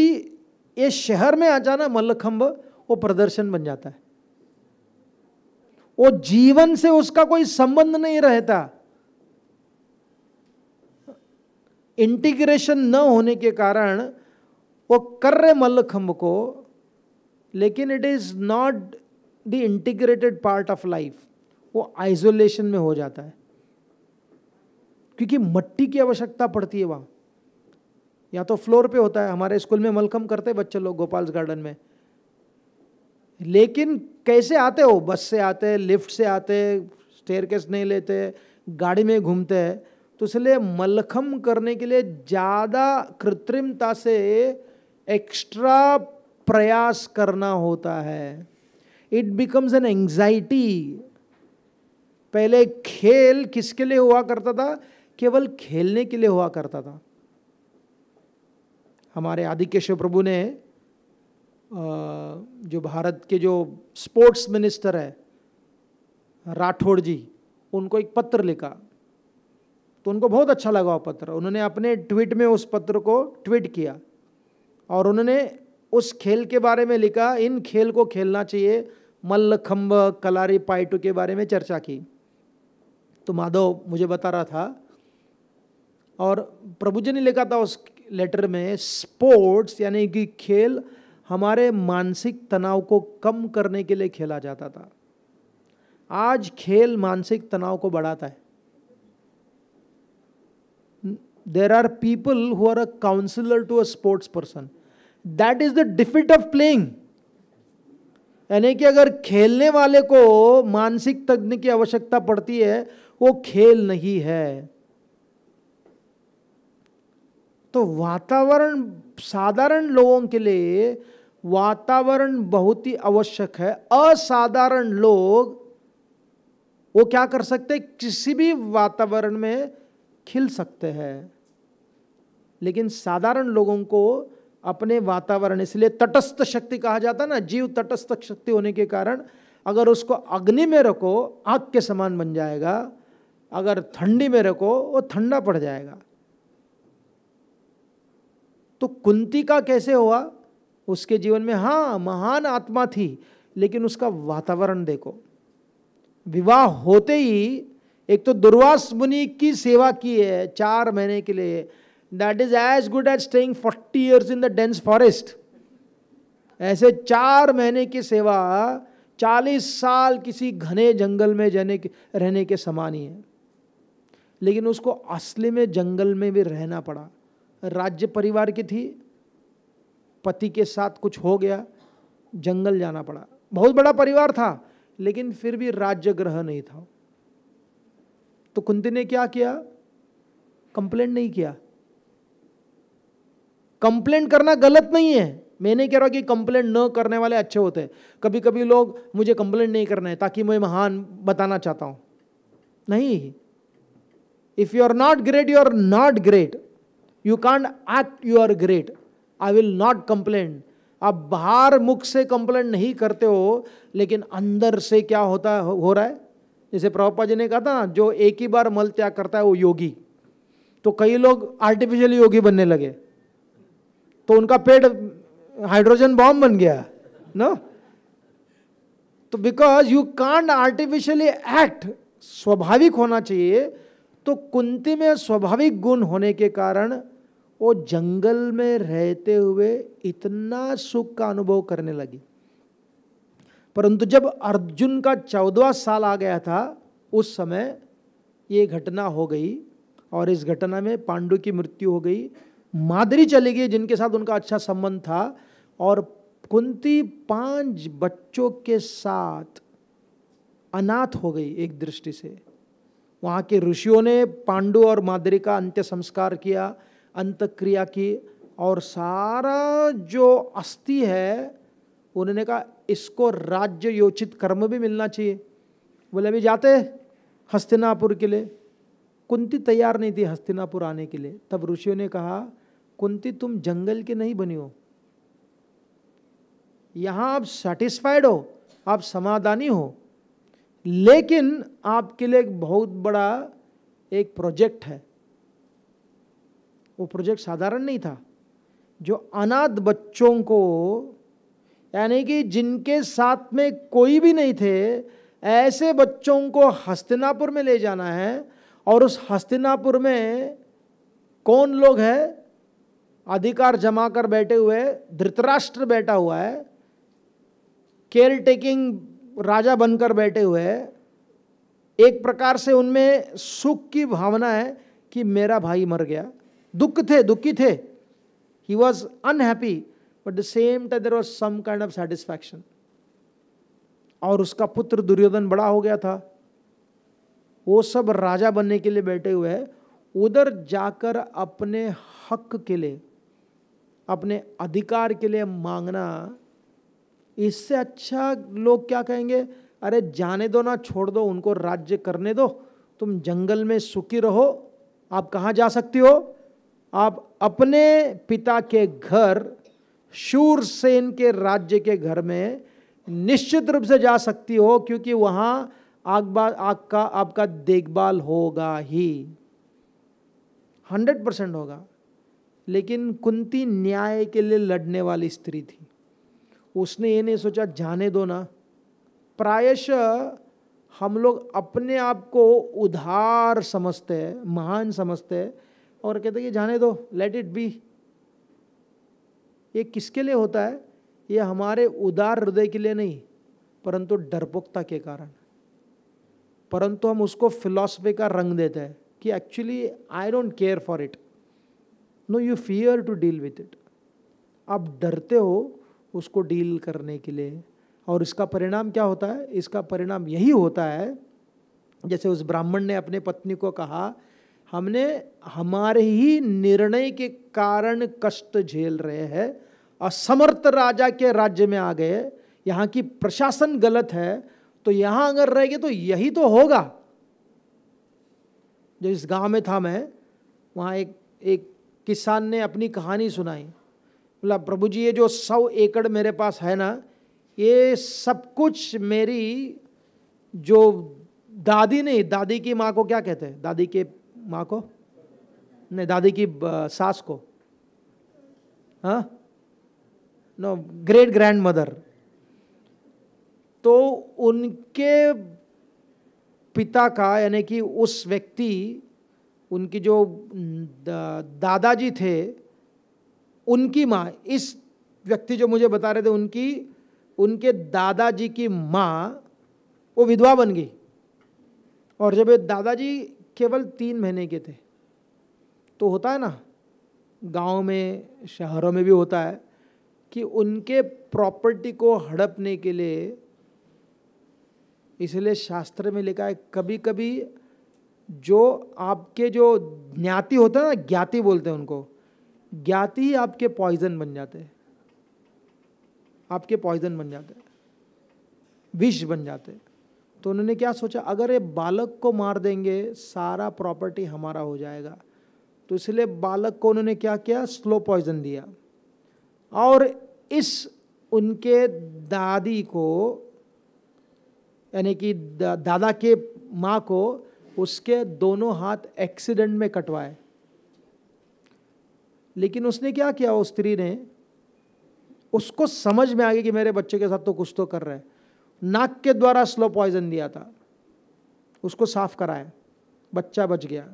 ये शहर में आ जाना मल्लखंभ वो प्रदर्शन बन जाता है वो जीवन से उसका कोई संबंध नहीं रहता इंटीग्रेशन न होने के कारण वो कर रहे मल्लखंभ को लेकिन it is not the integrated part of life वो आइसोलेशन में हो जाता है क्योंकि मट्टी की आवश्यकता पड़ती है वहां या तो फ्लोर पे होता है हमारे स्कूल में मलखम करते बच्चे लोग गोपाल्स गार्डन में लेकिन कैसे आते हो बस से आते लिफ्ट से आते स्टेयर नहीं लेते गाड़ी में घूमते हैं तो इसलिए मलखम करने के लिए ज़्यादा कृत्रिमता से एक्स्ट्रा प्रयास करना होता है इट बिकम्स एन एंग्जाइटी पहले खेल किसके लिए हुआ करता था केवल खेलने के लिए हुआ करता था हमारे आदिकेश्वर प्रभु ने जो भारत के जो स्पोर्ट्स मिनिस्टर है राठौड़ जी उनको एक पत्र लिखा तो उनको बहुत अच्छा लगा वो पत्र उन्होंने अपने ट्वीट में उस पत्र को ट्वीट किया और उन्होंने उस खेल के बारे में लिखा इन खेल को खेलना चाहिए मल्लखम्ब कलारी पाइटू के बारे में चर्चा की तो माधव मुझे बता रहा था और प्रभु जी ने लिखा था उस लेटर में स्पोर्ट्स यानी कि खेल हमारे मानसिक तनाव को कम करने के लिए खेला जाता था आज खेल मानसिक तनाव को बढ़ाता है there are people who are a counsellor to a sports person that is the defeat of playing यानी कि अगर खेलने वाले को मानसिक तज्ञ की आवश्यकता पड़ती है वो खेल नहीं है तो वातावरण साधारण लोगों के लिए वातावरण बहुत ही आवश्यक है असाधारण लोग वो क्या कर सकते हैं किसी भी वातावरण में खिल सकते हैं लेकिन साधारण लोगों को अपने वातावरण इसलिए तटस्थ शक्ति कहा जाता है ना जीव तटस्थ शक्ति होने के कारण अगर उसको अग्नि में रखो आग के समान बन जाएगा अगर ठंडी में रखो वो ठंडा पड़ जाएगा तो कुंती का कैसे हुआ उसके जीवन में हाँ महान आत्मा थी लेकिन उसका वातावरण देखो विवाह होते ही एक तो दुर्वास मुनि की सेवा की है चार महीने के लिए that is as good at staying forty years in the dense forest ऐसे चार महीने की सेवा चालीस साल किसी घने जंगल में जाने के रहने के समान ही है लेकिन उसको असली में जंगल में भी रहना पड़ा राज्य परिवार की थी पति के साथ कुछ हो गया जंगल जाना पड़ा बहुत बड़ा परिवार था लेकिन फिर भी राज्य ग्रह नहीं था तो कुंती ने क्या किया कंप्लेंट नहीं किया कंप्लेंट करना गलत नहीं है मैं नहीं कह रहा कि कंप्लेंट न करने वाले अच्छे होते हैं कभी कभी लोग मुझे कंप्लेंट नहीं करना है ताकि मैं महान बताना चाहता हूं नहीं if you are not great you are not great you can't act you are great I will not complain आप बाहर मुख से कंप्लेन नहीं करते हो लेकिन अंदर से क्या होता हो रहा है जैसे प्रभापा जी ने कहा था ना जो एक ही बार मल त्याग करता है वो योगी तो कई लोग आर्टिफिशियल योगी बनने लगे तो उनका पेट हाइड्रोजन बॉम्ब बन गया ना तो because you can't artificially act स्वाभाविक होना चाहिए तो कुंती में स्वाभाविक गुण होने के कारण वो जंगल में रहते हुए इतना सुख का अनुभव करने लगी परंतु जब अर्जुन का चौदवा साल आ गया था उस समय ये घटना हो गई और इस घटना में पांडु की मृत्यु हो गई मादरी चली गई जिनके साथ उनका अच्छा संबंध था और कुंती पांच बच्चों के साथ अनाथ हो गई एक दृष्टि से वहाँ के ऋषियों ने पांडु और मादरी का अंत्य संस्कार किया अंतक्रिया की और सारा जो अस्थि है उन्होंने कहा इसको राज्य योचित कर्म भी मिलना चाहिए बोले अभी जाते हस्तिनापुर के लिए कुंती तैयार नहीं थी हस्तिनापुर आने के लिए तब ऋषियों ने कहा कुंती तुम जंगल के नहीं बनी हो यहाँ आप सेटिस्फाइड हो आप समाधानी हो लेकिन आपके लिए एक बहुत बड़ा एक प्रोजेक्ट है वो प्रोजेक्ट साधारण नहीं था जो अनाथ बच्चों को यानी कि जिनके साथ में कोई भी नहीं थे ऐसे बच्चों को हस्तिनापुर में ले जाना है और उस हस्तिनापुर में कौन लोग हैं अधिकार जमा कर बैठे हुए धृतराष्ट्र बैठा हुआ है केयर टेकिंग राजा बनकर बैठे हुए एक प्रकार से उनमें सुख की भावना है कि मेरा भाई मर गया दुख थे दुखी थे he was unhappy but the same time there was some kind of satisfaction और उसका पुत्र दुर्योधन बड़ा हो गया था वो सब राजा बनने के लिए बैठे हुए हैं उधर जाकर अपने हक के लिए अपने अधिकार के लिए मांगना इससे अच्छा लोग क्या कहेंगे अरे जाने दो ना छोड़ दो उनको राज्य करने दो तुम जंगल में सुखी रहो आप कहाँ जा सकती हो आप अपने पिता के घर शूरसेन के राज्य के घर में निश्चित रूप से जा सकती हो क्योंकि वहाँ आगबा आपका आपका देखभाल होगा ही हंड्रेड परसेंट होगा लेकिन कुंती न्याय के लिए लड़ने वाली स्त्री थी उसने ये नहीं सोचा जाने दो ना प्रायश हम लोग अपने आप को उधार समझते हैं महान समझते हैं और कहते हैं कि जाने दो लेट इट बी ये किसके लिए होता है ये हमारे उदार हृदय के लिए नहीं परंतु डरपोकता के कारण परंतु हम उसको फिलॉसफी का रंग देते हैं कि actually I don't care for it no you fear to deal with it आप डरते हो उसको डील करने के लिए और इसका परिणाम क्या होता है इसका परिणाम यही होता है जैसे उस ब्राह्मण ने अपने पत्नी को कहा हमने हमारे ही निर्णय के कारण कष्ट झेल रहे हैं असमर्थ राजा के राज्य में आ गए यहाँ की प्रशासन गलत है तो यहाँ अगर रह गए तो यही तो होगा जो इस गांव में था मैं वहाँ एक एक किसान ने अपनी कहानी सुनाई बोला प्रभु जी ये जो सौ एकड़ मेरे पास है ना ये सब कुछ मेरी जो दादी नहीं दादी की माँ को क्या कहते हैं दादी के माँ को नहीं दादी की सास को हाँ नो ग्रेट ग्रैंड मदर तो उनके पिता का यानी कि उस व्यक्ति उनकी जो दादाजी थे उनकी माँ इस व्यक्ति जो मुझे बता रहे थे उनकी उनके दादाजी की माँ वो विधवा बन गई और जब ये दादाजी केवल तीन महीने के थे तो होता है ना गांव में शहरों में भी होता है कि उनके प्रॉपर्टी को हड़पने के लिए इसलिए शास्त्र में लिखा है कभी कभी जो आपके जो ज्ञाति होते हैं ना ज्ञाति बोलते हैं उनको ज्ञाति ही आपके पॉइजन बन जाते हैं आपके पॉइजन बन जाते हैं विष बन जाते हैं तो उन्होंने क्या सोचा अगर ये बालक को मार देंगे सारा प्रॉपर्टी हमारा हो जाएगा तो इसलिए बालक को उन्होंने क्या किया स्लो पॉइजन दिया और इस उनके दादी को यानी कि दा, दादा के माँ को उसके दोनों हाथ एक्सीडेंट में कटवाए लेकिन उसने क्या किया उस स्त्री ने उसको समझ में आ गया कि मेरे बच्चे के साथ तो कुछ तो कर रहा है नाक के द्वारा स्लो पॉइजन दिया था उसको साफ कराया बच्चा बच गया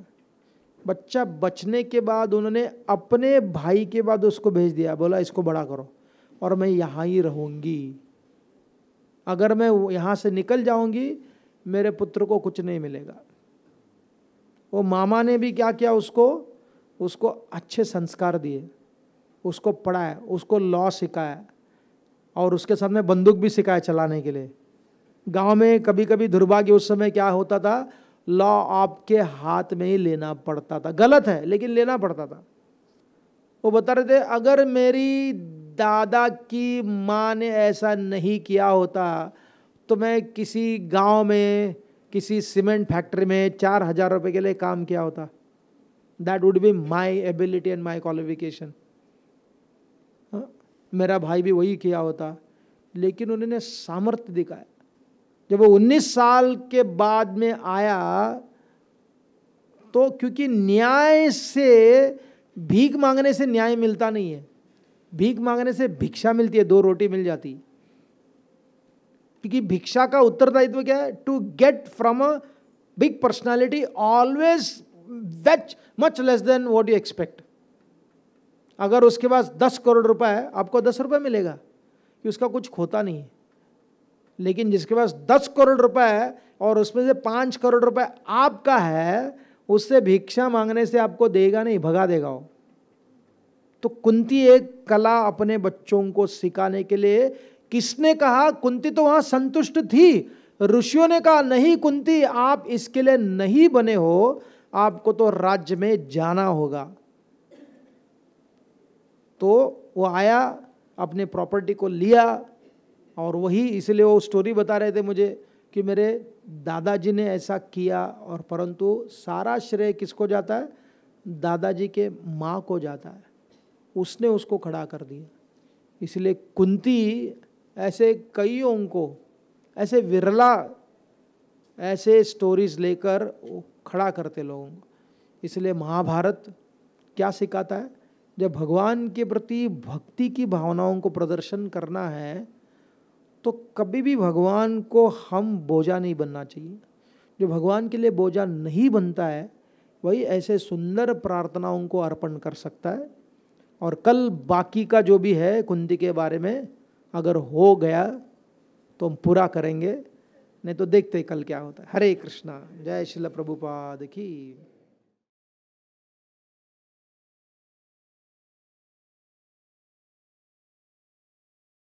बच्चा बचने के बाद उन्होंने अपने भाई के बाद उसको भेज दिया बोला इसको बड़ा करो और मैं यहाँ ही रहूँगी अगर मैं यहाँ से निकल जाऊँगी मेरे पुत्र को कुछ नहीं मिलेगा वो मामा ने भी क्या किया उसको उसको अच्छे संस्कार दिए उसको पढ़ाया उसको लॉ सिखाया और उसके साथ में बंदूक भी सिखाया चलाने के लिए गांव में कभी कभी दुर्भाग्य उस समय क्या होता था लॉ आपके हाथ में ही लेना पड़ता था गलत है लेकिन लेना पड़ता था वो बता रहे थे अगर मेरी दादा की माँ ने ऐसा नहीं किया होता तो मैं किसी गांव में किसी सीमेंट फैक्ट्री में चार हज़ार रुपये के लिए काम किया होता that would be my ability and my qualification मेरा भाई भी वही किया होता लेकिन उन्होंने सामर्थ्य दिखाया जब वो 19 साल के बाद में आया तो क्योंकि न्याय से भीख मांगने से न्याय मिलता नहीं है भीख मांगने से भिक्षा मिलती है दो रोटी मिल जाती क्योंकि भिक्षा का उत्तरदायित्व क्या है to get from a big personality always which much less than what you expect अगर उसके पास दस करोड़ रुपए है आपको दस रुपये मिलेगा कि उसका कुछ खोता नहीं है लेकिन जिसके पास दस करोड़ रुपए है और उसमें से पाँच करोड़ रुपए आपका है उससे भिक्षा मांगने से आपको देगा नहीं भगा देगा वो तो कुंती एक कला अपने बच्चों को सिखाने के लिए किसने कहा कुंती तो वहाँ संतुष्ट थी ऋषियों ने कहा नहीं कुंती आप इसके लिए नहीं बने हो आपको तो राज्य में जाना होगा तो वो आया अपने प्रॉपर्टी को लिया और वही इसलिए वो स्टोरी बता रहे थे मुझे कि मेरे दादाजी ने ऐसा किया और परंतु सारा श्रेय किसको जाता है दादाजी के माँ को जाता है उसने उसको खड़ा कर दिया इसलिए कुंती ऐसे कईयों को ऐसे विरला ऐसे स्टोरीज लेकर खड़ा करते लोगों को इसलिए महाभारत क्या सिखाता है जब भगवान के प्रति भक्ति की भावनाओं को प्रदर्शन करना है तो कभी भी भगवान को हम बोझा नहीं बनना चाहिए जो भगवान के लिए बोझा नहीं बनता है वही ऐसे सुंदर प्रार्थनाओं को अर्पण कर सकता है और कल बाकी का जो भी है कुंती के बारे में अगर हो गया तो हम पूरा करेंगे नहीं तो देखते कल क्या होता है हरे कृष्णा जय शिल प्रभुपाद की